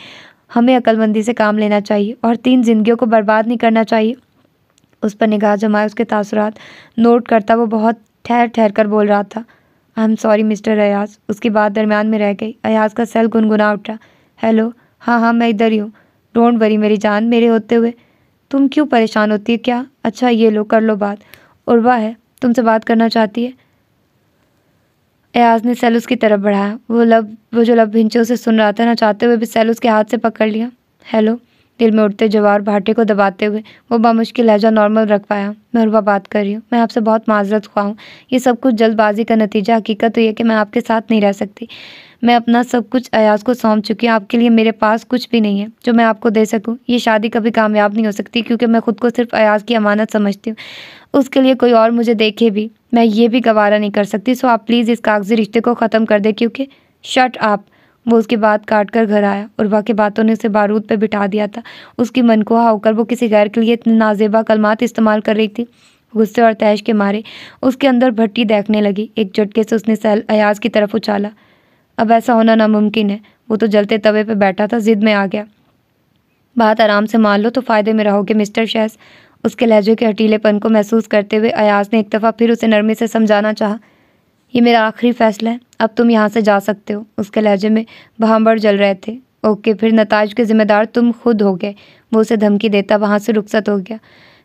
हमें अक्लमंदी से काम लेना चाहिए और तीन जिंदगियों को बर्बाद नहीं करना चाहिए उस पर निगाह जमाए उसके तासरात नोट करता वो बहुत ठहर ठहर कर बोल रहा था I am sorry mister Ayaz उसकी बात दरमियान में रह गई अयाज का सेल गुनगुना उठा हेलो हाँ हाँ मैं इधर ही हूँ डोंट वरी मेरी जान मेरे होते हुए तुम क्यों परेशान होती है क्या अच्छा ये लो कर लो बात उर्वा है तुमसे बात करना चाहती है एयाज ने सेल उसकी तरफ बढ़ाया वो लब वो जो लब भिंचों से सुन रहा था ना चाहते हुए भी सेल उसके हाथ से पकड़ लिया हेलो दिल में उठते जवार भाटे को दबाते हुए वो बामुश्किल लहजा नॉर्मल रख पाया मैं उर्वा बात कर रही हूँ मैं आपसे बहुत माजरत खुआ हूँ ये सब कुछ जल्दबाजी का नतीजा हकीकत तो यह कि मैं आपके साथ नहीं रह सकती मैं अपना सब कुछ अयाज को सौंप चुकी हूँ आपके लिए मेरे पास कुछ भी नहीं है जो मैं आपको दे सकूँ ये शादी कभी कामयाब नहीं हो सकती क्योंकि मैं खुद को सिर्फ अयाज की अमानत समझती हूँ उसके लिए कोई और मुझे देखे भी मैं ये भी गवारा नहीं कर सकती सो आप प्लीज़ इस कागजी रिश्ते को ख़त्म कर दें क्योंकि शट आप वो उसकी बात काट कर घर आया और बाकी बातों ने उसे बारूद पे बिठा दिया था उसकी मनकोहा होकर वो किसी गैर के लिए इतने नाजेबा कलमात इस्तेमाल कर रही थी गुस्से और तैश के मारे उसके अंदर भट्टी देखने लगी एक झटके से उसने सहल अयाज की तरफ उछाला अब ऐसा होना नामुमकिन है वो तो जलते तवे पर बैठा था जिद में आ गया बात आराम से मान लो तो फ़ायदे में रहोगे मिस्टर शेस उसके लहजे के हटीलेपन को महसूस करते हुए अयाज ने एक दफ़ा फिर उसे नरमी से समझाना चाहा ये मेरा आखिरी फ़ैसला है अब तुम यहाँ से जा सकते हो उसके लहजे में बहामड़ जल रहे थे ओके फिर नताज के ज़िम्मेदार तुम खुद हो गए वो उसे धमकी देता वहाँ से रुखसत हो गया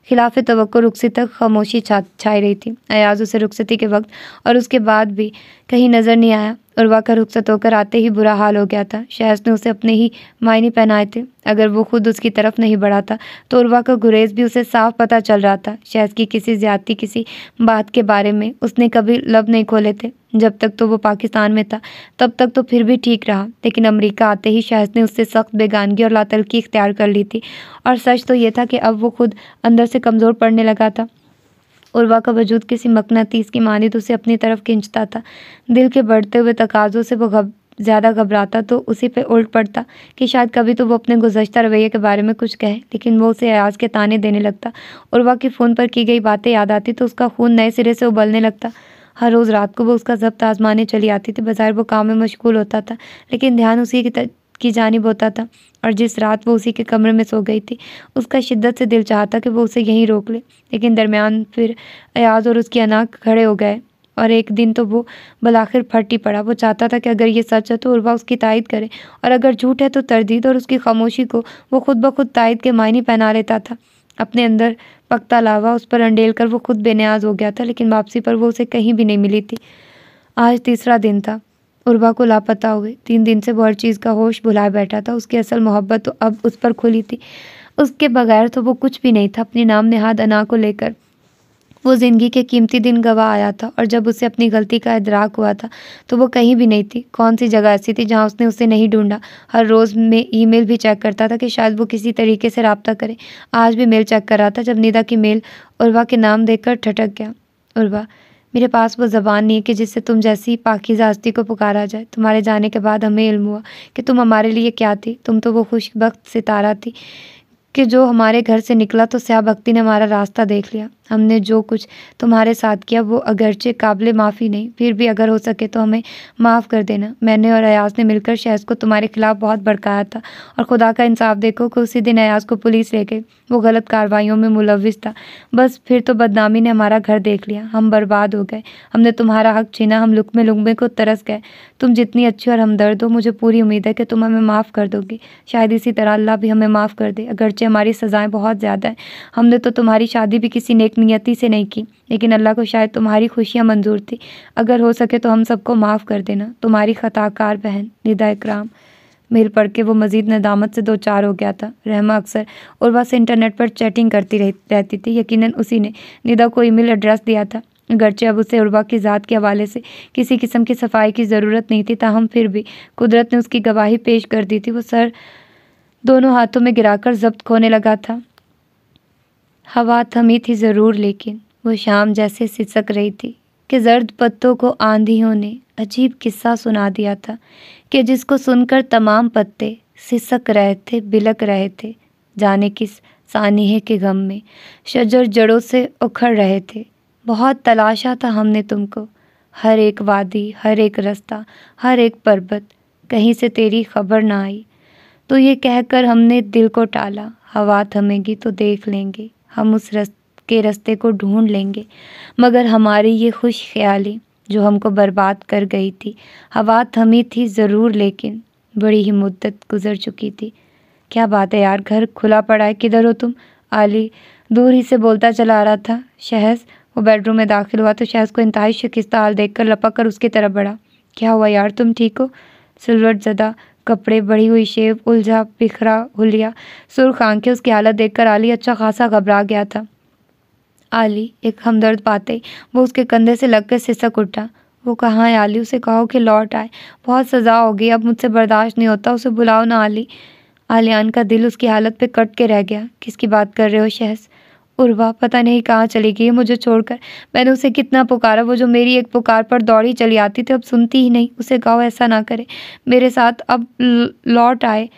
खिलाफ तो रुखसी तक खामोशी छा छाई रही थी अयाज उसे रुखसती के वक्त और उसके बाद भी कहीं नज़र नहीं आया और वाकर रुखसत होकर आते ही बुरा हाल हो गया था शहज ने उसे अपने ही मायने पहनाए थे अगर वो खुद उसकी तरफ नहीं बढ़ा था तो उर्वा का गुरेज भी उसे साफ पता चल रहा था शहज़ की किसी ज्यादती किसी बात के बारे में उसने कभी लब नहीं खोले थे जब तक तो वो पाकिस्तान में था तब तक तो फिर भी ठीक रहा लेकिन अमरीका आते ही शहज ने उससे सख्त बेगानगी और लातलकी इख्तियार कर ली थी और सच तो ये था कि अब वो खुद अंदर से कमज़ोर पड़ने लगा था और का वजूद किसी मकनातीस की तो उसे अपनी तरफ खींचता था दिल के बढ़ते हुए तकाज़ों से वो घब ज़्यादा घबराता तो उसी पे उल्ट पड़ता कि शायद कभी तो वो अपने गुजशत रवैये के बारे में कुछ कहे लेकिन वो उसे अयाज के ताने देने लगता और वह के फ़ोन पर की गई बातें याद आती तो उसका खून नए सिरे से उबलने लगता हर रोज़ रात को वो उसका जब्त आजमाने चली आती थी बाजार वो काम में मशगूल होता था लेकिन ध्यान उसी की की जानब होता था और जिस रात वो उसी के कमरे में सो गई थी उसका शिद्दत से दिल चाहता कि वो उसे यहीं रोक ले लेकिन दरमियान फिर अयाज और उसकी अनाक खड़े हो गए और एक दिन तो वो बलाखिर फट ही पड़ा वो चाहता था कि अगर ये सच है तो उर्वा उसकी तायद करे और अगर झूठ है तो तरदीद और उसकी खामोशी को वो खुद ब खुद तायद के मायने पहना लेता था अपने अंदर पकता लावा उस पर अंडेल कर वो खुद बेनियाज हो गया था लेकिन वापसी पर वो उसे कहीं भी नहीं मिली थी आज तीसरा दिन था उर्वा को लापता हो गई तीन दिन से वो हर चीज़ का होश भुला बैठा था उसकी असल मोहब्बत तो अब उस पर खुली थी उसके बगैर तो वो कुछ भी नहीं था अपने नाम नेहाद अना को लेकर वो ज़िंदगी के कीमती दिन गवा आया था और जब उसे अपनी गलती का इदराक हुआ था तो वो कहीं भी नहीं थी कौन सी जगह ऐसी थी जहाँ उसने उसे नहीं ढूंढा हर रोज़ में ईमेल भी चेक करता था कि शायद वो किसी तरीके से रबता करे आज भी मेल चेक कर रहा था जब निदा की मेल उर्वा के नाम देखकर ठटक गया उर्वा मेरे पास वो ज़बान नहीं है कि जिससे तुम जैसी पाकी जास्ती को पुकारा जाए तुम्हारे जाने के बाद हमें इल्म हुआ कि तुम हमारे लिए क्या थी तुम तो वो खुशबक सितारा थी कि जो हमारे घर से निकला तो स्या भक्ति ने हमारा रास्ता देख लिया हमने जो कुछ तुम्हारे साथ किया वो अगरचे काबिल माफ़ी नहीं फिर भी अगर हो सके तो हमें माफ़ कर देना मैंने और अयाज ने मिलकर शहज़ को तुम्हारे खिलाफ़ बहुत भड़काया था और खुदा का इंसाफ देखो कि उसी दिन अयाज को पुलिस ले गई वो गलत कार्रवाइयों में मुलविस था बस फिर तो बदनामी ने हमारा घर देख लिया हम बर्बाद हो गए हमने तुम्हारा हक छीना हम लुकमे लुकमे को तरस गए तुम जितनी अच्छी और हमदर्द हो मुझे पूरी उम्मीद है कि तुम हमें माफ़ कर दोगे शायद इसी तरह अल्लाह भी हमें माफ़ कर दे अगरचे हमारी सज़ाएँ बहुत ज़्यादा हैं हमने तो तुम्हारी शादी भी किसी नेक एक नियति से नहीं की लेकिन अल्लाह को शायद तुम्हारी खुशियाँ मंजूर थी अगर हो सके तो हम सबको माफ़ कर देना तुम्हारी ख़ताकार बहन निदा इक्राम मेल पढ़ के वो मज़ीद नदामत से दो चार हो गया था रहमा अक्सर और बस इंटरनेट पर चैटिंग करती रहती थी यकीनन उसी ने निदा को ईमेल एड्रेस दिया था गरचे अब उसे उर्वा की ज़ात के हवाले से किसी किस्म की सफाई की ज़रूरत नहीं थी ताहम फिर भी कुदरत ने उसकी गवाही पेश कर दी थी वो सर दोनों हाथों में गिराकर जब्त खोने लगा था हवा थमी थी ज़रूर लेकिन वो शाम जैसे सिसक रही थी कि जर्द पत्तों को आंधियों ने अजीब किस्सा सुना दिया था कि जिसको सुनकर तमाम पत्ते सिसक रहे थे बिलक रहे थे जाने किस सानिहे के गम में शजर जड़ों से उखड़ रहे थे बहुत तलाशा था हमने तुमको हर एक वादी हर एक रास्ता हर एक पर्वत कहीं से तेरी खबर ना आई तो ये कहकर हमने दिल को टाला हवा थमेगी तो देख लेंगे हम उस रस् के रास्ते को ढूंढ लेंगे मगर हमारी ये खुश ख्याली जो हमको बर्बाद कर गई थी हवा थमी थी ज़रूर लेकिन बड़ी ही मुद्दत गुजर चुकी थी क्या बात है यार घर खुला पड़ा है किधर हो तुम आली दूर ही से बोलता चला आ रहा था शहज वो बेडरूम में दाखिल हुआ तो शहज को इंतहाई शिकस्ता हाल देख कर लपक कर उसकी तरफ बढ़ा क्या हुआ यार तुम ठीक हो सिलवट ज़दा कपड़े बढ़ी हुई शेप उलझा बिखरा हुलिया सुर्ख आंखें उसकी हालत देखकर आली अच्छा खासा घबरा गया था आली एक हमदर्द पाते वो उसके कंधे से लगकर सिसक उठा वो कहाँ है आली उसे कहो कि लौट आए बहुत सजा होगी अब मुझसे बर्दाश्त नहीं होता उसे बुलाओ ना आली आलियान का दिल उसकी हालत पे कट के रह गया किसकी बात कर रहे हो शहस उर्वा पता नहीं कहाँ चली गई मुझे छोड़कर मैंने उसे कितना पुकारा वो जो मेरी एक पुकार पर दौड़ी चली आती थी अब सुनती ही नहीं उसे गाँव ऐसा ना करे मेरे साथ अब लौट आए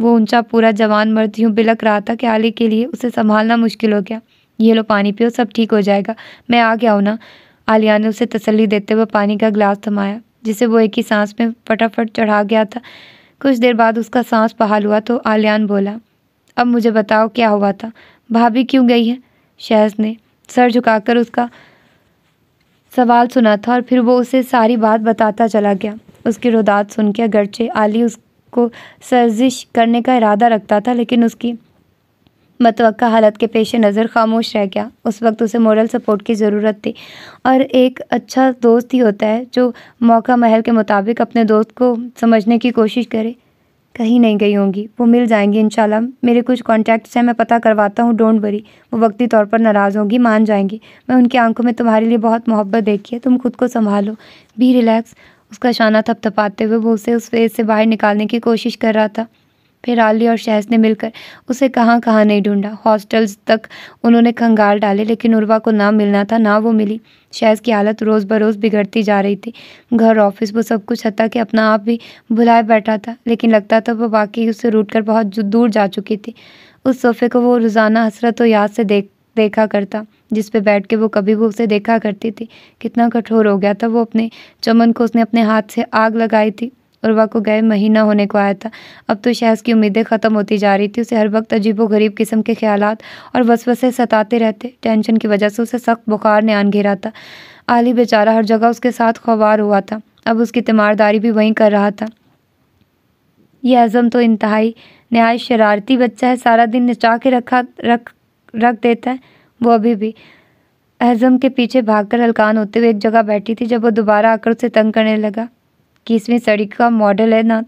वो ऊंचा पूरा जवान मर्द यूँ बिलक रहा था कि आले के लिए उसे संभालना मुश्किल हो गया ये लो पानी पियो सब ठीक हो जाएगा मैं आ गया हूँ ना आलिया ने उसे तसल्ली देते हुए पानी का गिलास थमाया जिसे वो एक ही सांस में फटाफट चढ़ा गया था कुछ देर बाद उसका सांस बहाल हुआ तो आलियान बोला अब मुझे बताओ क्या हुआ था भाभी क्यों गई है शहज ने सर झुकाकर उसका सवाल सुना था और फिर वो उसे सारी बात बताता चला गया उसकी रुदात सुन के अगरचे आली उसको सर्जिश करने का इरादा रखता था लेकिन उसकी मतव हालत के पेश नज़र खामोश रह गया उस वक्त उसे मॉरल सपोर्ट की ज़रूरत थी और एक अच्छा दोस्त ही होता है जो मौका महल के मुताबिक अपने दोस्त को समझने की कोशिश करे कहीं नहीं गई होंगी वो मिल जाएंगी इंशाल्लाह मेरे कुछ कॉन्टैक्ट्स हैं मैं पता करवाता हूँ डोंट वरी वो वक्ती तौर पर नाराज़ होंगी मान जाएंगी मैं उनकी आंखों में तुम्हारे लिए बहुत मोहब्बत देखी है तुम खुद को संभालो भी रिलैक्स उसका शाना थपथपाते हुए वो उसे उस फेज से बाहर निकालने की कोशिश कर रहा था फिर आली और शहज ने मिलकर उसे कहाँ कहाँ नहीं ढूंढा हॉस्टल्स तक उन्होंने खंगाल डाले लेकिन उर्वा को ना मिलना था ना वो मिली शहज की हालत रोज़ बरोज़ बिगड़ती जा रही थी घर ऑफिस वो सब कुछ हत्या कि अपना आप भी भुलाए बैठा था लेकिन लगता था वो वाकई उससे रूट कर बहुत दूर जा चुकी थी उस सोफ़े को वो रोज़ाना हसरत और याद से देख देखा करता जिस पे बैठ के वो कभी वो उसे देखा करती थी कितना कठोर हो गया था वो अपने चमन को उसने अपने हाथ से आग लगाई थी और वह को गए महीना होने को आया था अब तो शहज की उम्मीदें ख़त्म होती जा रही थी उसे हर वक्त व गरीब किस्म के ख्याल और वसवसे सताते रहते टेंशन की वजह से उसे सख्त बुखार ने आन घेरा था आली बेचारा हर जगह उसके साथ खवार हुआ था अब उसकी तीमारदारी भी वहीं कर रहा था यह अज़म तो इंतहाई नहाय शरारती बच्चा है सारा दिन नचा के रखा रख रख देता है वो अभी भी अज़म के पीछे भागकर हलकान होते हुए एक जगह बैठी थी जब वो दोबारा आकर उसे तंग करने लगा कि इसमें सड़ी का मॉडल है ना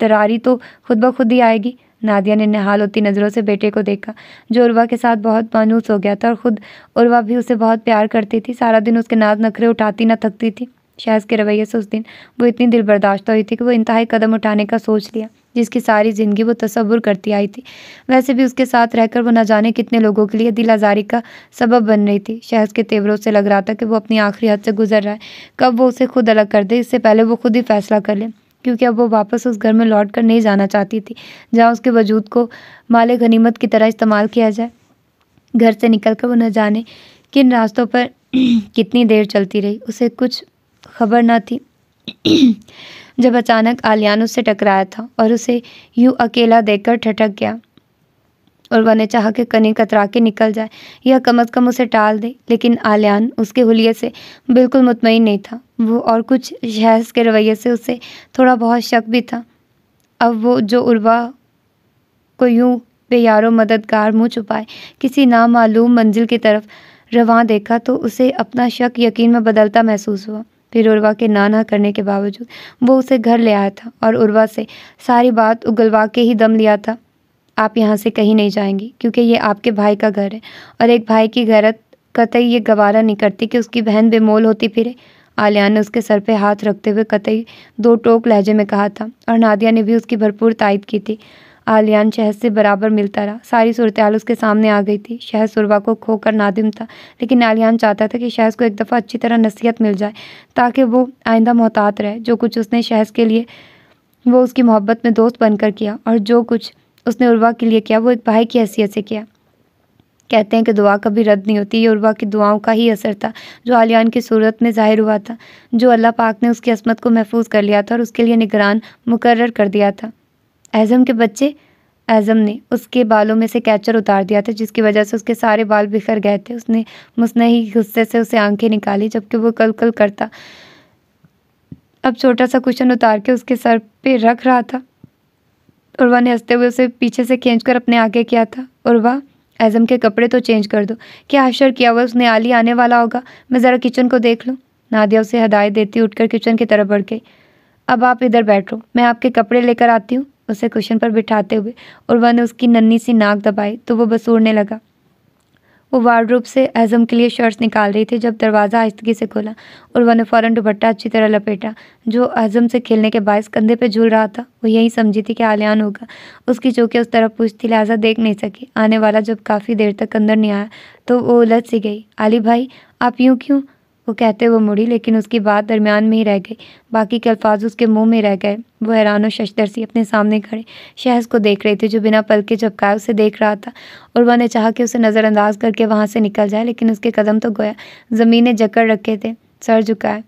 तरारी तो खुद ब खुद ही आएगी नादिया ने निहाल होती नज़रों से बेटे को देखा जो उर्वा के साथ बहुत मानूस हो गया था और ख़ुद उर्वा भी उसे बहुत प्यार करती थी सारा दिन उसके नाद नखरे उठाती ना थकती थी शहज के रवैये से उस दिन वो इतनी दिल बर्दाश्त तो हुई थी कि वो इंतहाई कदम उठाने का सोच लिया जिसकी सारी ज़िंदगी वो तस्वुर करती आई थी वैसे भी उसके साथ रहकर वो न जाने कितने लोगों के लिए दिल आज़ारी का सबब बन रही थी शहज के तेवरों से लग रहा था कि वो अपनी आखिरी हद से गुजर रहा है कब वो उसे खुद अलग कर दे इससे पहले वो खुद ही फैसला कर ले क्योंकि अब वो वापस उस घर में लौट कर नहीं जाना चाहती थी जहाँ उसके वजूद को माल गनीमत की तरह इस्तेमाल किया जाए घर से निकल कर वो न जाने किन रास्तों पर कितनी देर चलती रही उसे कुछ खबर न थी जब अचानक आलियान उससे टकराया था और उसे यूँ अकेला देखकर ठटक गया और वह ने चाह कि कनी कतरा के निकल जाए या कम अज़ कम उसे टाल दे लेकिन आलियान उसके हुलिये से बिल्कुल मुतमिन नहीं था वो और कुछ शहस के रवैये से उसे थोड़ा बहुत शक भी था अब वो जो उर्वा को यूँ बेयारो मददगार मुँह छुपाए किसी नामालूम मंजिल की तरफ रवा देखा तो उसे अपना शक यकीन में बदलता महसूस हुआ फिर उर्वा के ना ना करने के बावजूद वो उसे घर ले आया था और उर्वा से सारी बात उगलवा के ही दम लिया था आप यहाँ से कहीं नहीं जाएंगी क्योंकि ये आपके भाई का घर है और एक भाई की गैरत कतई ये गवारा नहीं करती कि उसकी बहन बेमोल होती फिरे आलिया ने उसके सर पे हाथ रखते हुए कतई दो टोक लहजे में कहा था और नादिया ने भी उसकी भरपूर तायद की थी आलियान शहर से बराबर मिलता रहा सारी सूरत हाल उसके सामने आ गई थी शहर सुरबा को खोकर नादिम था लेकिन आलियान चाहता था कि शहज को एक दफ़ा अच्छी तरह नसीहत मिल जाए ताकि वो आइंदा मोहतात रहे जो कुछ उसने शहज़ के लिए वो उसकी मोहब्बत में दोस्त बनकर किया और जो कुछ उसने उर्वा के लिए किया वो एक भाई की हैसियत से किया कहते हैं कि दुआ कभी रद्द नहीं होती ये उर्वा की दुआओं का ही असर था जो आलियान की सूरत में ज़ाहिर हुआ था जो अल्लाह पाक ने उसकी असमत को महफूज कर लिया था और उसके लिए निगरान मुकर कर दिया था एजम के बच्चे एजम ने उसके बालों में से कैचर उतार दिया था जिसकी वजह से उसके सारे बाल बिखर गए थे उसने मुसने ही गुस्से से उसे आंखें निकाली जबकि वो कल कल करता अब छोटा सा कुशन उतार के उसके सर पे रख रहा था वह ने हंसते हुए उसे पीछे से खींच कर अपने आगे किया था और वह एजम के कपड़े तो चेंज कर दो क्या आश्चर्य किया हुआ उसने आली आने वाला होगा मैं ज़रा किचन को देख लूँ नादिया उसे हदायत देती उठकर किचन की तरफ बढ़ गई अब आप इधर बैठो मैं आपके कपड़े लेकर आती हूँ उसे कुशन पर बिठाते हुए और वह ने उसकी नन्ही सी नाक दबाई तो वो बसूरने लगा वो रूप से अज़म के लिए शर्ट्स निकाल रही थी जब दरवाज़ा आहिस्तगी से खोला और वह ने फ़ौरन दुपट्टा अच्छी तरह लपेटा जो अज़म से खेलने के बायस कंधे पर झूल रहा था वो यही समझी थी कि आलियान होगा उसकी चौके उस तरफ पूछती लिहाजा देख नहीं सकी आने वाला जब काफ़ी देर तक अंदर नहीं आया तो वो उलझ सी गई आली भाई आप यूँ क्यों वो कहते हुए मुड़ी लेकिन उसकी बात दरमियान में ही रह गई बाकी के अल्फाज उसके मुंह में रह गए वो हैरान और सी अपने सामने खड़े शहज को देख रहे थे जो बिना पल के झपकाए उसे देख रहा था और वह ने चाहा कि उसे नज़रअंदाज करके वहाँ से निकल जाए लेकिन उसके कदम तो गोया ज़मीन ने जकड़ रखे थे सर झुकाए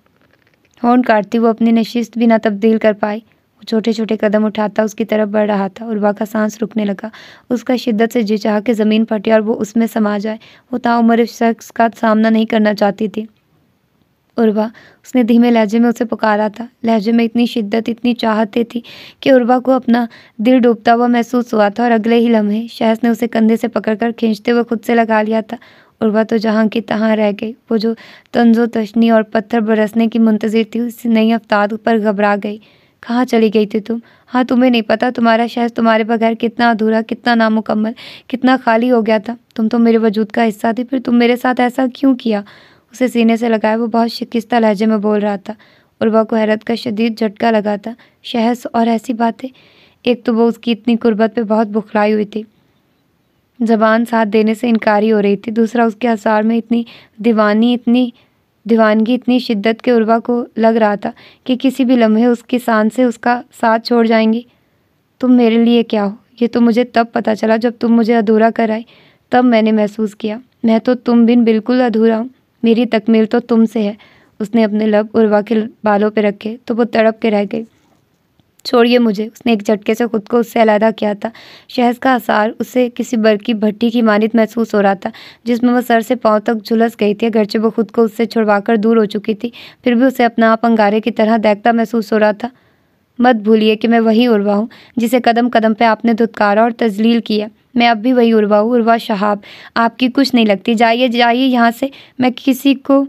हॉर्न काटती वो अपनी नशिस्त भी ना तब्दील कर पाई वो छोटे छोटे कदम उठाता उसकी तरफ बढ़ रहा था और वह का सांस रुकने लगा उसका शिद्दत से जी चाह के ज़मीन फटे और वो उसमें समा जाए वो ताउमर शख्स का सामना नहीं करना चाहती थी उर्वा उसने धीमे लहजे में उसे पुकारा था लहजे में इतनी शिद्दत इतनी चाहते थी कि उर्वा को अपना दिल डूबता हुआ महसूस हुआ था और अगले ही लम्हे शहस ने उसे कंधे से पकड़कर खींचते हुए खुद से लगा लिया था उर्वा तो जहाँ की तहाँ रह गई वो जो तंजो तशनी और पत्थर बरसने की मुंतजर थी उस नई अफ्ताद पर घबरा गई कहाँ चली गई थी तुम हाँ तुम्हें नहीं पता तुम्हारा शहर तुम्हारे बगैर कितना अधूरा कितना नामुकम्मल कितना खाली हो गया था तुम तो मेरे वजूद का हिस्सा थी फिर तुम मेरे साथ ऐसा क्यों किया उसे सीने से लगाया वो बहुत शिकस्ता लहजे में बोल रहा था उर्वा को हैरत का शदीद झटका लगा था शहस और ऐसी बातें एक तो वो उसकी इतनी कुर्बत पे बहुत बुखलाई हुई थी जबान साथ देने से इनकारी हो रही थी दूसरा उसके आसार में इतनी दीवानी इतनी दीवानगी इतनी शिद्दत के उर्वा को लग रहा था कि किसी भी लम्हे उसकी सान से उसका साथ छोड़ जाएंगी तुम मेरे लिए क्या हो ये तो मुझे तब पता चला जब तुम मुझे अधूरा कराई तब मैंने महसूस किया मैं तो तुम बिन बिल्कुल अधूरा हूँ मेरी तकमील तो तुमसे है उसने अपने लब उर्वा के बालों पर रखे तो वो तड़प के रह गई छोड़िए मुझे उसने एक झटके से खुद को उससे अलहदा किया था शहज का आसार उसे किसी बर की भट्टी की मानित महसूस हो रहा था जिसमें वह सर से पाँव तक झुलस गई थी अगरचे वो खुद को उससे छुड़वाकर दूर हो चुकी थी फिर भी उसे अपना आप अंगारे की तरह देखता महसूस हो रहा था मत भूलिए कि मैं वही उड़वा हूँ जिसे कदम कदम पर आपने धुतकारा और तजलील किया मैं अब भी वही उर्वा हूँ उर्वा शहाब आपकी कुछ नहीं लगती जाइए जाइए यहाँ से मैं किसी को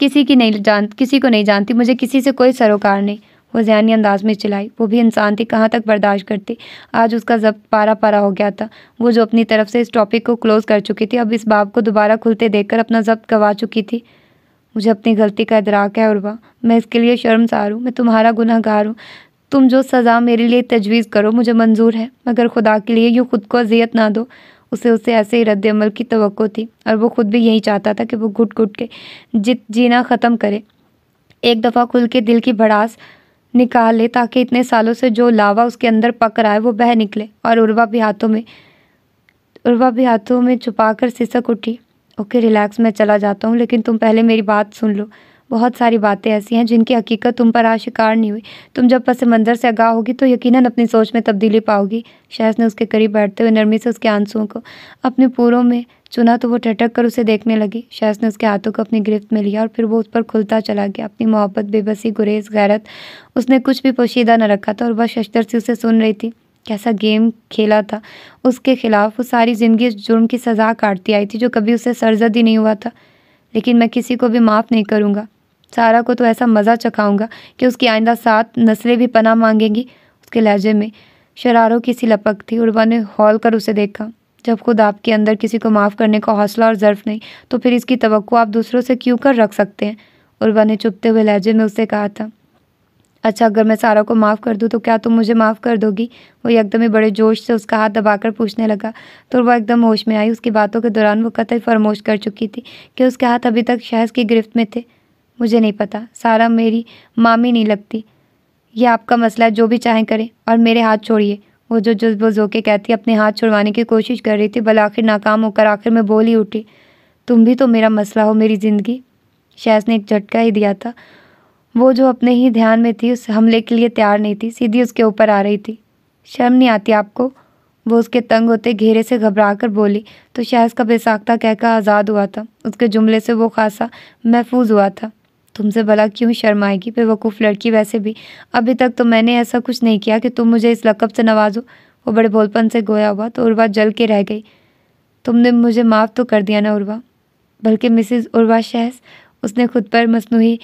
किसी की नहीं जान किसी को नहीं जानती मुझे किसी से कोई सरोकार नहीं वो जहनी अंदाज में चलाई वो भी इंसान थी कहाँ तक बर्दाश्त करती आज उसका जब पारा पारा हो गया था वो जो अपनी तरफ से इस टॉपिक को क्लोज़ कर चुकी थी अब इस बाब को दोबारा खुलते देखकर अपना जब्त गवा चुकी थी मुझे अपनी गलती का इतराक है उर्वा मैं इसके लिए शर्मसार हूँ मैं तुम्हारा गुनाहगार हूँ तुम जो सज़ा मेरे लिए तजवीज़ करो मुझे मंजूर है मगर खुदा के लिए यूँ ख़ुद को अजियत ना दो उसे उसे ऐसे ही रद्दमल की तो थी और वो ख़ुद भी यही चाहता था कि वो घुट घुट के जित जीना ख़त्म करे एक दफ़ा खुल के दिल की भड़ास निकाल ले ताकि इतने सालों से जो लावा उसके अंदर पक रहा है वो बह निकले और उर्वा भी हाथों में उर्वा भी हाथों में छुपा कर सिसक उठी ओके रिलैक्स मैं चला जाता हूँ लेकिन तुम पहले मेरी बात सुन लो बहुत सारी बातें ऐसी हैं जिनकी हकीकत तुम पर आज शिकार नहीं हुई तुम जब पस मंज़र से आगाह होगी तो यकीनन अपनी सोच में तब्दीली पाओगी शहज ने उसके करीब बैठते हुए नरमी से उसके आंसुओं को अपने पूरों में चुना तो वो ठटक कर उसे देखने लगी शहस ने उसके हाथों को अपनी गिरफ्त में लिया और फिर वो उस पर खुलता चला गया अपनी मोहब्बत बेबसी गुरेज गैरत उसने कुछ भी पोशीदा न रखा था और बस शशतर से उसे सुन रही थी कैसा गेम खेला था उसके खिलाफ वो सारी ज़िंदगी जुर्म की सज़ा काटती आई थी जो कभी उसे सरजद ही नहीं हुआ था लेकिन मैं किसी को भी माफ़ नहीं करूँगा सारा को तो ऐसा मज़ा चखाऊंगा कि उसकी आइंदा सात नस्लें भी पना मांगेंगी उसके लहजे में शरारों की सी लपक थी उर्वा ने हॉल कर उसे देखा जब खुद आपके अंदर किसी को माफ़ करने का हौसला और ज़र्फ नहीं तो फिर इसकी तो आप दूसरों से क्यों कर रख सकते हैं उर्वा ने चुपते हुए लहजे में उससे कहा था अच्छा अगर मैं सारा को माफ़ कर दूँ तो क्या तुम मुझे माफ़ कर दोगी वो एकदम ही बड़े जोश से उसका हाथ दबाकर पूछने लगा तो वह एकदम होश में आई उसकी बातों के दौरान वो कतई फरमोश कर चुकी थी कि उसके हाथ अभी तक शहज की गिरफ्त में थे मुझे नहीं पता सारा मेरी मामी नहीं लगती यह आपका मसला है जो भी चाहें करें और मेरे हाथ छोड़िए वो जो जुज्ब जो के कहती अपने हाथ छुड़वाने की कोशिश कर रही थी बल आखिर नाकाम होकर आखिर में बोल ही उठी तुम भी तो मेरा मसला हो मेरी ज़िंदगी शायद ने एक झटका ही दिया था वो जो अपने ही ध्यान में थी उस हमले के लिए तैयार नहीं थी सीधी उसके ऊपर आ रही थी शर्म नहीं आती आपको वो उसके तंग होते घेरे से घबरा कर बोली तो शहज का बेसाख्ता कहकर आज़ाद हुआ था उसके जुमले से वो खासा महफूज हुआ था तुमसे भला क्यों शर्माएगी बेवकूफ़ लड़की वैसे भी अभी तक तो मैंने ऐसा कुछ नहीं किया कि तुम मुझे इस लकब से नवाजो वो बड़े बोलपन से गोया हुआ तो उर्वा जल के रह गई तुमने मुझे माफ़ तो कर दिया ना उर्वा बल्कि मिसिज़ उर्वा शहस उसने खुद पर मसनू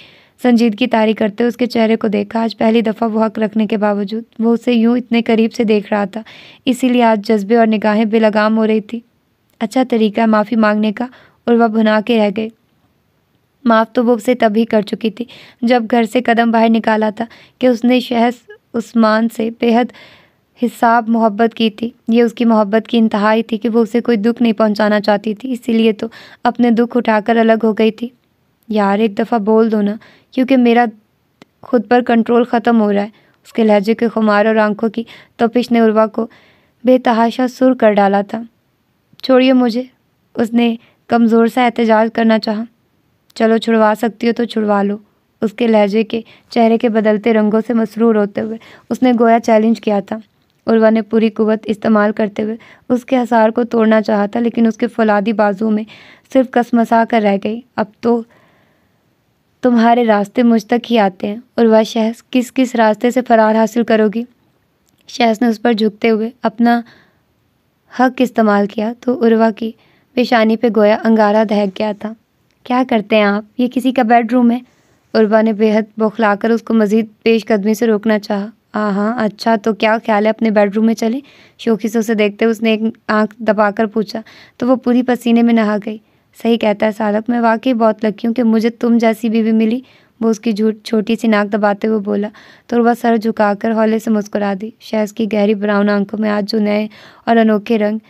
संजीद की तारी करते उसके चेहरे को देखा आज पहली दफ़ा वो हक रखने के बावजूद वो उसे यूँ इतने करीब से देख रहा था इसीलिए आज जज्बे और निगाहें बेलगाम हो रही थी अच्छा तरीका माफ़ी मांगने का और वह भुना के रह गई माफ़ तो वो उसे तभी कर चुकी थी जब घर से कदम बाहर निकाला था कि उसने शहस उस्मान से बेहद हिसाब मोहब्बत की थी ये उसकी मोहब्बत की इंतहाई थी कि वो उसे कोई दुख नहीं पहुंचाना चाहती थी इसीलिए तो अपने दुख उठाकर अलग हो गई थी यार एक दफ़ा बोल दो ना क्योंकि मेरा खुद पर कंट्रोल ख़त्म हो रहा है उसके लहजे के खुमार और आंखों की तपिश ने उर्वा को बेतहाशा सुर कर डाला था छोड़िए मुझे उसने कमज़ोर सा एहतजाज करना चाहा चलो छुड़वा सकती हो तो छुड़वा लो उसके लहजे के चेहरे के बदलते रंगों से मसरूर होते हुए उसने गोया चैलेंज किया था उर्वा ने पूरी कुवत इस्तेमाल करते हुए उसके हसार को तोड़ना चाहा था लेकिन उसके फौलादी बाजू में सिर्फ कसमसा कर रह गई अब तो तुम्हारे रास्ते मुझ तक ही आते हैं उर्वा शहस किस किस रास्ते से फरार हासिल करोगी शहस ने उस पर झुकते हुए अपना हक इस्तेमाल किया तो उर्वा की पेशानी पे गोया अंगारा दहक गया था क्या करते हैं आप ये किसी का बेडरूम है उर्वा ने बेहद बौखलाकर उसको मज़ीद पेश कदमी से रोकना चाहा हाँ हाँ अच्छा तो क्या ख्याल है अपने बेडरूम में चले शोखी से उसे देखते उसने एक दबा दबाकर पूछा तो वो पूरी पसीने में नहा गई सही कहता है सालक मैं वाकई बहुत लकी हूँ कि मुझे तुम जैसी बीवी मिली वो उसकी झूठ छोटी सी नाक दबाते हुए बोला तो वह सर झुकाकर हौले से मुस्कुरा दी शहज की गहरी ब्राउन आंखों में आज जो नए और अनोखे रंग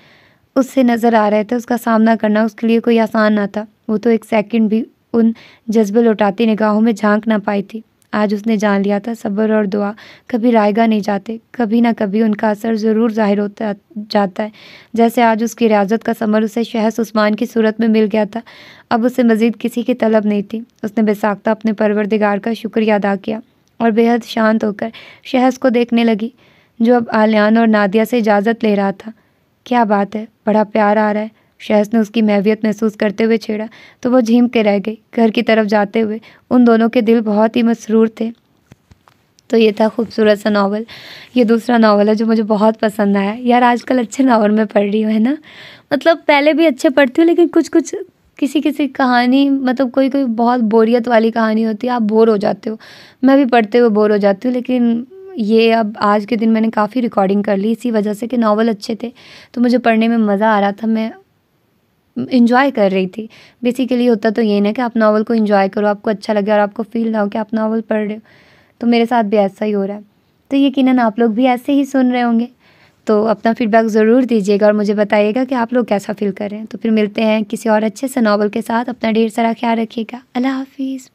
उससे नज़र आ रहे थे उसका सामना करना उसके लिए कोई आसान ना था वो तो एक सेकंड भी उन जज्बे लौटाती निगाहों में झांक ना पाई थी आज उसने जान लिया था सब्र और दुआ कभी रायगा नहीं जाते कभी ना कभी उनका असर ज़रूर जाहिर होता जाता है जैसे आज उसकी रियाजत का समर उसे शहस उस्मान की सूरत में मिल गया था अब उसे मज़ीद किसी की तलब नहीं थी उसने बेसाख्ता अपने परवरदिगार का शुक्रिया अदा किया और बेहद शांत होकर शहस को देखने लगी जो अब आलियान और नादिया से इजाज़त ले रहा था क्या बात है बड़ा प्यार आ रहा है शहस ने उसकी महवियत महसूस करते हुए छेड़ा तो वो झीम के रह गई घर की तरफ जाते हुए उन दोनों के दिल बहुत ही मसरूर थे तो ये था खूबसूरत सा नावल ये दूसरा नावल है जो मुझे बहुत पसंद आया यार आजकल अच्छे नावल में पढ़ रही हूँ है ना मतलब पहले भी अच्छे पढ़ती हूँ लेकिन कुछ कुछ किसी किसी कहानी मतलब कोई कोई बहुत बोरियत वाली कहानी होती है आप बोर हो जाते हो मैं भी पढ़ते हुए बोर हो जाती हूँ लेकिन ये अब आज के दिन मैंने काफ़ी रिकॉर्डिंग कर ली इसी वजह से कि नावल अच्छे थे तो मुझे पढ़ने में मज़ा आ रहा था मैं इन्जॉय कर रही थी बेसिकली होता तो ये ना कि आप नावल को इन्जॉय करो आपको अच्छा लगे और आपको फील ना हो कि आप नावल पढ़ रहे हो तो मेरे साथ भी ऐसा ही हो रहा है तो यकीन आप लोग भी ऐसे ही सुन रहे होंगे तो अपना फीडबैक ज़रूर दीजिएगा और मुझे बताइएगा कि आप लोग कैसा फील कर रहे हैं तो फिर मिलते हैं किसी और अच्छे से नावल के साथ अपना ढेर सारा ख्याल रखिएगा अल्लाह हाफिज़